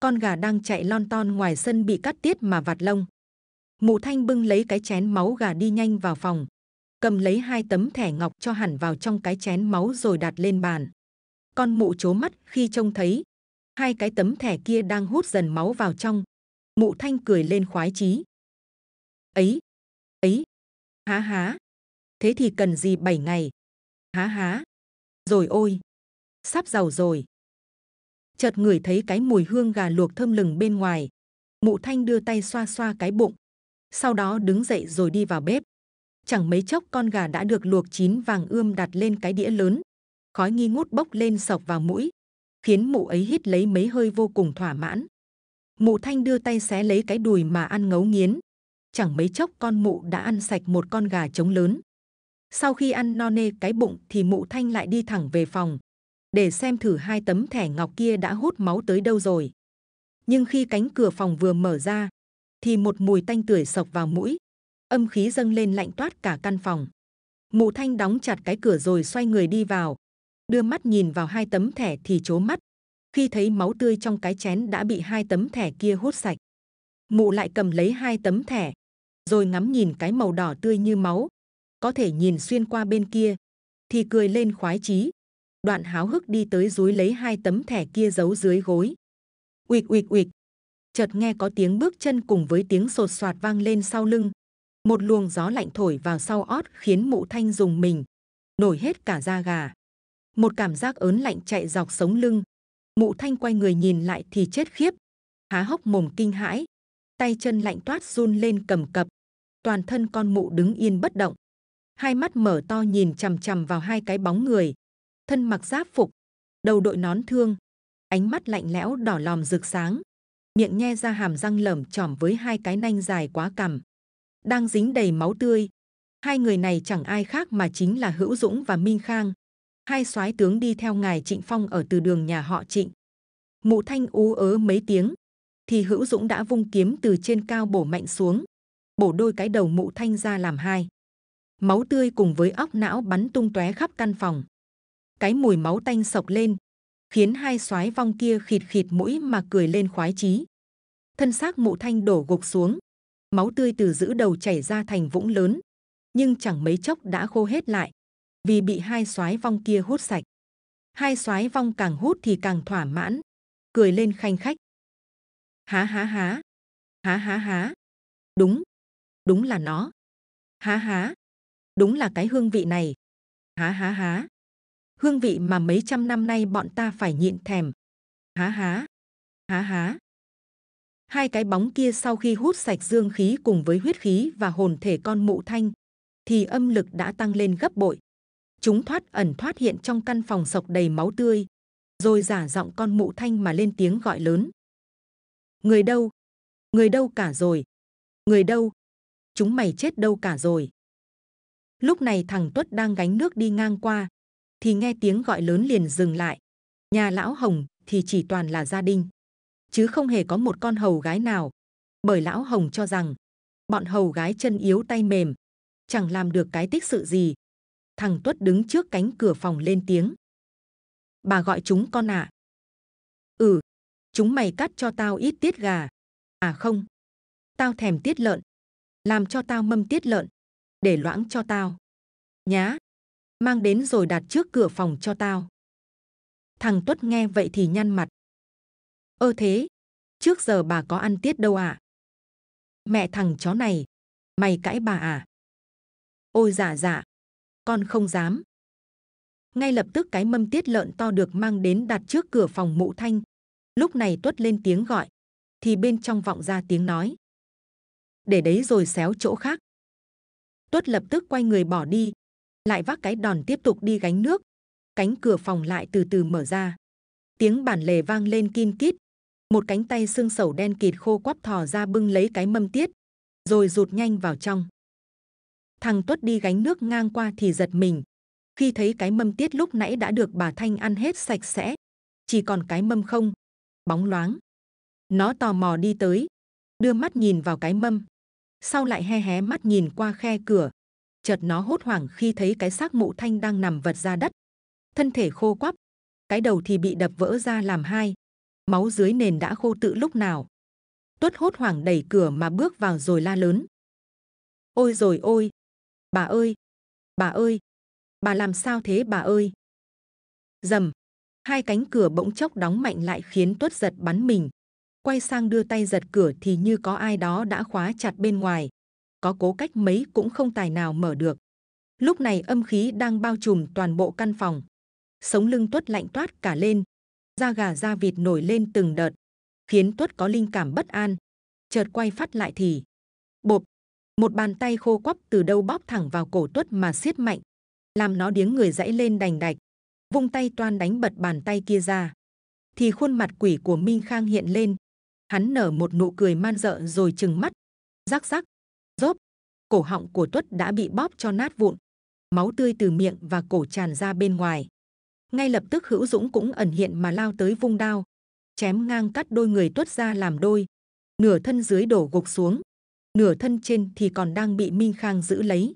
con gà đang chạy lon ton ngoài sân bị cắt tiết mà vạt lông. Mụ Thanh bưng lấy cái chén máu gà đi nhanh vào phòng, cầm lấy hai tấm thẻ ngọc cho hẳn vào trong cái chén máu rồi đặt lên bàn. Con mụ chố mắt khi trông thấy hai cái tấm thẻ kia đang hút dần máu vào trong. Mụ Thanh cười lên khoái chí. Ấy, ấy, há há, thế thì cần gì bảy ngày. Há há, rồi ôi, sắp giàu rồi chợt ngửi thấy cái mùi hương gà luộc thơm lừng bên ngoài. Mụ Thanh đưa tay xoa xoa cái bụng, sau đó đứng dậy rồi đi vào bếp. Chẳng mấy chốc con gà đã được luộc chín vàng ươm đặt lên cái đĩa lớn, khói nghi ngút bốc lên sộc vào mũi, khiến mụ ấy hít lấy mấy hơi vô cùng thỏa mãn. Mụ Thanh đưa tay xé lấy cái đùi mà ăn ngấu nghiến. Chẳng mấy chốc con mụ đã ăn sạch một con gà trống lớn. Sau khi ăn no nê cái bụng thì mụ Thanh lại đi thẳng về phòng, để xem thử hai tấm thẻ ngọc kia đã hút máu tới đâu rồi. Nhưng khi cánh cửa phòng vừa mở ra, thì một mùi tanh tưởi sộc vào mũi, âm khí dâng lên lạnh toát cả căn phòng. Mụ Thanh đóng chặt cái cửa rồi xoay người đi vào, đưa mắt nhìn vào hai tấm thẻ thì chố mắt, khi thấy máu tươi trong cái chén đã bị hai tấm thẻ kia hút sạch. Mụ lại cầm lấy hai tấm thẻ, rồi ngắm nhìn cái màu đỏ tươi như máu, có thể nhìn xuyên qua bên kia, thì cười lên khoái chí đoạn háo hức đi tới dúi lấy hai tấm thẻ kia giấu dưới gối uịch uịch uịch chợt nghe có tiếng bước chân cùng với tiếng sột soạt vang lên sau lưng một luồng gió lạnh thổi vào sau ót khiến mụ thanh dùng mình nổi hết cả da gà một cảm giác ớn lạnh chạy dọc sống lưng mụ thanh quay người nhìn lại thì chết khiếp há hốc mồm kinh hãi tay chân lạnh toát run lên cầm cập toàn thân con mụ đứng yên bất động hai mắt mở to nhìn chằm chằm vào hai cái bóng người thân mặc giáp phục, đầu đội nón thương, ánh mắt lạnh lẽo đỏ lòm rực sáng, miệng nhe ra hàm răng lởm chỏm với hai cái nanh dài quá cằm, đang dính đầy máu tươi. Hai người này chẳng ai khác mà chính là Hữu Dũng và Minh Khang, hai soái tướng đi theo ngài Trịnh Phong ở từ đường nhà họ Trịnh. Mụ Thanh ú ớ mấy tiếng, thì Hữu Dũng đã vung kiếm từ trên cao bổ mạnh xuống, bổ đôi cái đầu mụ Thanh ra làm hai. Máu tươi cùng với óc não bắn tung tóe khắp căn phòng cái mùi máu tanh sộc lên, khiến hai soái vong kia khịt khịt mũi mà cười lên khoái chí. Thân xác mụ thanh đổ gục xuống, máu tươi từ giữ đầu chảy ra thành vũng lớn, nhưng chẳng mấy chốc đã khô hết lại, vì bị hai soái vong kia hút sạch. Hai soái vong càng hút thì càng thỏa mãn, cười lên khanh khách. Há há há, há há há, đúng, đúng là nó. Há há, đúng là cái hương vị này. Há há há hương vị mà mấy trăm năm nay bọn ta phải nhịn thèm. Há há, há há. Hai cái bóng kia sau khi hút sạch dương khí cùng với huyết khí và hồn thể con mụ thanh, thì âm lực đã tăng lên gấp bội. Chúng thoát ẩn thoát hiện trong căn phòng sộc đầy máu tươi, rồi giả giọng con mụ thanh mà lên tiếng gọi lớn. Người đâu? Người đâu cả rồi? Người đâu? Chúng mày chết đâu cả rồi? Lúc này thằng Tuất đang gánh nước đi ngang qua, thì nghe tiếng gọi lớn liền dừng lại. Nhà lão Hồng thì chỉ toàn là gia đình, chứ không hề có một con hầu gái nào. Bởi lão Hồng cho rằng bọn hầu gái chân yếu tay mềm, chẳng làm được cái tích sự gì. Thằng Tuất đứng trước cánh cửa phòng lên tiếng. Bà gọi chúng con ạ. À? Ừ, chúng mày cắt cho tao ít tiết gà. À không, tao thèm tiết lợn. Làm cho tao mâm tiết lợn, để loãng cho tao. Nhá, mang đến rồi đặt trước cửa phòng cho tao. Thằng Tuất nghe vậy thì nhăn mặt. Ơ thế, trước giờ bà có ăn tiết đâu ạ? À? Mẹ thằng chó này, mày cãi bà à? Ôi dạ dạ, con không dám. Ngay lập tức cái mâm tiết lợn to được mang đến đặt trước cửa phòng mụ thanh. Lúc này Tuất lên tiếng gọi, thì bên trong vọng ra tiếng nói. Để đấy rồi xéo chỗ khác. Tuất lập tức quay người bỏ đi, lại vác cái đòn tiếp tục đi gánh nước. Cánh cửa phòng lại từ từ mở ra. Tiếng bản lề vang lên kim kít. Một cánh tay xương sầu đen kịt khô quắp thò ra bưng lấy cái mâm tiết, rồi rụt nhanh vào trong. Thằng Tuất đi gánh nước ngang qua thì giật mình. Khi thấy cái mâm tiết lúc nãy đã được bà Thanh ăn hết sạch sẽ, chỉ còn cái mâm không, bóng loáng. Nó tò mò đi tới, đưa mắt nhìn vào cái mâm, sau lại he hé mắt nhìn qua khe cửa, chợt nó hốt hoảng khi thấy cái xác mụ thanh đang nằm vật ra đất thân thể khô quắp cái đầu thì bị đập vỡ ra làm hai máu dưới nền đã khô tự lúc nào tuất hốt hoảng đẩy cửa mà bước vào rồi la lớn ôi rồi ôi bà ơi bà ơi bà làm sao thế bà ơi dầm hai cánh cửa bỗng chốc đóng mạnh lại khiến tuất giật bắn mình quay sang đưa tay giật cửa thì như có ai đó đã khóa chặt bên ngoài có cố cách mấy cũng không tài nào mở được. Lúc này âm khí đang bao trùm toàn bộ căn phòng. Sống lưng Tuất lạnh toát cả lên, da gà da vịt nổi lên từng đợt, khiến Tuất có linh cảm bất an. Chợt quay phát lại thì, bộp, một bàn tay khô quắp từ đâu bóp thẳng vào cổ Tuất mà siết mạnh, làm nó điếng người dãy lên đành đạch, vung tay toan đánh bật bàn tay kia ra. Thì khuôn mặt quỷ của Minh Khang hiện lên, hắn nở một nụ cười man dợ rồi chừng mắt, rắc rắc, cổ họng của Tuất đã bị bóp cho nát vụn, máu tươi từ miệng và cổ tràn ra bên ngoài. Ngay lập tức Hữu Dũng cũng ẩn hiện mà lao tới vung đao, chém ngang cắt đôi người Tuất ra làm đôi, nửa thân dưới đổ gục xuống, nửa thân trên thì còn đang bị Minh Khang giữ lấy.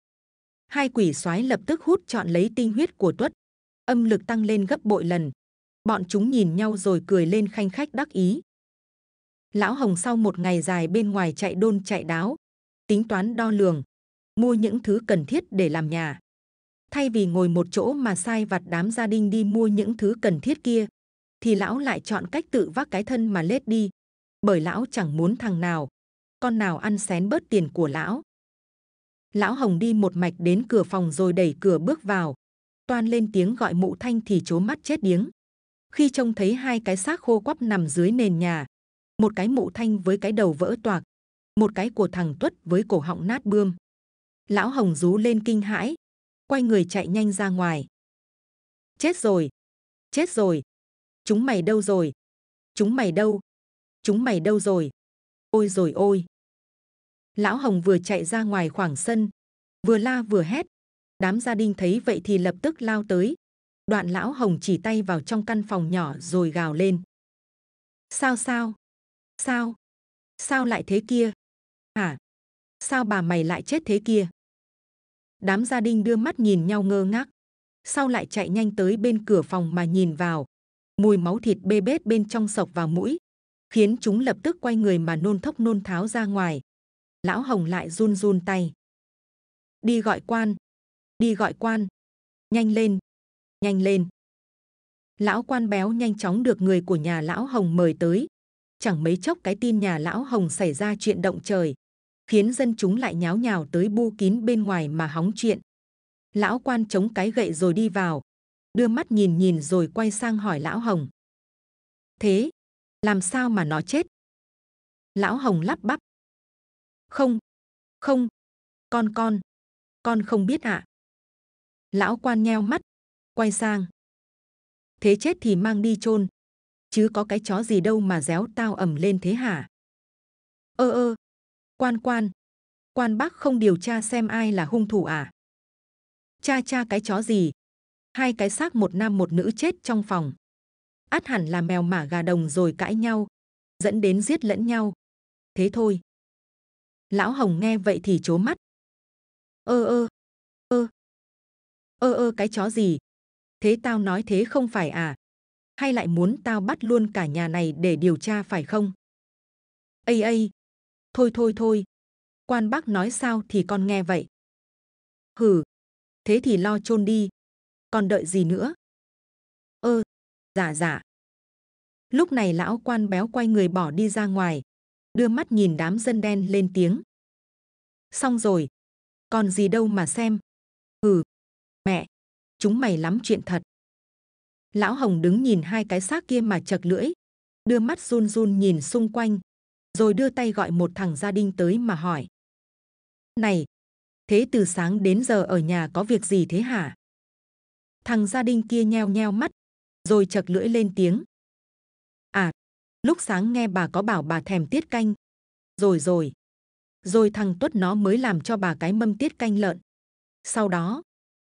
Hai quỷ soái lập tức hút chọn lấy tinh huyết của Tuất, âm lực tăng lên gấp bội lần. Bọn chúng nhìn nhau rồi cười lên khanh khách đắc ý. Lão Hồng sau một ngày dài bên ngoài chạy đôn chạy đáo, tính toán đo lường, mua những thứ cần thiết để làm nhà. Thay vì ngồi một chỗ mà sai vặt đám gia đình đi mua những thứ cần thiết kia, thì lão lại chọn cách tự vác cái thân mà lết đi, bởi lão chẳng muốn thằng nào, con nào ăn xén bớt tiền của lão. Lão Hồng đi một mạch đến cửa phòng rồi đẩy cửa bước vào, toan lên tiếng gọi mụ thanh thì chố mắt chết điếng. Khi trông thấy hai cái xác khô quắp nằm dưới nền nhà, một cái mụ thanh với cái đầu vỡ toạc, một cái của thằng tuất với cổ họng nát bươm lão hồng rú lên kinh hãi quay người chạy nhanh ra ngoài chết rồi chết rồi chúng mày đâu rồi chúng mày đâu chúng mày đâu rồi ôi rồi ôi lão hồng vừa chạy ra ngoài khoảng sân vừa la vừa hét đám gia đình thấy vậy thì lập tức lao tới đoạn lão hồng chỉ tay vào trong căn phòng nhỏ rồi gào lên sao sao sao sao lại thế kia hả? Sao bà mày lại chết thế kia? Đám gia đình đưa mắt nhìn nhau ngơ ngác, sau lại chạy nhanh tới bên cửa phòng mà nhìn vào. Mùi máu thịt bê bết bên trong sộc vào mũi, khiến chúng lập tức quay người mà nôn thốc nôn tháo ra ngoài. Lão Hồng lại run run tay. Đi gọi quan, đi gọi quan, nhanh lên, nhanh lên. Lão quan béo nhanh chóng được người của nhà lão Hồng mời tới. Chẳng mấy chốc cái tin nhà lão Hồng xảy ra chuyện động trời, khiến dân chúng lại nháo nhào tới bu kín bên ngoài mà hóng chuyện. Lão quan chống cái gậy rồi đi vào, đưa mắt nhìn nhìn rồi quay sang hỏi lão Hồng. Thế, làm sao mà nó chết? Lão Hồng lắp bắp. Không, không, con con, con không biết ạ. À? Lão quan nheo mắt, quay sang. Thế chết thì mang đi chôn, chứ có cái chó gì đâu mà réo tao ẩm lên thế hả? Ơ ơ, Quan quan, quan bác không điều tra xem ai là hung thủ à? Cha cha cái chó gì? Hai cái xác một nam một nữ chết trong phòng. Át hẳn là mèo mả gà đồng rồi cãi nhau, dẫn đến giết lẫn nhau. Thế thôi. Lão Hồng nghe vậy thì chố mắt. Ơ ơ, ơ, ơ ơ cái chó gì? Thế tao nói thế không phải à? Hay lại muốn tao bắt luôn cả nhà này để điều tra phải không? Ây ây, thôi thôi thôi quan bác nói sao thì con nghe vậy hừ thế thì lo chôn đi còn đợi gì nữa ơ ờ, dạ lúc này lão quan béo quay người bỏ đi ra ngoài đưa mắt nhìn đám dân đen lên tiếng xong rồi còn gì đâu mà xem hừ mẹ chúng mày lắm chuyện thật lão hồng đứng nhìn hai cái xác kia mà chật lưỡi đưa mắt run run nhìn xung quanh rồi đưa tay gọi một thằng gia đình tới mà hỏi này thế từ sáng đến giờ ở nhà có việc gì thế hả thằng gia đình kia nheo nheo mắt rồi chật lưỡi lên tiếng à lúc sáng nghe bà có bảo bà thèm tiết canh rồi rồi rồi thằng tuất nó mới làm cho bà cái mâm tiết canh lợn sau đó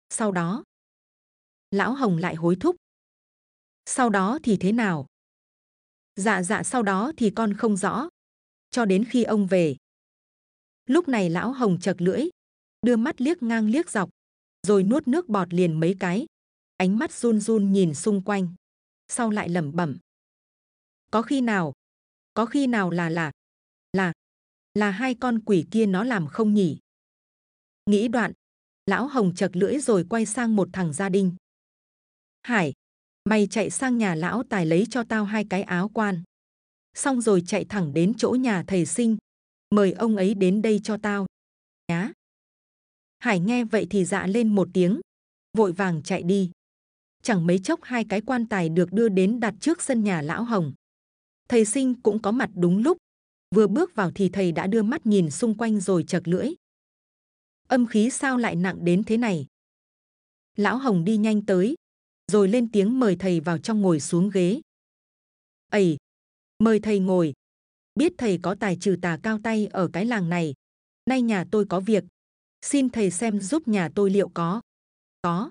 sau đó lão hồng lại hối thúc sau đó thì thế nào dạ dạ sau đó thì con không rõ cho đến khi ông về. Lúc này lão hồng chật lưỡi, đưa mắt liếc ngang liếc dọc, rồi nuốt nước bọt liền mấy cái. Ánh mắt run run nhìn xung quanh, sau lại lẩm bẩm. Có khi nào, có khi nào là là, là, là hai con quỷ kia nó làm không nhỉ? Nghĩ đoạn, lão hồng chật lưỡi rồi quay sang một thằng gia đình. Hải, mày chạy sang nhà lão tài lấy cho tao hai cái áo quan xong rồi chạy thẳng đến chỗ nhà thầy sinh. Mời ông ấy đến đây cho tao. Nhá. Hải nghe vậy thì dạ lên một tiếng, vội vàng chạy đi. Chẳng mấy chốc hai cái quan tài được đưa đến đặt trước sân nhà lão Hồng. Thầy sinh cũng có mặt đúng lúc. Vừa bước vào thì thầy đã đưa mắt nhìn xung quanh rồi chật lưỡi. Âm khí sao lại nặng đến thế này? Lão Hồng đi nhanh tới, rồi lên tiếng mời thầy vào trong ngồi xuống ghế. Ây, mời thầy ngồi biết thầy có tài trừ tà cao tay ở cái làng này nay nhà tôi có việc xin thầy xem giúp nhà tôi liệu có có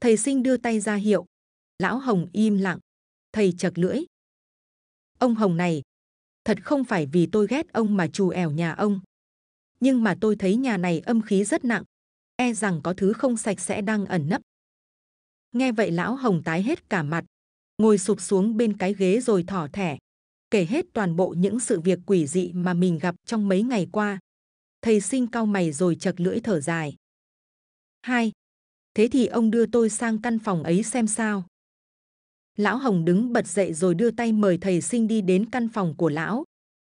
thầy sinh đưa tay ra hiệu lão hồng im lặng thầy chật lưỡi ông hồng này thật không phải vì tôi ghét ông mà trù ẻo nhà ông nhưng mà tôi thấy nhà này âm khí rất nặng e rằng có thứ không sạch sẽ đang ẩn nấp nghe vậy lão hồng tái hết cả mặt ngồi sụp xuống bên cái ghế rồi thỏ thẻ, kể hết toàn bộ những sự việc quỷ dị mà mình gặp trong mấy ngày qua. Thầy sinh cao mày rồi chật lưỡi thở dài. Hai, thế thì ông đưa tôi sang căn phòng ấy xem sao. Lão Hồng đứng bật dậy rồi đưa tay mời thầy sinh đi đến căn phòng của lão.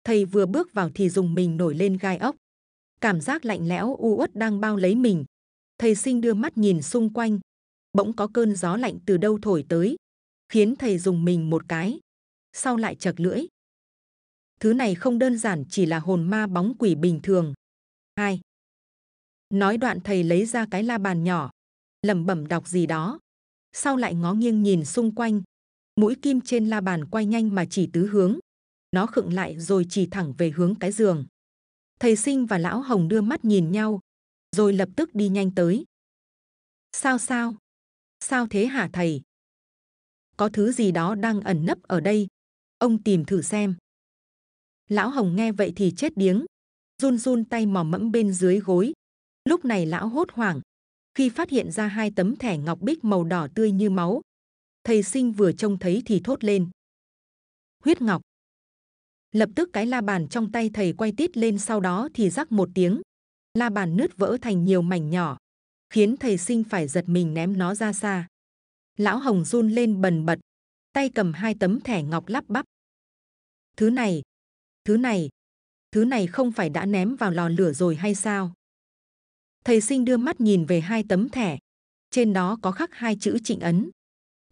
Thầy vừa bước vào thì dùng mình nổi lên gai ốc. Cảm giác lạnh lẽo u uất đang bao lấy mình. Thầy sinh đưa mắt nhìn xung quanh. Bỗng có cơn gió lạnh từ đâu thổi tới, khiến thầy dùng mình một cái. Sau lại chật lưỡi. Thứ này không đơn giản chỉ là hồn ma bóng quỷ bình thường. hai Nói đoạn thầy lấy ra cái la bàn nhỏ, lẩm bẩm đọc gì đó. Sau lại ngó nghiêng nhìn xung quanh, mũi kim trên la bàn quay nhanh mà chỉ tứ hướng. Nó khựng lại rồi chỉ thẳng về hướng cái giường. Thầy sinh và lão hồng đưa mắt nhìn nhau, rồi lập tức đi nhanh tới. Sao sao? Sao thế hả thầy? có thứ gì đó đang ẩn nấp ở đây. Ông tìm thử xem. Lão Hồng nghe vậy thì chết điếng, run run tay mò mẫm bên dưới gối. Lúc này lão hốt hoảng khi phát hiện ra hai tấm thẻ ngọc bích màu đỏ tươi như máu. Thầy sinh vừa trông thấy thì thốt lên. Huyết ngọc. Lập tức cái la bàn trong tay thầy quay tít lên sau đó thì rắc một tiếng. La bàn nứt vỡ thành nhiều mảnh nhỏ, khiến thầy sinh phải giật mình ném nó ra xa lão hồng run lên bần bật tay cầm hai tấm thẻ ngọc lắp bắp thứ này thứ này thứ này không phải đã ném vào lò lửa rồi hay sao thầy sinh đưa mắt nhìn về hai tấm thẻ trên đó có khắc hai chữ trịnh ấn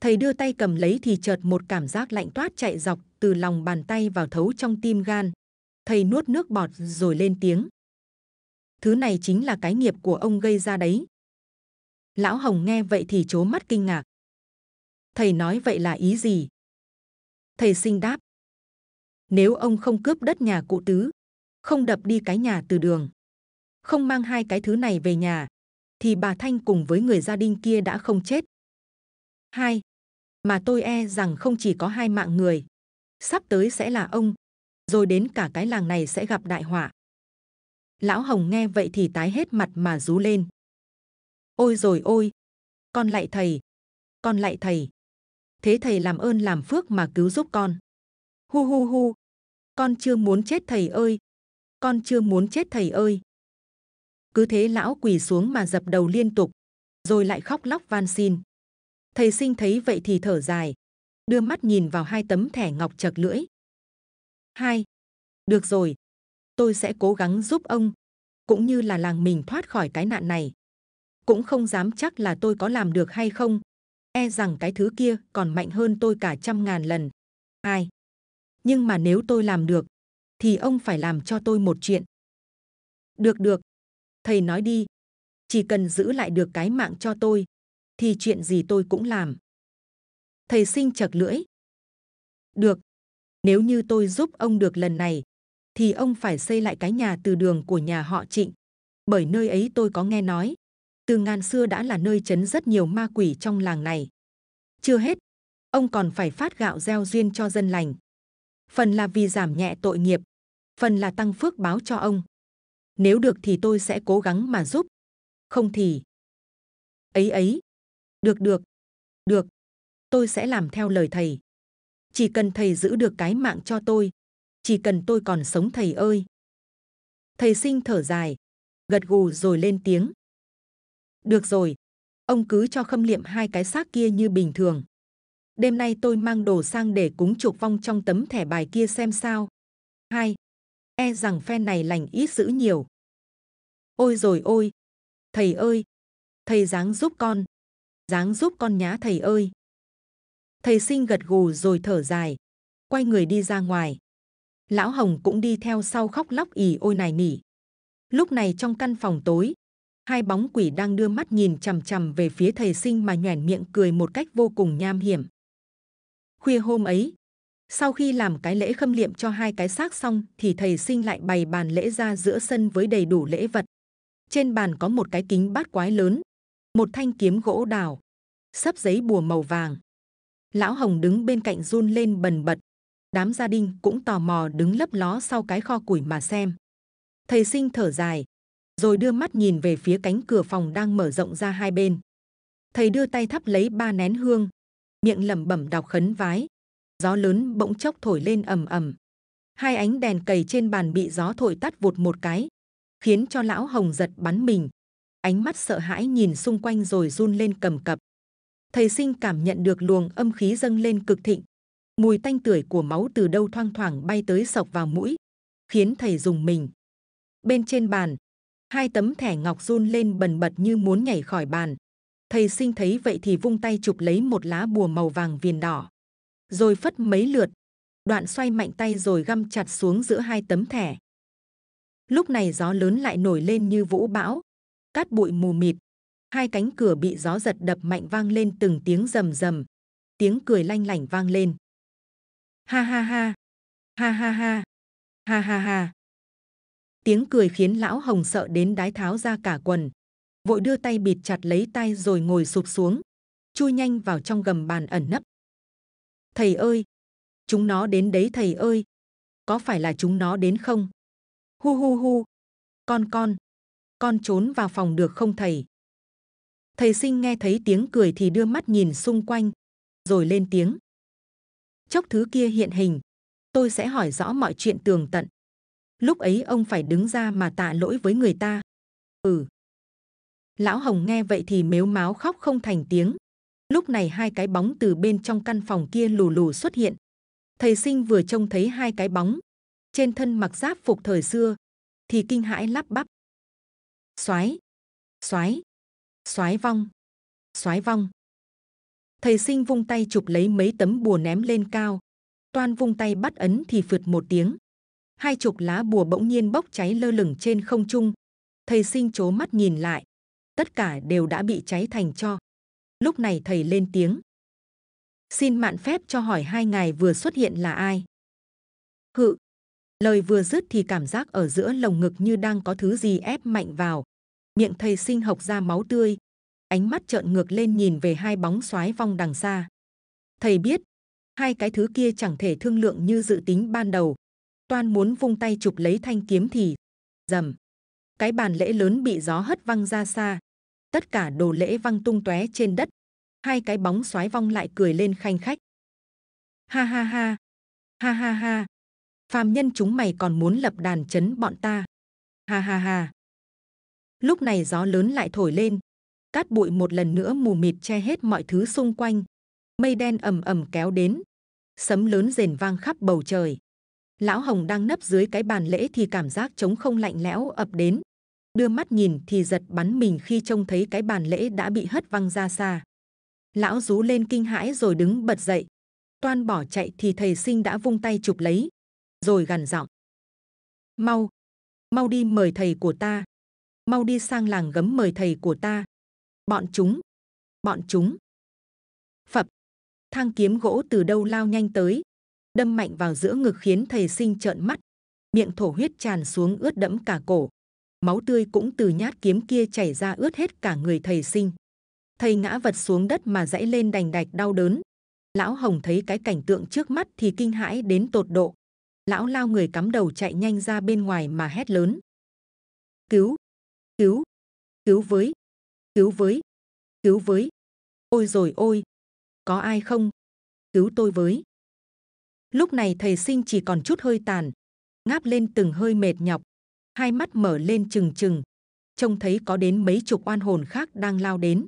thầy đưa tay cầm lấy thì chợt một cảm giác lạnh toát chạy dọc từ lòng bàn tay vào thấu trong tim gan thầy nuốt nước bọt rồi lên tiếng thứ này chính là cái nghiệp của ông gây ra đấy lão hồng nghe vậy thì chố mắt kinh ngạc thầy nói vậy là ý gì thầy sinh đáp nếu ông không cướp đất nhà cụ tứ không đập đi cái nhà từ đường không mang hai cái thứ này về nhà thì bà thanh cùng với người gia đình kia đã không chết hai mà tôi e rằng không chỉ có hai mạng người sắp tới sẽ là ông rồi đến cả cái làng này sẽ gặp đại họa lão hồng nghe vậy thì tái hết mặt mà rú lên ôi rồi ôi con lại thầy con lại thầy thế thầy làm ơn làm phước mà cứu giúp con. Hu hu hu, con chưa muốn chết thầy ơi, con chưa muốn chết thầy ơi. Cứ thế lão quỳ xuống mà dập đầu liên tục, rồi lại khóc lóc van xin. Thầy sinh thấy vậy thì thở dài, đưa mắt nhìn vào hai tấm thẻ ngọc chật lưỡi. Hai, được rồi, tôi sẽ cố gắng giúp ông, cũng như là làng mình thoát khỏi cái nạn này. Cũng không dám chắc là tôi có làm được hay không, e rằng cái thứ kia còn mạnh hơn tôi cả trăm ngàn lần. Ai? Nhưng mà nếu tôi làm được, thì ông phải làm cho tôi một chuyện. Được được, thầy nói đi. Chỉ cần giữ lại được cái mạng cho tôi, thì chuyện gì tôi cũng làm. Thầy sinh chật lưỡi. Được, nếu như tôi giúp ông được lần này, thì ông phải xây lại cái nhà từ đường của nhà họ Trịnh. Bởi nơi ấy tôi có nghe nói, từ ngàn xưa đã là nơi chấn rất nhiều ma quỷ trong làng này. Chưa hết, ông còn phải phát gạo gieo duyên cho dân lành. Phần là vì giảm nhẹ tội nghiệp, phần là tăng phước báo cho ông. Nếu được thì tôi sẽ cố gắng mà giúp, không thì... Ấy ấy, được được, được, tôi sẽ làm theo lời thầy. Chỉ cần thầy giữ được cái mạng cho tôi, chỉ cần tôi còn sống thầy ơi. Thầy sinh thở dài, gật gù rồi lên tiếng. Được rồi, ông cứ cho khâm liệm hai cái xác kia như bình thường. Đêm nay tôi mang đồ sang để cúng chuộc vong trong tấm thẻ bài kia xem sao. Hai, e rằng phe này lành ít dữ nhiều. Ôi rồi ôi, thầy ơi, thầy dáng giúp con, dáng giúp con nhá thầy ơi. Thầy sinh gật gù rồi thở dài, quay người đi ra ngoài. Lão Hồng cũng đi theo sau khóc lóc ỉ ôi này nỉ. Lúc này trong căn phòng tối, Hai bóng quỷ đang đưa mắt nhìn chằm chằm về phía thầy sinh mà nhoẻn miệng cười một cách vô cùng nham hiểm. Khuya hôm ấy, sau khi làm cái lễ khâm liệm cho hai cái xác xong thì thầy sinh lại bày bàn lễ ra giữa sân với đầy đủ lễ vật. Trên bàn có một cái kính bát quái lớn, một thanh kiếm gỗ đào, sấp giấy bùa màu vàng. Lão Hồng đứng bên cạnh run lên bần bật. Đám gia đình cũng tò mò đứng lấp ló sau cái kho củi mà xem. Thầy sinh thở dài, rồi đưa mắt nhìn về phía cánh cửa phòng đang mở rộng ra hai bên. Thầy đưa tay thắp lấy ba nén hương, miệng lẩm bẩm đọc khấn vái. Gió lớn bỗng chốc thổi lên ầm ầm. Hai ánh đèn cầy trên bàn bị gió thổi tắt vụt một cái, khiến cho lão hồng giật bắn mình. Ánh mắt sợ hãi nhìn xung quanh rồi run lên cầm cập. Thầy sinh cảm nhận được luồng âm khí dâng lên cực thịnh, mùi tanh tưởi của máu từ đâu thoang thoảng bay tới sộc vào mũi khiến thầy dùng mình bên trên bàn hai tấm thẻ ngọc run lên bần bật như muốn nhảy khỏi bàn. Thầy sinh thấy vậy thì vung tay chụp lấy một lá bùa màu vàng viền đỏ, rồi phất mấy lượt. Đoạn xoay mạnh tay rồi găm chặt xuống giữa hai tấm thẻ. Lúc này gió lớn lại nổi lên như vũ bão, cát bụi mù mịt. Hai cánh cửa bị gió giật đập mạnh vang lên từng tiếng rầm rầm, tiếng cười lanh lảnh vang lên. Ha ha ha, ha ha ha, ha ha ha tiếng cười khiến lão hồng sợ đến đái tháo ra cả quần vội đưa tay bịt chặt lấy tay rồi ngồi sụp xuống chui nhanh vào trong gầm bàn ẩn nấp thầy ơi chúng nó đến đấy thầy ơi có phải là chúng nó đến không hu hu hu con con con trốn vào phòng được không thầy thầy sinh nghe thấy tiếng cười thì đưa mắt nhìn xung quanh rồi lên tiếng chốc thứ kia hiện hình tôi sẽ hỏi rõ mọi chuyện tường tận lúc ấy ông phải đứng ra mà tạ lỗi với người ta ừ lão hồng nghe vậy thì mếu máo khóc không thành tiếng lúc này hai cái bóng từ bên trong căn phòng kia lù lù xuất hiện thầy sinh vừa trông thấy hai cái bóng trên thân mặc giáp phục thời xưa thì kinh hãi lắp bắp xoái, xoái, xoái vong xoái vong thầy sinh vung tay chụp lấy mấy tấm bùa ném lên cao toan vung tay bắt ấn thì phượt một tiếng hai chục lá bùa bỗng nhiên bốc cháy lơ lửng trên không trung. Thầy sinh chố mắt nhìn lại, tất cả đều đã bị cháy thành cho. Lúc này thầy lên tiếng. Xin mạn phép cho hỏi hai ngài vừa xuất hiện là ai? Hự. Lời vừa dứt thì cảm giác ở giữa lồng ngực như đang có thứ gì ép mạnh vào. Miệng thầy sinh học ra máu tươi. Ánh mắt trợn ngược lên nhìn về hai bóng xoái vong đằng xa. Thầy biết, hai cái thứ kia chẳng thể thương lượng như dự tính ban đầu toan muốn vung tay chụp lấy thanh kiếm thì dầm, cái bàn lễ lớn bị gió hất văng ra xa tất cả đồ lễ văng tung tóe trên đất hai cái bóng xoáy vong lại cười lên khanh khách ha ha ha ha ha ha phàm nhân chúng mày còn muốn lập đàn chấn bọn ta ha ha ha lúc này gió lớn lại thổi lên cát bụi một lần nữa mù mịt che hết mọi thứ xung quanh mây đen ầm ầm kéo đến sấm lớn rền vang khắp bầu trời lão hồng đang nấp dưới cái bàn lễ thì cảm giác trống không lạnh lẽo ập đến đưa mắt nhìn thì giật bắn mình khi trông thấy cái bàn lễ đã bị hất văng ra xa lão rú lên kinh hãi rồi đứng bật dậy toan bỏ chạy thì thầy sinh đã vung tay chụp lấy rồi gằn giọng mau mau đi mời thầy của ta mau đi sang làng gấm mời thầy của ta bọn chúng bọn chúng phập thang kiếm gỗ từ đâu lao nhanh tới đâm mạnh vào giữa ngực khiến thầy sinh trợn mắt miệng thổ huyết tràn xuống ướt đẫm cả cổ máu tươi cũng từ nhát kiếm kia chảy ra ướt hết cả người thầy sinh thầy ngã vật xuống đất mà dãy lên đành đạch đau đớn lão hồng thấy cái cảnh tượng trước mắt thì kinh hãi đến tột độ lão lao người cắm đầu chạy nhanh ra bên ngoài mà hét lớn cứu cứu cứu với cứu với cứu với ôi rồi ôi có ai không cứu tôi với lúc này thầy sinh chỉ còn chút hơi tàn ngáp lên từng hơi mệt nhọc hai mắt mở lên trừng trừng trông thấy có đến mấy chục oan hồn khác đang lao đến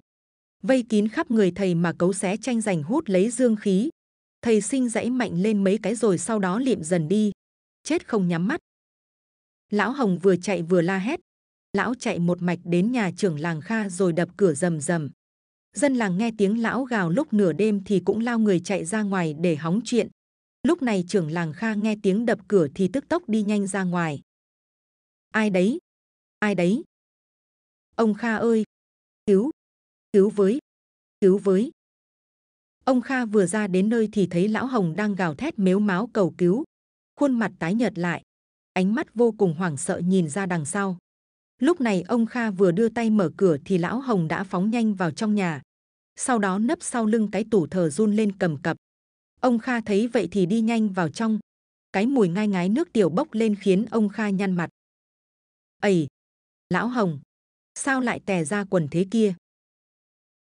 vây kín khắp người thầy mà cấu xé tranh giành hút lấy dương khí thầy sinh dãy mạnh lên mấy cái rồi sau đó liệm dần đi chết không nhắm mắt lão hồng vừa chạy vừa la hét lão chạy một mạch đến nhà trưởng làng kha rồi đập cửa rầm rầm dân làng nghe tiếng lão gào lúc nửa đêm thì cũng lao người chạy ra ngoài để hóng chuyện lúc này trưởng làng kha nghe tiếng đập cửa thì tức tốc đi nhanh ra ngoài ai đấy ai đấy ông kha ơi cứu cứu với cứu với ông kha vừa ra đến nơi thì thấy lão hồng đang gào thét mếu máu cầu cứu khuôn mặt tái nhợt lại ánh mắt vô cùng hoảng sợ nhìn ra đằng sau lúc này ông kha vừa đưa tay mở cửa thì lão hồng đã phóng nhanh vào trong nhà sau đó nấp sau lưng cái tủ thờ run lên cầm cập Ông Kha thấy vậy thì đi nhanh vào trong. Cái mùi ngai ngái nước tiểu bốc lên khiến ông Kha nhăn mặt. Ầy! Lão Hồng! Sao lại tè ra quần thế kia?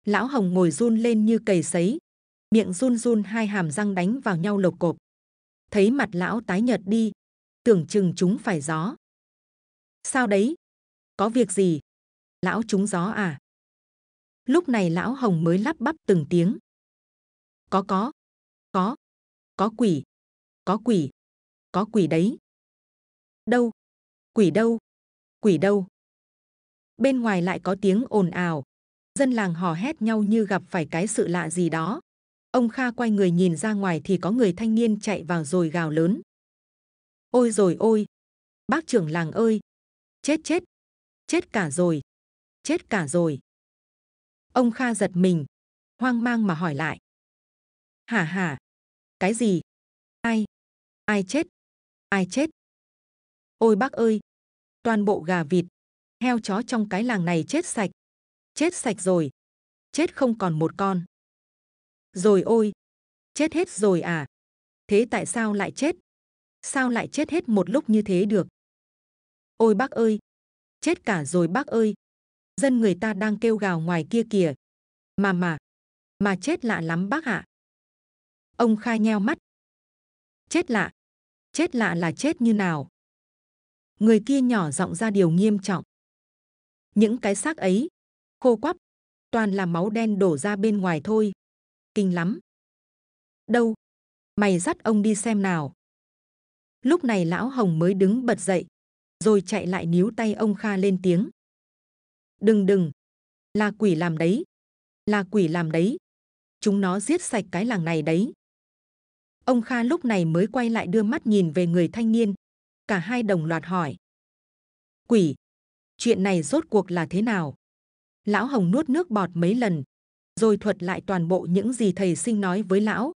Lão Hồng ngồi run lên như cầy sấy. Miệng run run hai hàm răng đánh vào nhau lộc cộp. Thấy mặt lão tái nhợt đi. Tưởng chừng chúng phải gió. Sao đấy? Có việc gì? Lão trúng gió à? Lúc này lão Hồng mới lắp bắp từng tiếng. Có có, có. Có quỷ. Có quỷ. Có quỷ đấy. Đâu? Quỷ đâu? Quỷ đâu? Bên ngoài lại có tiếng ồn ào. Dân làng hò hét nhau như gặp phải cái sự lạ gì đó. Ông Kha quay người nhìn ra ngoài thì có người thanh niên chạy vào rồi gào lớn. Ôi rồi ôi! Bác trưởng làng ơi! Chết chết! Chết cả rồi! Chết cả rồi! Ông Kha giật mình, hoang mang mà hỏi lại. Hả hả, cái gì? Ai? Ai chết? Ai chết? Ôi bác ơi! Toàn bộ gà vịt, heo chó trong cái làng này chết sạch. Chết sạch rồi. Chết không còn một con. Rồi ôi! Chết hết rồi à? Thế tại sao lại chết? Sao lại chết hết một lúc như thế được? Ôi bác ơi! Chết cả rồi bác ơi! Dân người ta đang kêu gào ngoài kia kìa. Mà mà! Mà chết lạ lắm bác ạ. À. Ông Khai nheo mắt. Chết lạ. Chết lạ là chết như nào? Người kia nhỏ giọng ra điều nghiêm trọng. Những cái xác ấy, khô quắp, toàn là máu đen đổ ra bên ngoài thôi. Kinh lắm. Đâu? Mày dắt ông đi xem nào. Lúc này lão Hồng mới đứng bật dậy, rồi chạy lại níu tay ông Kha lên tiếng. Đừng đừng, là quỷ làm đấy, là quỷ làm đấy. Chúng nó giết sạch cái làng này đấy. Ông Kha lúc này mới quay lại đưa mắt nhìn về người thanh niên. Cả hai đồng loạt hỏi. Quỷ, chuyện này rốt cuộc là thế nào? Lão Hồng nuốt nước bọt mấy lần, rồi thuật lại toàn bộ những gì thầy sinh nói với lão,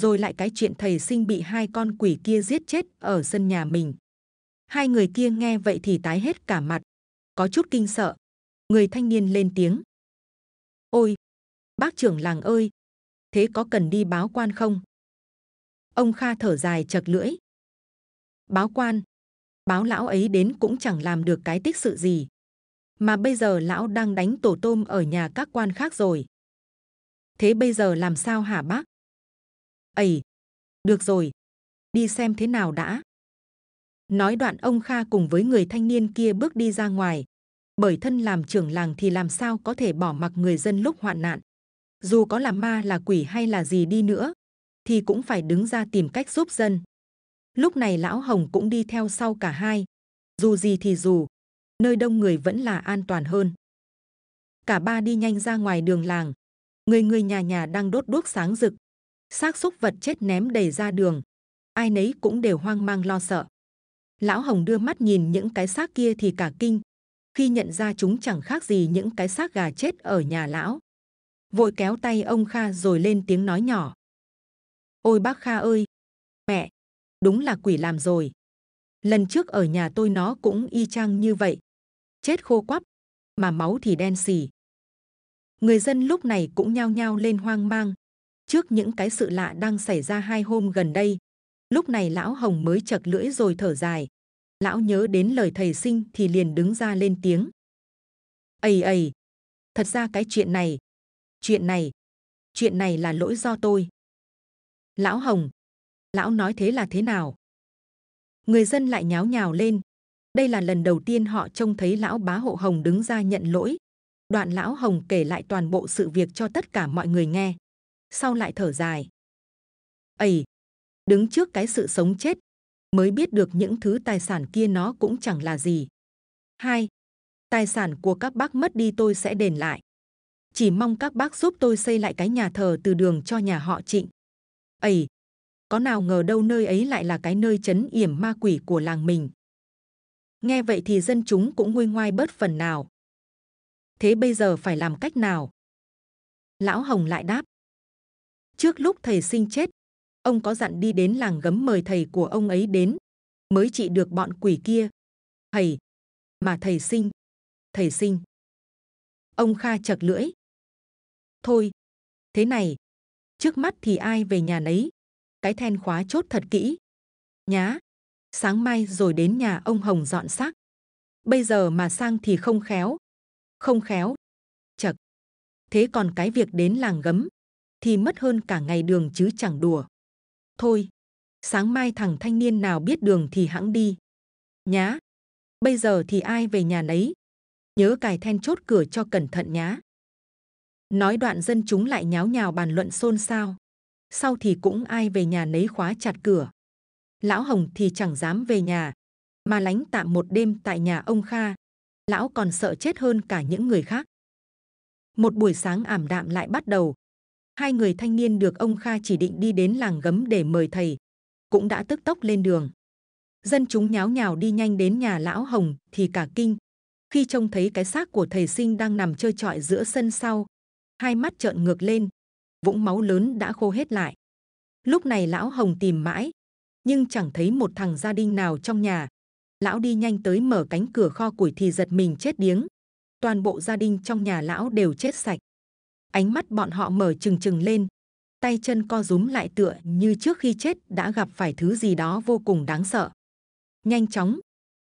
rồi lại cái chuyện thầy sinh bị hai con quỷ kia giết chết ở sân nhà mình. Hai người kia nghe vậy thì tái hết cả mặt, có chút kinh sợ. Người thanh niên lên tiếng. Ôi, bác trưởng làng ơi, thế có cần đi báo quan không? ông kha thở dài chật lưỡi báo quan báo lão ấy đến cũng chẳng làm được cái tích sự gì mà bây giờ lão đang đánh tổ tôm ở nhà các quan khác rồi thế bây giờ làm sao hả bác ầy được rồi đi xem thế nào đã nói đoạn ông kha cùng với người thanh niên kia bước đi ra ngoài bởi thân làm trưởng làng thì làm sao có thể bỏ mặc người dân lúc hoạn nạn dù có là ma là quỷ hay là gì đi nữa thì cũng phải đứng ra tìm cách giúp dân. Lúc này lão Hồng cũng đi theo sau cả hai. Dù gì thì dù, nơi đông người vẫn là an toàn hơn. Cả ba đi nhanh ra ngoài đường làng. Người người nhà nhà đang đốt đuốc sáng rực. xác xúc vật chết ném đầy ra đường. Ai nấy cũng đều hoang mang lo sợ. Lão Hồng đưa mắt nhìn những cái xác kia thì cả kinh. Khi nhận ra chúng chẳng khác gì những cái xác gà chết ở nhà lão. Vội kéo tay ông Kha rồi lên tiếng nói nhỏ. Ôi bác Kha ơi! Mẹ! Đúng là quỷ làm rồi. Lần trước ở nhà tôi nó cũng y chang như vậy. Chết khô quắp, mà máu thì đen xì. Người dân lúc này cũng nhao nhao lên hoang mang. Trước những cái sự lạ đang xảy ra hai hôm gần đây, lúc này lão Hồng mới chật lưỡi rồi thở dài. Lão nhớ đến lời thầy sinh thì liền đứng ra lên tiếng. Ây ây! Thật ra cái chuyện này, chuyện này, chuyện này là lỗi do tôi lão hồng lão nói thế là thế nào người dân lại nháo nhào lên đây là lần đầu tiên họ trông thấy lão bá hộ hồng đứng ra nhận lỗi đoạn lão hồng kể lại toàn bộ sự việc cho tất cả mọi người nghe sau lại thở dài ầy đứng trước cái sự sống chết mới biết được những thứ tài sản kia nó cũng chẳng là gì hai tài sản của các bác mất đi tôi sẽ đền lại chỉ mong các bác giúp tôi xây lại cái nhà thờ từ đường cho nhà họ trịnh ầy có nào ngờ đâu nơi ấy lại là cái nơi chấn yểm ma quỷ của làng mình nghe vậy thì dân chúng cũng nguôi ngoai bớt phần nào thế bây giờ phải làm cách nào lão hồng lại đáp trước lúc thầy sinh chết ông có dặn đi đến làng gấm mời thầy của ông ấy đến mới trị được bọn quỷ kia thầy mà thầy sinh thầy sinh ông kha chật lưỡi thôi thế này trước mắt thì ai về nhà nấy cái then khóa chốt thật kỹ nhá sáng mai rồi đến nhà ông hồng dọn xác bây giờ mà sang thì không khéo không khéo chật thế còn cái việc đến làng gấm thì mất hơn cả ngày đường chứ chẳng đùa thôi sáng mai thằng thanh niên nào biết đường thì hãng đi nhá bây giờ thì ai về nhà nấy nhớ cài then chốt cửa cho cẩn thận nhá Nói đoạn dân chúng lại nháo nhào bàn luận xôn xao. Sau thì cũng ai về nhà nấy khóa chặt cửa. Lão Hồng thì chẳng dám về nhà, mà lánh tạm một đêm tại nhà ông Kha. Lão còn sợ chết hơn cả những người khác. Một buổi sáng ảm đạm lại bắt đầu. Hai người thanh niên được ông Kha chỉ định đi đến làng gấm để mời thầy, cũng đã tức tốc lên đường. Dân chúng nháo nhào đi nhanh đến nhà lão Hồng thì cả kinh. Khi trông thấy cái xác của thầy sinh đang nằm chơi trọi giữa sân sau, hai mắt trợn ngược lên, vũng máu lớn đã khô hết lại. Lúc này lão Hồng tìm mãi, nhưng chẳng thấy một thằng gia đình nào trong nhà. Lão đi nhanh tới mở cánh cửa kho củi thì giật mình chết điếng. Toàn bộ gia đình trong nhà lão đều chết sạch. Ánh mắt bọn họ mở trừng trừng lên, tay chân co rúm lại tựa như trước khi chết đã gặp phải thứ gì đó vô cùng đáng sợ. Nhanh chóng,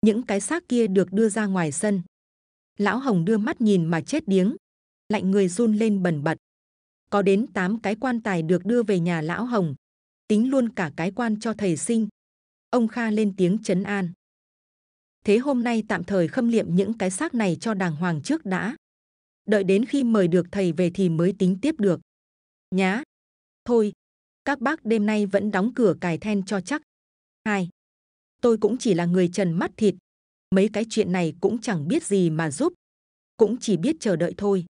những cái xác kia được đưa ra ngoài sân. Lão Hồng đưa mắt nhìn mà chết điếng lạnh người run lên bần bật. Có đến 8 cái quan tài được đưa về nhà lão Hồng, tính luôn cả cái quan cho thầy sinh. Ông Kha lên tiếng chấn an. Thế hôm nay tạm thời khâm liệm những cái xác này cho đàng hoàng trước đã. Đợi đến khi mời được thầy về thì mới tính tiếp được. Nhá! Thôi, các bác đêm nay vẫn đóng cửa cài then cho chắc. Hai, tôi cũng chỉ là người trần mắt thịt, mấy cái chuyện này cũng chẳng biết gì mà giúp, cũng chỉ biết chờ đợi thôi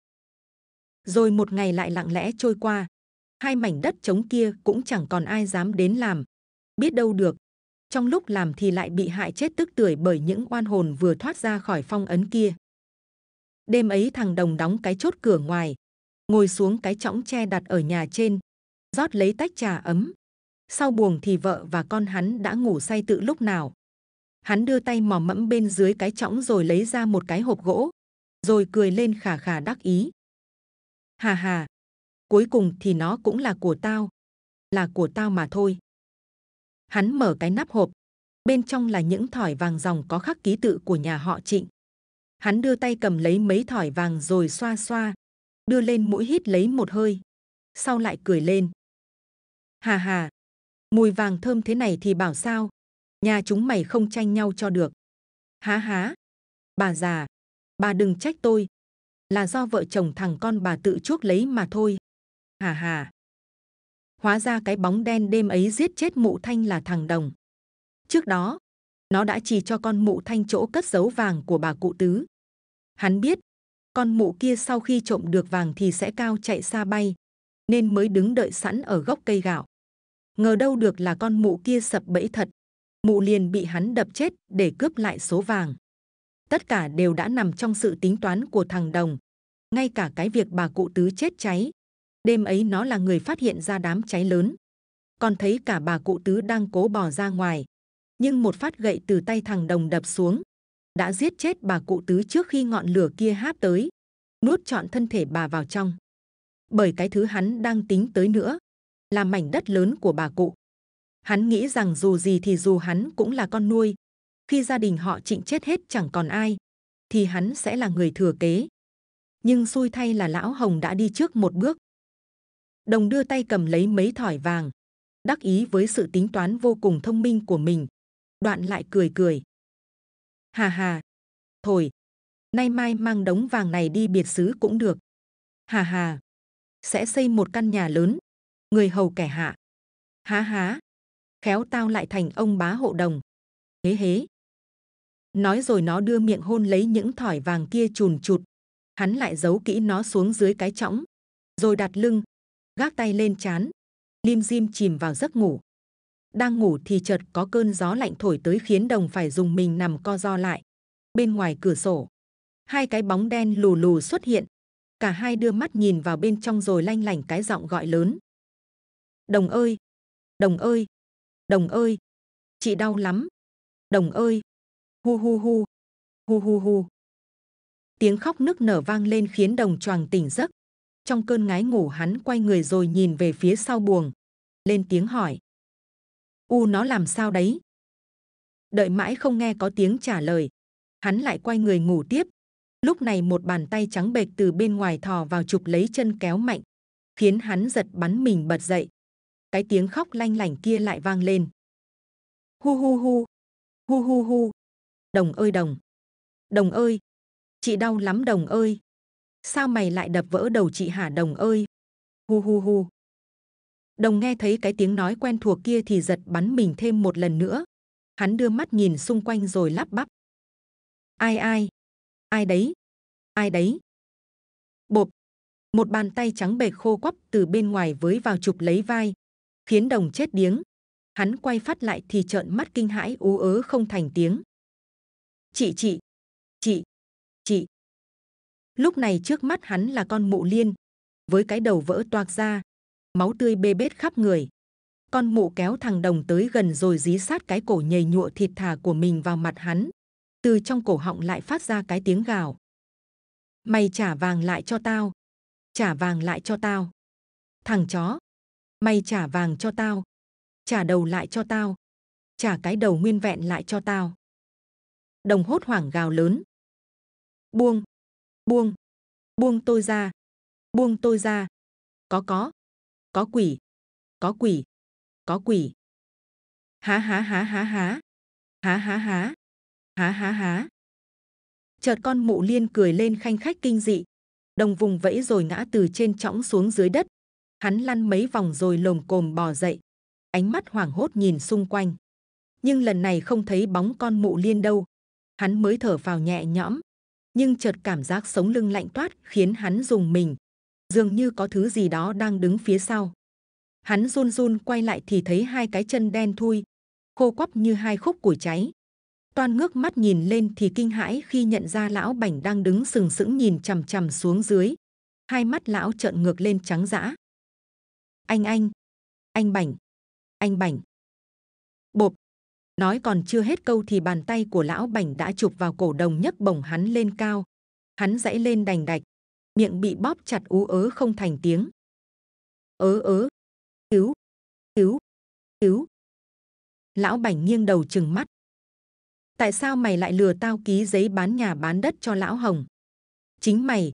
rồi một ngày lại lặng lẽ trôi qua hai mảnh đất trống kia cũng chẳng còn ai dám đến làm biết đâu được trong lúc làm thì lại bị hại chết tức tưởi bởi những oan hồn vừa thoát ra khỏi phong ấn kia đêm ấy thằng đồng đóng cái chốt cửa ngoài ngồi xuống cái chõng tre đặt ở nhà trên rót lấy tách trà ấm sau buồng thì vợ và con hắn đã ngủ say tự lúc nào hắn đưa tay mò mẫm bên dưới cái chõng rồi lấy ra một cái hộp gỗ rồi cười lên khả khả đắc ý Hà hà, cuối cùng thì nó cũng là của tao, là của tao mà thôi. Hắn mở cái nắp hộp, bên trong là những thỏi vàng ròng có khắc ký tự của nhà họ Trịnh. Hắn đưa tay cầm lấy mấy thỏi vàng rồi xoa xoa, đưa lên mũi hít lấy một hơi, sau lại cười lên. Hà hà, mùi vàng thơm thế này thì bảo sao? Nhà chúng mày không tranh nhau cho được. Há há, bà già, bà đừng trách tôi, là do vợ chồng thằng con bà tự chuốc lấy mà thôi. Hà hà. Hóa ra cái bóng đen đêm ấy giết chết mụ thanh là thằng đồng. Trước đó, nó đã chỉ cho con mụ thanh chỗ cất giấu vàng của bà cụ tứ. Hắn biết, con mụ kia sau khi trộm được vàng thì sẽ cao chạy xa bay, nên mới đứng đợi sẵn ở gốc cây gạo. Ngờ đâu được là con mụ kia sập bẫy thật, mụ liền bị hắn đập chết để cướp lại số vàng. Tất cả đều đã nằm trong sự tính toán của thằng đồng, ngay cả cái việc bà cụ tứ chết cháy đêm ấy nó là người phát hiện ra đám cháy lớn còn thấy cả bà cụ tứ đang cố bò ra ngoài nhưng một phát gậy từ tay thằng đồng đập xuống đã giết chết bà cụ tứ trước khi ngọn lửa kia háp tới nuốt trọn thân thể bà vào trong bởi cái thứ hắn đang tính tới nữa là mảnh đất lớn của bà cụ hắn nghĩ rằng dù gì thì dù hắn cũng là con nuôi khi gia đình họ trịnh chết hết chẳng còn ai thì hắn sẽ là người thừa kế nhưng xui thay là lão hồng đã đi trước một bước đồng đưa tay cầm lấy mấy thỏi vàng đắc ý với sự tính toán vô cùng thông minh của mình đoạn lại cười cười hà hà thôi nay mai mang đống vàng này đi biệt xứ cũng được hà hà sẽ xây một căn nhà lớn người hầu kẻ hạ há há khéo tao lại thành ông bá hộ đồng hế hế nói rồi nó đưa miệng hôn lấy những thỏi vàng kia chùn chụt hắn lại giấu kỹ nó xuống dưới cái chõng, rồi đặt lưng, gác tay lên chán, lim dim chìm vào giấc ngủ. đang ngủ thì chợt có cơn gió lạnh thổi tới khiến đồng phải dùng mình nằm co do lại. bên ngoài cửa sổ, hai cái bóng đen lù lù xuất hiện, cả hai đưa mắt nhìn vào bên trong rồi lanh lảnh cái giọng gọi lớn. đồng ơi, đồng ơi, đồng ơi, chị đau lắm, đồng ơi, hu hu hu, hu hu hu tiếng khóc nức nở vang lên khiến đồng choàng tỉnh giấc trong cơn ngái ngủ hắn quay người rồi nhìn về phía sau buồng lên tiếng hỏi u nó làm sao đấy đợi mãi không nghe có tiếng trả lời hắn lại quay người ngủ tiếp lúc này một bàn tay trắng bệch từ bên ngoài thò vào chụp lấy chân kéo mạnh khiến hắn giật bắn mình bật dậy cái tiếng khóc lanh lảnh kia lại vang lên hu hu hu hu hu hu đồng ơi đồng đồng ơi chị đau lắm đồng ơi sao mày lại đập vỡ đầu chị hả đồng ơi hu hu hu đồng nghe thấy cái tiếng nói quen thuộc kia thì giật bắn mình thêm một lần nữa hắn đưa mắt nhìn xung quanh rồi lắp bắp ai ai ai đấy ai đấy bộp một bàn tay trắng bệt khô quắp từ bên ngoài với vào chụp lấy vai khiến đồng chết điếng hắn quay phát lại thì trợn mắt kinh hãi ú ớ không thành tiếng chị chị chị Chị! Lúc này trước mắt hắn là con mụ liên, với cái đầu vỡ toạc ra, máu tươi bê bết khắp người. Con mụ kéo thằng đồng tới gần rồi dí sát cái cổ nhầy nhụa thịt thà của mình vào mặt hắn. Từ trong cổ họng lại phát ra cái tiếng gào. Mày trả vàng lại cho tao! Trả vàng lại cho tao! Thằng chó! Mày trả vàng cho tao! Trả đầu lại cho tao! Trả cái đầu nguyên vẹn lại cho tao! Đồng hốt hoảng gào lớn, buông buông buông tôi ra buông tôi ra có có có quỷ có quỷ có quỷ há há há há há há há há há há há chợt con mụ liên cười lên khanh khách kinh dị đồng vùng vẫy rồi ngã từ trên trõng xuống dưới đất hắn lăn mấy vòng rồi lồm cồm bò dậy ánh mắt hoảng hốt nhìn xung quanh nhưng lần này không thấy bóng con mụ liên đâu hắn mới thở vào nhẹ nhõm nhưng chợt cảm giác sống lưng lạnh toát khiến hắn dùng mình. Dường như có thứ gì đó đang đứng phía sau. Hắn run run quay lại thì thấy hai cái chân đen thui, khô quắp như hai khúc củi cháy. Toan ngước mắt nhìn lên thì kinh hãi khi nhận ra lão bảnh đang đứng sừng sững nhìn chằm chằm xuống dưới. Hai mắt lão trợn ngược lên trắng dã. Anh anh, anh bảnh, anh bảnh. Bộp, Nói còn chưa hết câu thì bàn tay của lão bảnh đã chụp vào cổ đồng nhấc bổng hắn lên cao. Hắn dãy lên đành đạch, miệng bị bóp chặt ú ớ không thành tiếng. Ớ ớ, cứu, cứu, cứu. Lão bảnh nghiêng đầu chừng mắt. Tại sao mày lại lừa tao ký giấy bán nhà bán đất cho lão Hồng? Chính mày,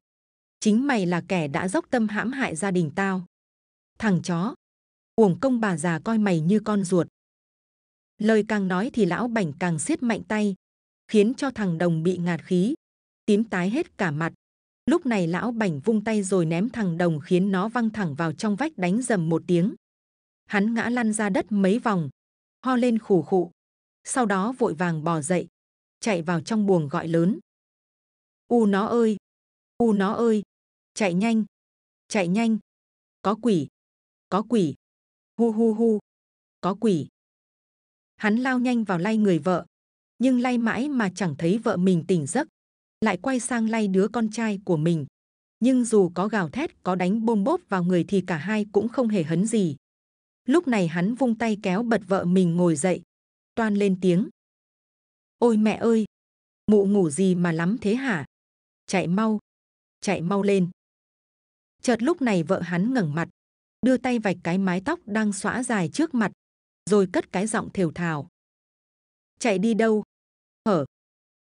chính mày là kẻ đã dốc tâm hãm hại gia đình tao. Thằng chó, uổng công bà già coi mày như con ruột lời càng nói thì lão bảnh càng siết mạnh tay khiến cho thằng đồng bị ngạt khí tím tái hết cả mặt lúc này lão bảnh vung tay rồi ném thằng đồng khiến nó văng thẳng vào trong vách đánh dầm một tiếng hắn ngã lăn ra đất mấy vòng ho lên khủ khụ sau đó vội vàng bò dậy chạy vào trong buồng gọi lớn u nó ơi u nó ơi chạy nhanh chạy nhanh có quỷ có quỷ hu hu hu có quỷ hắn lao nhanh vào lay người vợ nhưng lay mãi mà chẳng thấy vợ mình tỉnh giấc lại quay sang lay đứa con trai của mình nhưng dù có gào thét có đánh bôm bốp vào người thì cả hai cũng không hề hấn gì lúc này hắn vung tay kéo bật vợ mình ngồi dậy toan lên tiếng ôi mẹ ơi mụ ngủ gì mà lắm thế hả chạy mau chạy mau lên chợt lúc này vợ hắn ngẩng mặt đưa tay vạch cái mái tóc đang xõa dài trước mặt rồi cất cái giọng thều thào chạy đi đâu hở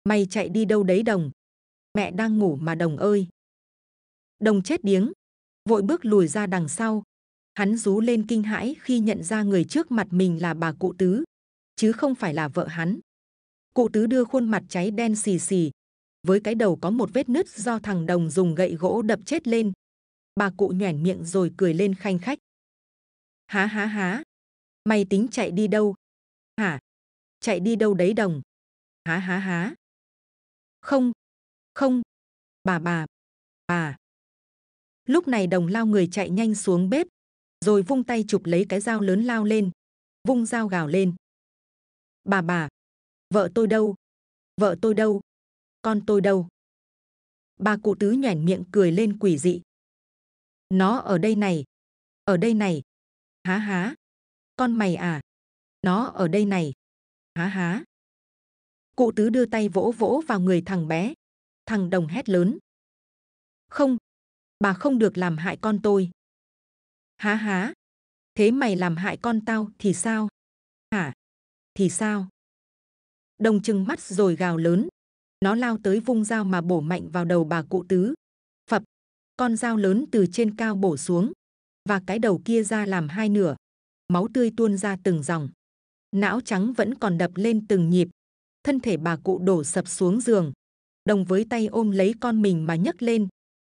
mày chạy đi đâu đấy đồng mẹ đang ngủ mà đồng ơi đồng chết điếng vội bước lùi ra đằng sau hắn rú lên kinh hãi khi nhận ra người trước mặt mình là bà cụ tứ chứ không phải là vợ hắn cụ tứ đưa khuôn mặt cháy đen xì xì với cái đầu có một vết nứt do thằng đồng dùng gậy gỗ đập chết lên bà cụ nhẻn miệng rồi cười lên khanh khách há há há Mày tính chạy đi đâu? Hả? Chạy đi đâu đấy đồng? Há há há. Không, không, bà bà, bà. Lúc này đồng lao người chạy nhanh xuống bếp, rồi vung tay chụp lấy cái dao lớn lao lên, vung dao gào lên. Bà bà, vợ tôi đâu? Vợ tôi đâu? Con tôi đâu? Bà cụ tứ nhảy miệng cười lên quỷ dị. Nó ở đây này, ở đây này. Há há. Con mày à? Nó ở đây này. Há há. Cụ tứ đưa tay vỗ vỗ vào người thằng bé. Thằng đồng hét lớn. Không, bà không được làm hại con tôi. Há há, thế mày làm hại con tao thì sao? Hả? Thì sao? Đồng chừng mắt rồi gào lớn. Nó lao tới vung dao mà bổ mạnh vào đầu bà cụ tứ. Phập, con dao lớn từ trên cao bổ xuống. Và cái đầu kia ra làm hai nửa máu tươi tuôn ra từng dòng. Não trắng vẫn còn đập lên từng nhịp. Thân thể bà cụ đổ sập xuống giường. Đồng với tay ôm lấy con mình mà nhấc lên.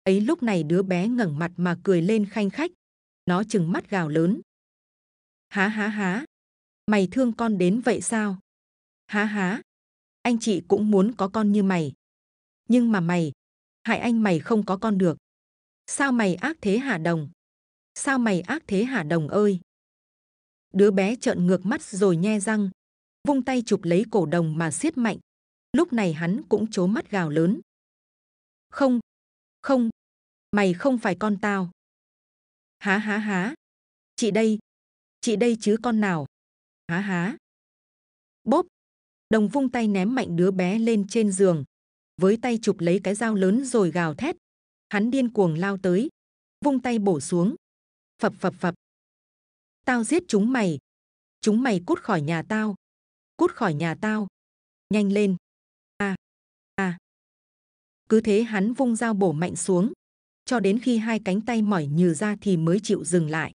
Ấy lúc này đứa bé ngẩng mặt mà cười lên khanh khách. Nó chừng mắt gào lớn. Há há há. Mày thương con đến vậy sao? Há há. Anh chị cũng muốn có con như mày. Nhưng mà mày, hại anh mày không có con được. Sao mày ác thế hả đồng? Sao mày ác thế hả đồng ơi? đứa bé trợn ngược mắt rồi nhe răng vung tay chụp lấy cổ đồng mà siết mạnh lúc này hắn cũng chố mắt gào lớn không không mày không phải con tao há há há chị đây chị đây chứ con nào há há bốp đồng vung tay ném mạnh đứa bé lên trên giường với tay chụp lấy cái dao lớn rồi gào thét hắn điên cuồng lao tới vung tay bổ xuống phập phập phập Tao giết chúng mày. Chúng mày cút khỏi nhà tao. Cút khỏi nhà tao. Nhanh lên. A. À, A. À. Cứ thế hắn vung dao bổ mạnh xuống. Cho đến khi hai cánh tay mỏi nhừ ra thì mới chịu dừng lại.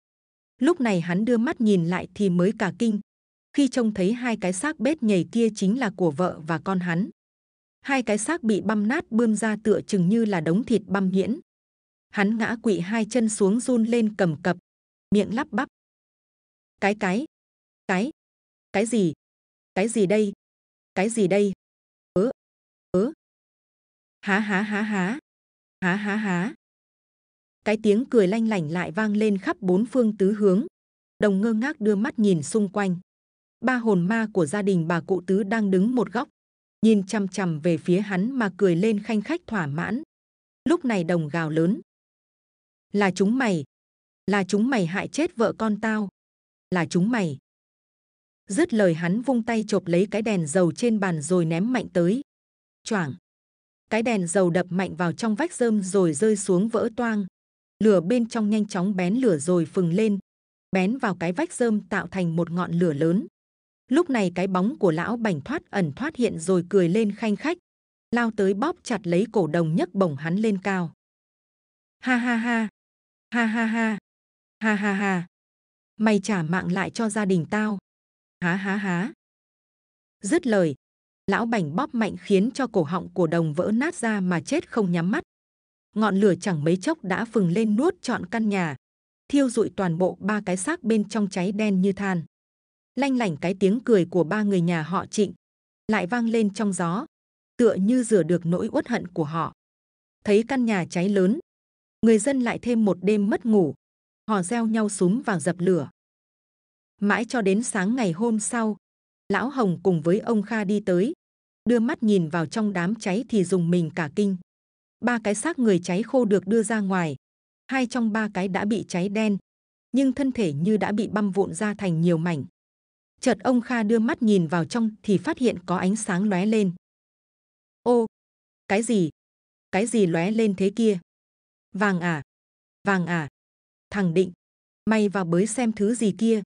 Lúc này hắn đưa mắt nhìn lại thì mới cả kinh. Khi trông thấy hai cái xác bết nhầy kia chính là của vợ và con hắn. Hai cái xác bị băm nát bươm ra tựa chừng như là đống thịt băm nhuyễn. Hắn ngã quỵ hai chân xuống run lên cầm cập, miệng lắp bắp. Cái cái, cái, cái gì? Cái gì đây? Cái gì đây? Ớ, ớ. Há há há há. Há há há. Cái tiếng cười lanh lảnh lại vang lên khắp bốn phương tứ hướng. Đồng ngơ ngác đưa mắt nhìn xung quanh. Ba hồn ma của gia đình bà cụ tứ đang đứng một góc, nhìn chăm chăm về phía hắn mà cười lên khanh khách thỏa mãn. Lúc này đồng gào lớn. Là chúng mày, là chúng mày hại chết vợ con tao là chúng mày. Dứt lời hắn vung tay chộp lấy cái đèn dầu trên bàn rồi ném mạnh tới. Choảng! Cái đèn dầu đập mạnh vào trong vách rơm rồi rơi xuống vỡ toang. Lửa bên trong nhanh chóng bén lửa rồi phừng lên. Bén vào cái vách rơm tạo thành một ngọn lửa lớn. Lúc này cái bóng của lão bảnh thoát ẩn thoát hiện rồi cười lên khanh khách. Lao tới bóp chặt lấy cổ đồng nhấc bổng hắn lên cao. Ha ha ha! Ha ha ha! Ha ha ha! mày trả mạng lại cho gia đình tao há há há dứt lời lão bảnh bóp mạnh khiến cho cổ họng của đồng vỡ nát ra mà chết không nhắm mắt ngọn lửa chẳng mấy chốc đã phừng lên nuốt trọn căn nhà thiêu rụi toàn bộ ba cái xác bên trong cháy đen như than lanh lảnh cái tiếng cười của ba người nhà họ trịnh lại vang lên trong gió tựa như rửa được nỗi uất hận của họ thấy căn nhà cháy lớn người dân lại thêm một đêm mất ngủ họ gieo nhau súng vào dập lửa. Mãi cho đến sáng ngày hôm sau, lão Hồng cùng với ông Kha đi tới, đưa mắt nhìn vào trong đám cháy thì dùng mình cả kinh. Ba cái xác người cháy khô được đưa ra ngoài, hai trong ba cái đã bị cháy đen, nhưng thân thể như đã bị băm vụn ra thành nhiều mảnh. Chợt ông Kha đưa mắt nhìn vào trong thì phát hiện có ánh sáng lóe lên. Ô, cái gì? Cái gì lóe lên thế kia? Vàng à? Vàng à? Thằng định, mày vào bới xem thứ gì kia.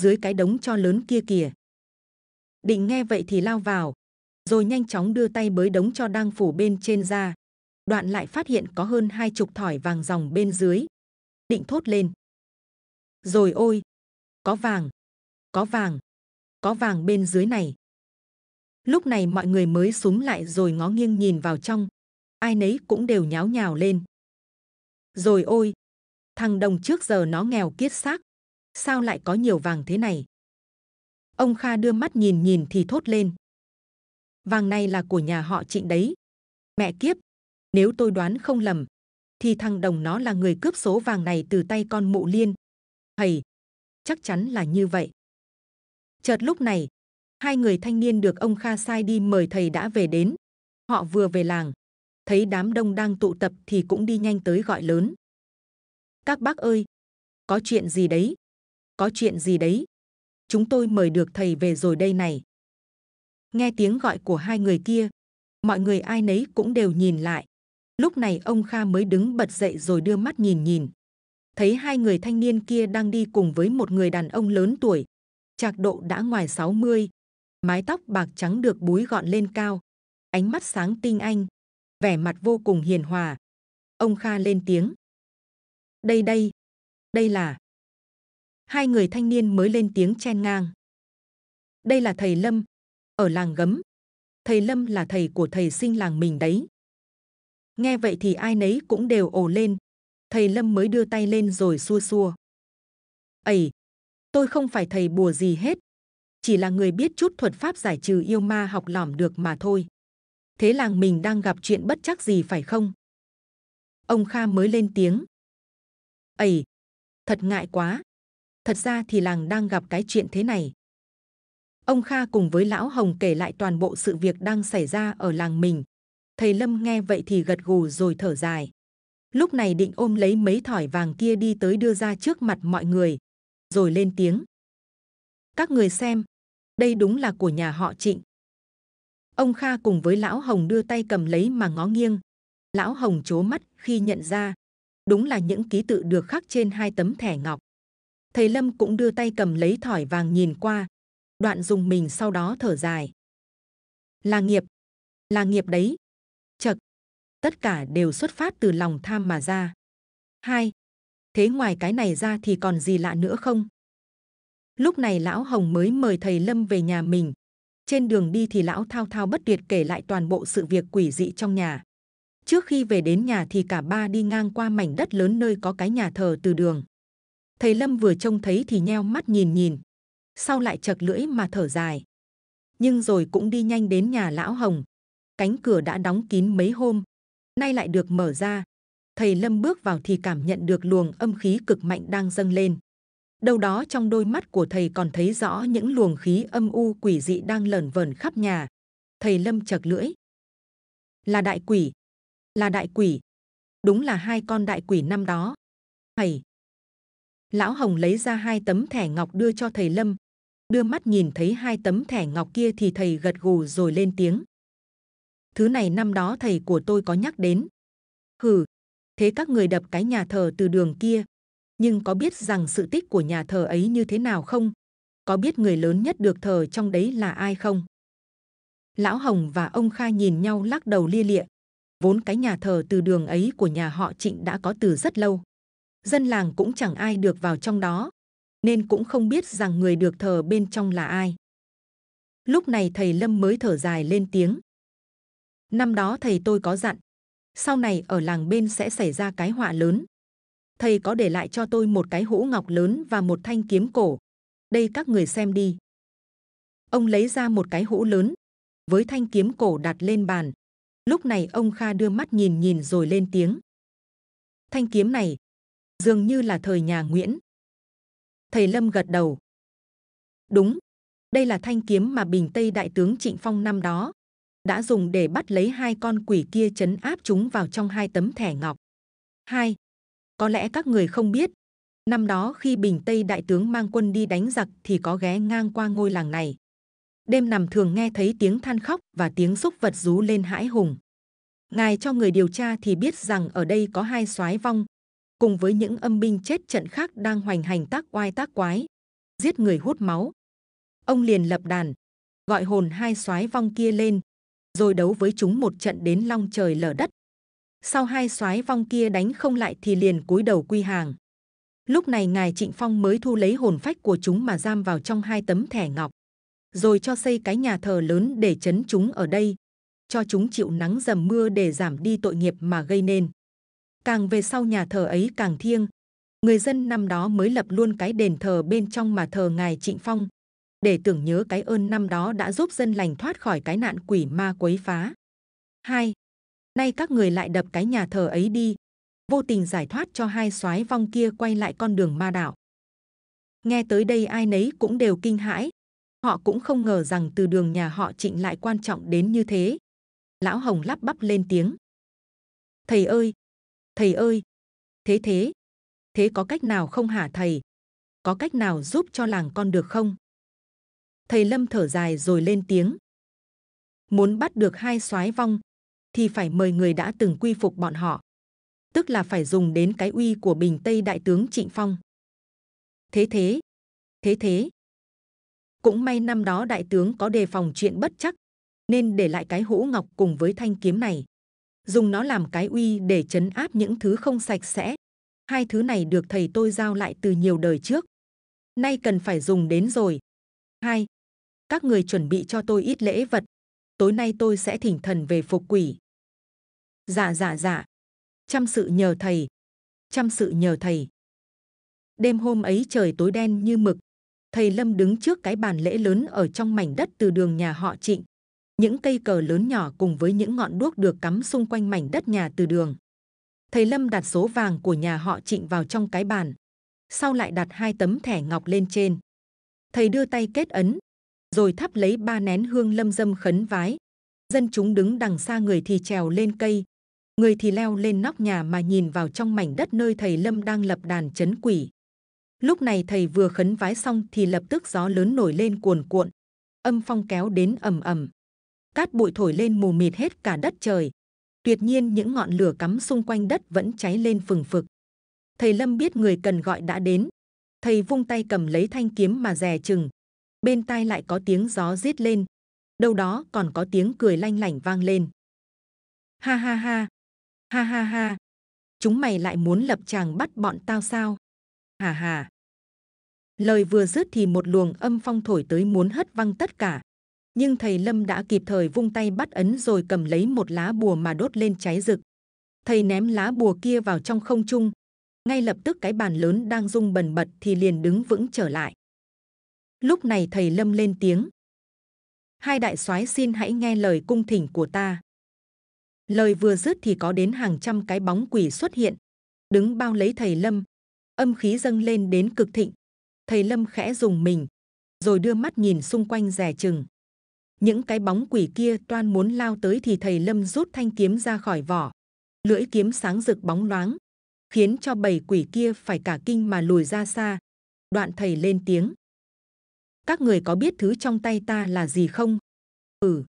Dưới cái đống cho lớn kia kìa. Định nghe vậy thì lao vào, rồi nhanh chóng đưa tay bới đống cho đang phủ bên trên ra. Đoạn lại phát hiện có hơn hai chục thỏi vàng dòng bên dưới. Định thốt lên. Rồi ôi, có vàng, có vàng, có vàng bên dưới này. Lúc này mọi người mới súng lại rồi ngó nghiêng nhìn vào trong. Ai nấy cũng đều nháo nhào lên. Rồi ôi, Thằng đồng trước giờ nó nghèo kiết xác, sao lại có nhiều vàng thế này? Ông Kha đưa mắt nhìn nhìn thì thốt lên. Vàng này là của nhà họ Trịnh đấy. Mẹ kiếp, nếu tôi đoán không lầm, thì thằng đồng nó là người cướp số vàng này từ tay con mụ liên. thầy, chắc chắn là như vậy. Chợt lúc này, hai người thanh niên được ông Kha sai đi mời thầy đã về đến. Họ vừa về làng, thấy đám đông đang tụ tập thì cũng đi nhanh tới gọi lớn các bác ơi có chuyện gì đấy có chuyện gì đấy chúng tôi mời được thầy về rồi đây này nghe tiếng gọi của hai người kia mọi người ai nấy cũng đều nhìn lại lúc này ông kha mới đứng bật dậy rồi đưa mắt nhìn nhìn thấy hai người thanh niên kia đang đi cùng với một người đàn ông lớn tuổi trạc độ đã ngoài 60, mái tóc bạc trắng được búi gọn lên cao ánh mắt sáng tinh anh vẻ mặt vô cùng hiền hòa ông kha lên tiếng đây đây, đây là. Hai người thanh niên mới lên tiếng chen ngang. Đây là thầy Lâm, ở làng Gấm. Thầy Lâm là thầy của thầy sinh làng mình đấy. Nghe vậy thì ai nấy cũng đều ồ lên. Thầy Lâm mới đưa tay lên rồi xua xua. Ấy, tôi không phải thầy bùa gì hết. Chỉ là người biết chút thuật pháp giải trừ yêu ma học lỏm được mà thôi. Thế làng mình đang gặp chuyện bất chắc gì phải không? Ông Kha mới lên tiếng ầy thật ngại quá thật ra thì làng đang gặp cái chuyện thế này ông kha cùng với lão hồng kể lại toàn bộ sự việc đang xảy ra ở làng mình thầy lâm nghe vậy thì gật gù rồi thở dài lúc này định ôm lấy mấy thỏi vàng kia đi tới đưa ra trước mặt mọi người rồi lên tiếng các người xem đây đúng là của nhà họ trịnh ông kha cùng với lão hồng đưa tay cầm lấy mà ngó nghiêng lão hồng chố mắt khi nhận ra đúng là những ký tự được khắc trên hai tấm thẻ ngọc. Thầy Lâm cũng đưa tay cầm lấy thỏi vàng nhìn qua, đoạn dùng mình sau đó thở dài. Là nghiệp, là nghiệp đấy. Chật, tất cả đều xuất phát từ lòng tham mà ra. Hai, thế ngoài cái này ra thì còn gì lạ nữa không? Lúc này lão Hồng mới mời thầy Lâm về nhà mình. Trên đường đi thì lão thao thao bất tuyệt kể lại toàn bộ sự việc quỷ dị trong nhà. Trước khi về đến nhà thì cả ba đi ngang qua mảnh đất lớn nơi có cái nhà thờ từ đường. Thầy Lâm vừa trông thấy thì nheo mắt nhìn nhìn, sau lại chật lưỡi mà thở dài. Nhưng rồi cũng đi nhanh đến nhà lão Hồng. Cánh cửa đã đóng kín mấy hôm, nay lại được mở ra. Thầy Lâm bước vào thì cảm nhận được luồng âm khí cực mạnh đang dâng lên. Đâu đó trong đôi mắt của thầy còn thấy rõ những luồng khí âm u quỷ dị đang lởn vởn khắp nhà. Thầy Lâm chật lưỡi. Là đại quỷ, là đại quỷ đúng là hai con đại quỷ năm đó thầy lão hồng lấy ra hai tấm thẻ ngọc đưa cho thầy lâm đưa mắt nhìn thấy hai tấm thẻ ngọc kia thì thầy gật gù rồi lên tiếng thứ này năm đó thầy của tôi có nhắc đến hừ thế các người đập cái nhà thờ từ đường kia nhưng có biết rằng sự tích của nhà thờ ấy như thế nào không có biết người lớn nhất được thờ trong đấy là ai không lão hồng và ông kha nhìn nhau lắc đầu lia lịa Vốn cái nhà thờ từ đường ấy của nhà họ Trịnh đã có từ rất lâu. Dân làng cũng chẳng ai được vào trong đó, nên cũng không biết rằng người được thờ bên trong là ai. Lúc này thầy Lâm mới thở dài lên tiếng. Năm đó thầy tôi có dặn, sau này ở làng bên sẽ xảy ra cái họa lớn. Thầy có để lại cho tôi một cái hũ ngọc lớn và một thanh kiếm cổ. Đây các người xem đi. Ông lấy ra một cái hũ lớn, với thanh kiếm cổ đặt lên bàn, Lúc này ông Kha đưa mắt nhìn nhìn rồi lên tiếng. Thanh kiếm này dường như là thời nhà Nguyễn. Thầy Lâm gật đầu. Đúng, đây là thanh kiếm mà Bình Tây Đại tướng Trịnh Phong năm đó đã dùng để bắt lấy hai con quỷ kia chấn áp chúng vào trong hai tấm thẻ ngọc. Hai, có lẽ các người không biết, năm đó khi Bình Tây Đại tướng mang quân đi đánh giặc thì có ghé ngang qua ngôi làng này đêm nằm thường nghe thấy tiếng than khóc và tiếng xúc vật rú lên hãi hùng. Ngài cho người điều tra thì biết rằng ở đây có hai soái vong, cùng với những âm binh chết trận khác đang hoành hành tác oai tác quái, giết người hút máu. Ông liền lập đàn, gọi hồn hai soái vong kia lên, rồi đấu với chúng một trận đến long trời lở đất. Sau hai soái vong kia đánh không lại thì liền cúi đầu quy hàng. Lúc này ngài Trịnh Phong mới thu lấy hồn phách của chúng mà giam vào trong hai tấm thẻ ngọc rồi cho xây cái nhà thờ lớn để chấn chúng ở đây, cho chúng chịu nắng dầm mưa để giảm đi tội nghiệp mà gây nên. Càng về sau nhà thờ ấy càng thiêng, người dân năm đó mới lập luôn cái đền thờ bên trong mà thờ ngài Trịnh Phong, để tưởng nhớ cái ơn năm đó đã giúp dân lành thoát khỏi cái nạn quỷ ma quấy phá. 2. Nay các người lại đập cái nhà thờ ấy đi, vô tình giải thoát cho hai soái vong kia quay lại con đường ma đạo. Nghe tới đây ai nấy cũng đều kinh hãi, Họ cũng không ngờ rằng từ đường nhà họ trịnh lại quan trọng đến như thế. Lão Hồng lắp bắp lên tiếng. Thầy ơi! Thầy ơi! Thế thế! Thế có cách nào không hả thầy? Có cách nào giúp cho làng con được không? Thầy Lâm thở dài rồi lên tiếng. Muốn bắt được hai soái vong thì phải mời người đã từng quy phục bọn họ. Tức là phải dùng đến cái uy của Bình Tây Đại tướng Trịnh Phong. Thế thế! Thế thế! Cũng may năm đó đại tướng có đề phòng chuyện bất chắc, nên để lại cái hũ ngọc cùng với thanh kiếm này, dùng nó làm cái uy để chấn áp những thứ không sạch sẽ. Hai thứ này được thầy tôi giao lại từ nhiều đời trước, nay cần phải dùng đến rồi. Hai, các người chuẩn bị cho tôi ít lễ vật. Tối nay tôi sẽ thỉnh thần về phục quỷ. Dạ dạ dạ. Chăm sự nhờ thầy. Chăm sự nhờ thầy. Đêm hôm ấy trời tối đen như mực, thầy Lâm đứng trước cái bàn lễ lớn ở trong mảnh đất từ đường nhà họ Trịnh. Những cây cờ lớn nhỏ cùng với những ngọn đuốc được cắm xung quanh mảnh đất nhà từ đường. Thầy Lâm đặt số vàng của nhà họ Trịnh vào trong cái bàn, sau lại đặt hai tấm thẻ ngọc lên trên. Thầy đưa tay kết ấn, rồi thắp lấy ba nén hương lâm dâm khấn vái. Dân chúng đứng đằng xa người thì trèo lên cây, người thì leo lên nóc nhà mà nhìn vào trong mảnh đất nơi thầy Lâm đang lập đàn chấn quỷ. Lúc này thầy vừa khấn vái xong thì lập tức gió lớn nổi lên cuồn cuộn, âm phong kéo đến ầm ầm, cát bụi thổi lên mù mịt hết cả đất trời. Tuyệt nhiên những ngọn lửa cắm xung quanh đất vẫn cháy lên phừng phực. Thầy Lâm biết người cần gọi đã đến, thầy vung tay cầm lấy thanh kiếm mà rè chừng. Bên tai lại có tiếng gió rít lên, đâu đó còn có tiếng cười lanh lảnh vang lên. Ha ha ha, ha ha ha, chúng mày lại muốn lập tràng bắt bọn tao sao? Hà hà. Lời vừa dứt thì một luồng âm phong thổi tới muốn hất văng tất cả. Nhưng thầy Lâm đã kịp thời vung tay bắt ấn rồi cầm lấy một lá bùa mà đốt lên cháy rực. Thầy ném lá bùa kia vào trong không trung. Ngay lập tức cái bàn lớn đang rung bần bật thì liền đứng vững trở lại. Lúc này thầy Lâm lên tiếng. Hai đại soái xin hãy nghe lời cung thỉnh của ta. Lời vừa dứt thì có đến hàng trăm cái bóng quỷ xuất hiện, đứng bao lấy thầy Lâm, âm khí dâng lên đến cực thịnh. Thầy Lâm khẽ dùng mình, rồi đưa mắt nhìn xung quanh rẻ chừng. Những cái bóng quỷ kia toan muốn lao tới thì thầy Lâm rút thanh kiếm ra khỏi vỏ. Lưỡi kiếm sáng rực bóng loáng, khiến cho bầy quỷ kia phải cả kinh mà lùi ra xa. Đoạn thầy lên tiếng. Các người có biết thứ trong tay ta là gì không? Ừ.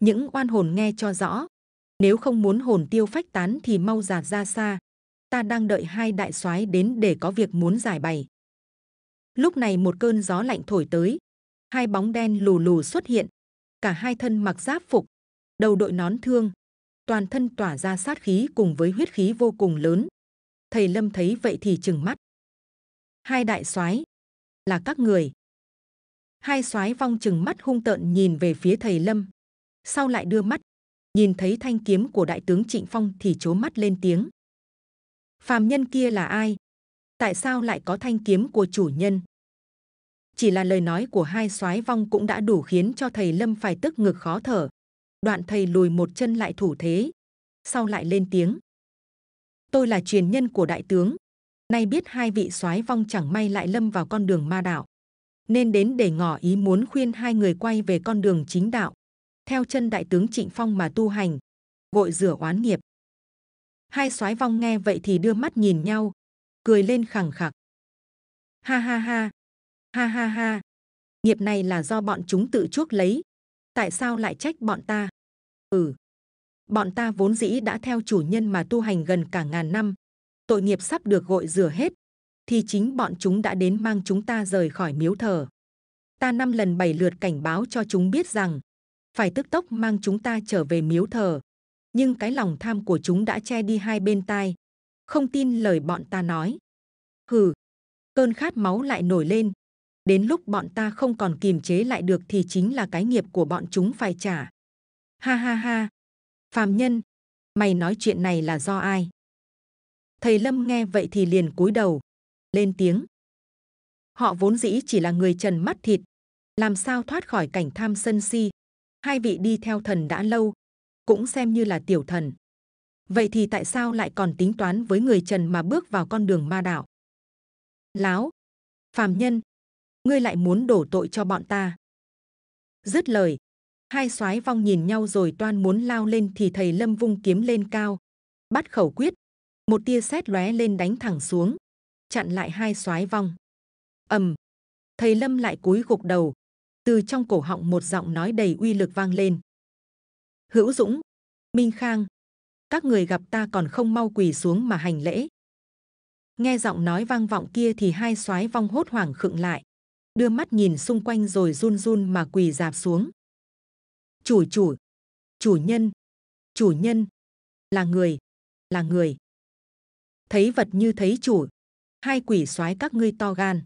Những oan hồn nghe cho rõ. Nếu không muốn hồn tiêu phách tán thì mau giạt ra xa, ta đang đợi hai đại soái đến để có việc muốn giải bày lúc này một cơn gió lạnh thổi tới hai bóng đen lù lù xuất hiện cả hai thân mặc giáp phục đầu đội nón thương toàn thân tỏa ra sát khí cùng với huyết khí vô cùng lớn thầy lâm thấy vậy thì chừng mắt hai đại soái là các người hai soái vong chừng mắt hung tợn nhìn về phía thầy lâm sau lại đưa mắt nhìn thấy thanh kiếm của đại tướng trịnh phong thì chố mắt lên tiếng phàm nhân kia là ai tại sao lại có thanh kiếm của chủ nhân chỉ là lời nói của hai soái vong cũng đã đủ khiến cho thầy lâm phải tức ngực khó thở đoạn thầy lùi một chân lại thủ thế sau lại lên tiếng tôi là truyền nhân của đại tướng nay biết hai vị soái vong chẳng may lại lâm vào con đường ma đạo nên đến để ngỏ ý muốn khuyên hai người quay về con đường chính đạo theo chân đại tướng trịnh phong mà tu hành gội rửa oán nghiệp Hai soái vong nghe vậy thì đưa mắt nhìn nhau, cười lên khẳng khặc. Ha ha ha, ha ha ha, nghiệp này là do bọn chúng tự chuốc lấy. Tại sao lại trách bọn ta? Ừ, bọn ta vốn dĩ đã theo chủ nhân mà tu hành gần cả ngàn năm, tội nghiệp sắp được gội rửa hết, thì chính bọn chúng đã đến mang chúng ta rời khỏi miếu thờ. Ta năm lần bảy lượt cảnh báo cho chúng biết rằng phải tức tốc mang chúng ta trở về miếu thờ, nhưng cái lòng tham của chúng đã che đi hai bên tai. Không tin lời bọn ta nói. Hừ, cơn khát máu lại nổi lên. Đến lúc bọn ta không còn kiềm chế lại được thì chính là cái nghiệp của bọn chúng phải trả. Ha ha ha, phàm nhân, mày nói chuyện này là do ai? Thầy Lâm nghe vậy thì liền cúi đầu, lên tiếng. Họ vốn dĩ chỉ là người trần mắt thịt, làm sao thoát khỏi cảnh tham sân si. Hai vị đi theo thần đã lâu, cũng xem như là tiểu thần. Vậy thì tại sao lại còn tính toán với người trần mà bước vào con đường ma đạo? Láo! Phàm nhân! Ngươi lại muốn đổ tội cho bọn ta. Dứt lời, hai soái vong nhìn nhau rồi toan muốn lao lên thì thầy lâm vung kiếm lên cao. Bắt khẩu quyết, một tia sét lóe lên đánh thẳng xuống, chặn lại hai soái vong. ầm, thầy lâm lại cúi gục đầu, từ trong cổ họng một giọng nói đầy uy lực vang lên hữu dũng minh khang các người gặp ta còn không mau quỳ xuống mà hành lễ nghe giọng nói vang vọng kia thì hai soái vong hốt hoảng khựng lại đưa mắt nhìn xung quanh rồi run run mà quỳ dạp xuống chủ chủ chủ nhân chủ nhân là người là người thấy vật như thấy chủ hai quỷ soái các ngươi to gan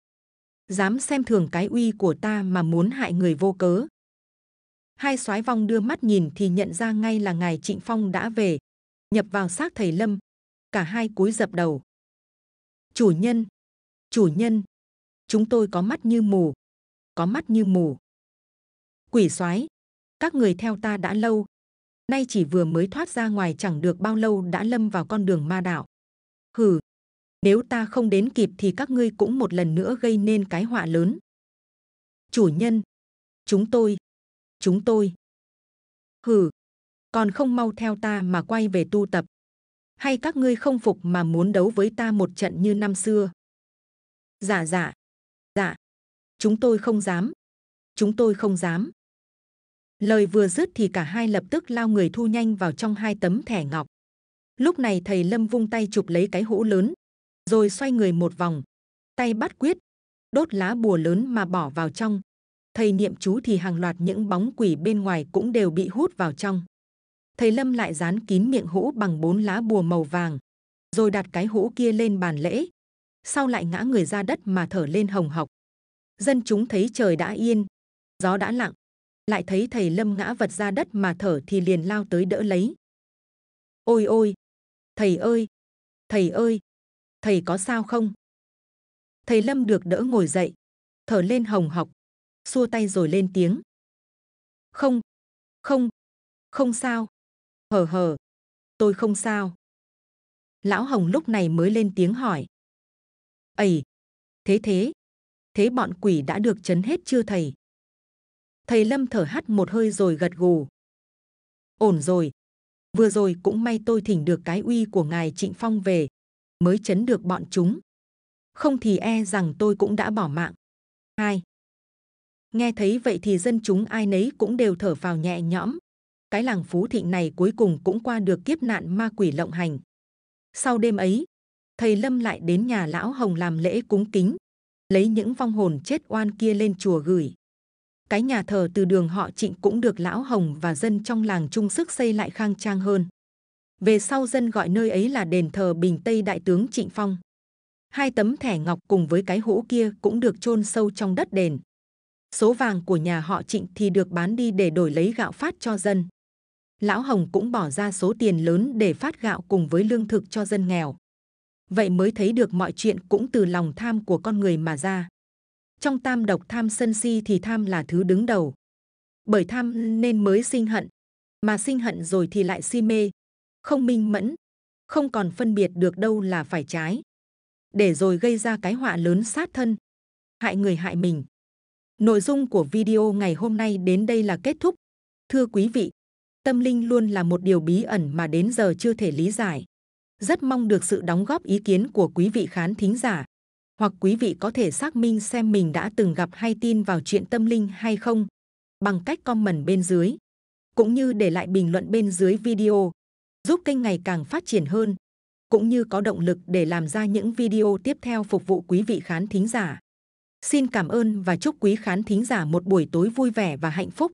dám xem thường cái uy của ta mà muốn hại người vô cớ hai soái vong đưa mắt nhìn thì nhận ra ngay là ngài Trịnh Phong đã về, nhập vào xác thầy Lâm, cả hai cúi dập đầu. Chủ nhân, chủ nhân, chúng tôi có mắt như mù, có mắt như mù. Quỷ soái, các người theo ta đã lâu, nay chỉ vừa mới thoát ra ngoài chẳng được bao lâu đã lâm vào con đường ma đạo. Hừ, nếu ta không đến kịp thì các ngươi cũng một lần nữa gây nên cái họa lớn. Chủ nhân, chúng tôi, chúng tôi. Hừ, còn không mau theo ta mà quay về tu tập. Hay các ngươi không phục mà muốn đấu với ta một trận như năm xưa? Dạ dạ, dạ, chúng tôi không dám, chúng tôi không dám. Lời vừa dứt thì cả hai lập tức lao người thu nhanh vào trong hai tấm thẻ ngọc. Lúc này thầy Lâm vung tay chụp lấy cái hũ lớn, rồi xoay người một vòng, tay bắt quyết, đốt lá bùa lớn mà bỏ vào trong, thầy niệm chú thì hàng loạt những bóng quỷ bên ngoài cũng đều bị hút vào trong. Thầy Lâm lại dán kín miệng hũ bằng bốn lá bùa màu vàng, rồi đặt cái hũ kia lên bàn lễ. Sau lại ngã người ra đất mà thở lên hồng hộc. Dân chúng thấy trời đã yên, gió đã lặng, lại thấy thầy Lâm ngã vật ra đất mà thở thì liền lao tới đỡ lấy. Ôi ôi, thầy ơi, thầy ơi, thầy có sao không? Thầy Lâm được đỡ ngồi dậy, thở lên hồng hộc, xua tay rồi lên tiếng không không không sao hờ hờ tôi không sao lão hồng lúc này mới lên tiếng hỏi ầy thế thế thế bọn quỷ đã được chấn hết chưa thầy thầy lâm thở hắt một hơi rồi gật gù ổn rồi vừa rồi cũng may tôi thỉnh được cái uy của ngài trịnh phong về mới chấn được bọn chúng không thì e rằng tôi cũng đã bỏ mạng hai Nghe thấy vậy thì dân chúng ai nấy cũng đều thở vào nhẹ nhõm. Cái làng phú thịnh này cuối cùng cũng qua được kiếp nạn ma quỷ lộng hành. Sau đêm ấy, thầy Lâm lại đến nhà lão Hồng làm lễ cúng kính, lấy những vong hồn chết oan kia lên chùa gửi. Cái nhà thờ từ đường họ Trịnh cũng được lão Hồng và dân trong làng chung sức xây lại khang trang hơn. Về sau dân gọi nơi ấy là đền thờ Bình Tây Đại tướng Trịnh Phong. Hai tấm thẻ ngọc cùng với cái hũ kia cũng được chôn sâu trong đất đền số vàng của nhà họ Trịnh thì được bán đi để đổi lấy gạo phát cho dân. Lão Hồng cũng bỏ ra số tiền lớn để phát gạo cùng với lương thực cho dân nghèo. Vậy mới thấy được mọi chuyện cũng từ lòng tham của con người mà ra. Trong tam độc tham sân si thì tham là thứ đứng đầu. Bởi tham nên mới sinh hận, mà sinh hận rồi thì lại si mê, không minh mẫn, không còn phân biệt được đâu là phải trái. Để rồi gây ra cái họa lớn sát thân, hại người hại mình. Nội dung của video ngày hôm nay đến đây là kết thúc. Thưa quý vị, tâm linh luôn là một điều bí ẩn mà đến giờ chưa thể lý giải. Rất mong được sự đóng góp ý kiến của quý vị khán thính giả. Hoặc quý vị có thể xác minh xem mình đã từng gặp hay tin vào chuyện tâm linh hay không bằng cách comment bên dưới. Cũng như để lại bình luận bên dưới video, giúp kênh ngày càng phát triển hơn. Cũng như có động lực để làm ra những video tiếp theo phục vụ quý vị khán thính giả. Xin cảm ơn và chúc quý khán thính giả một buổi tối vui vẻ và hạnh phúc.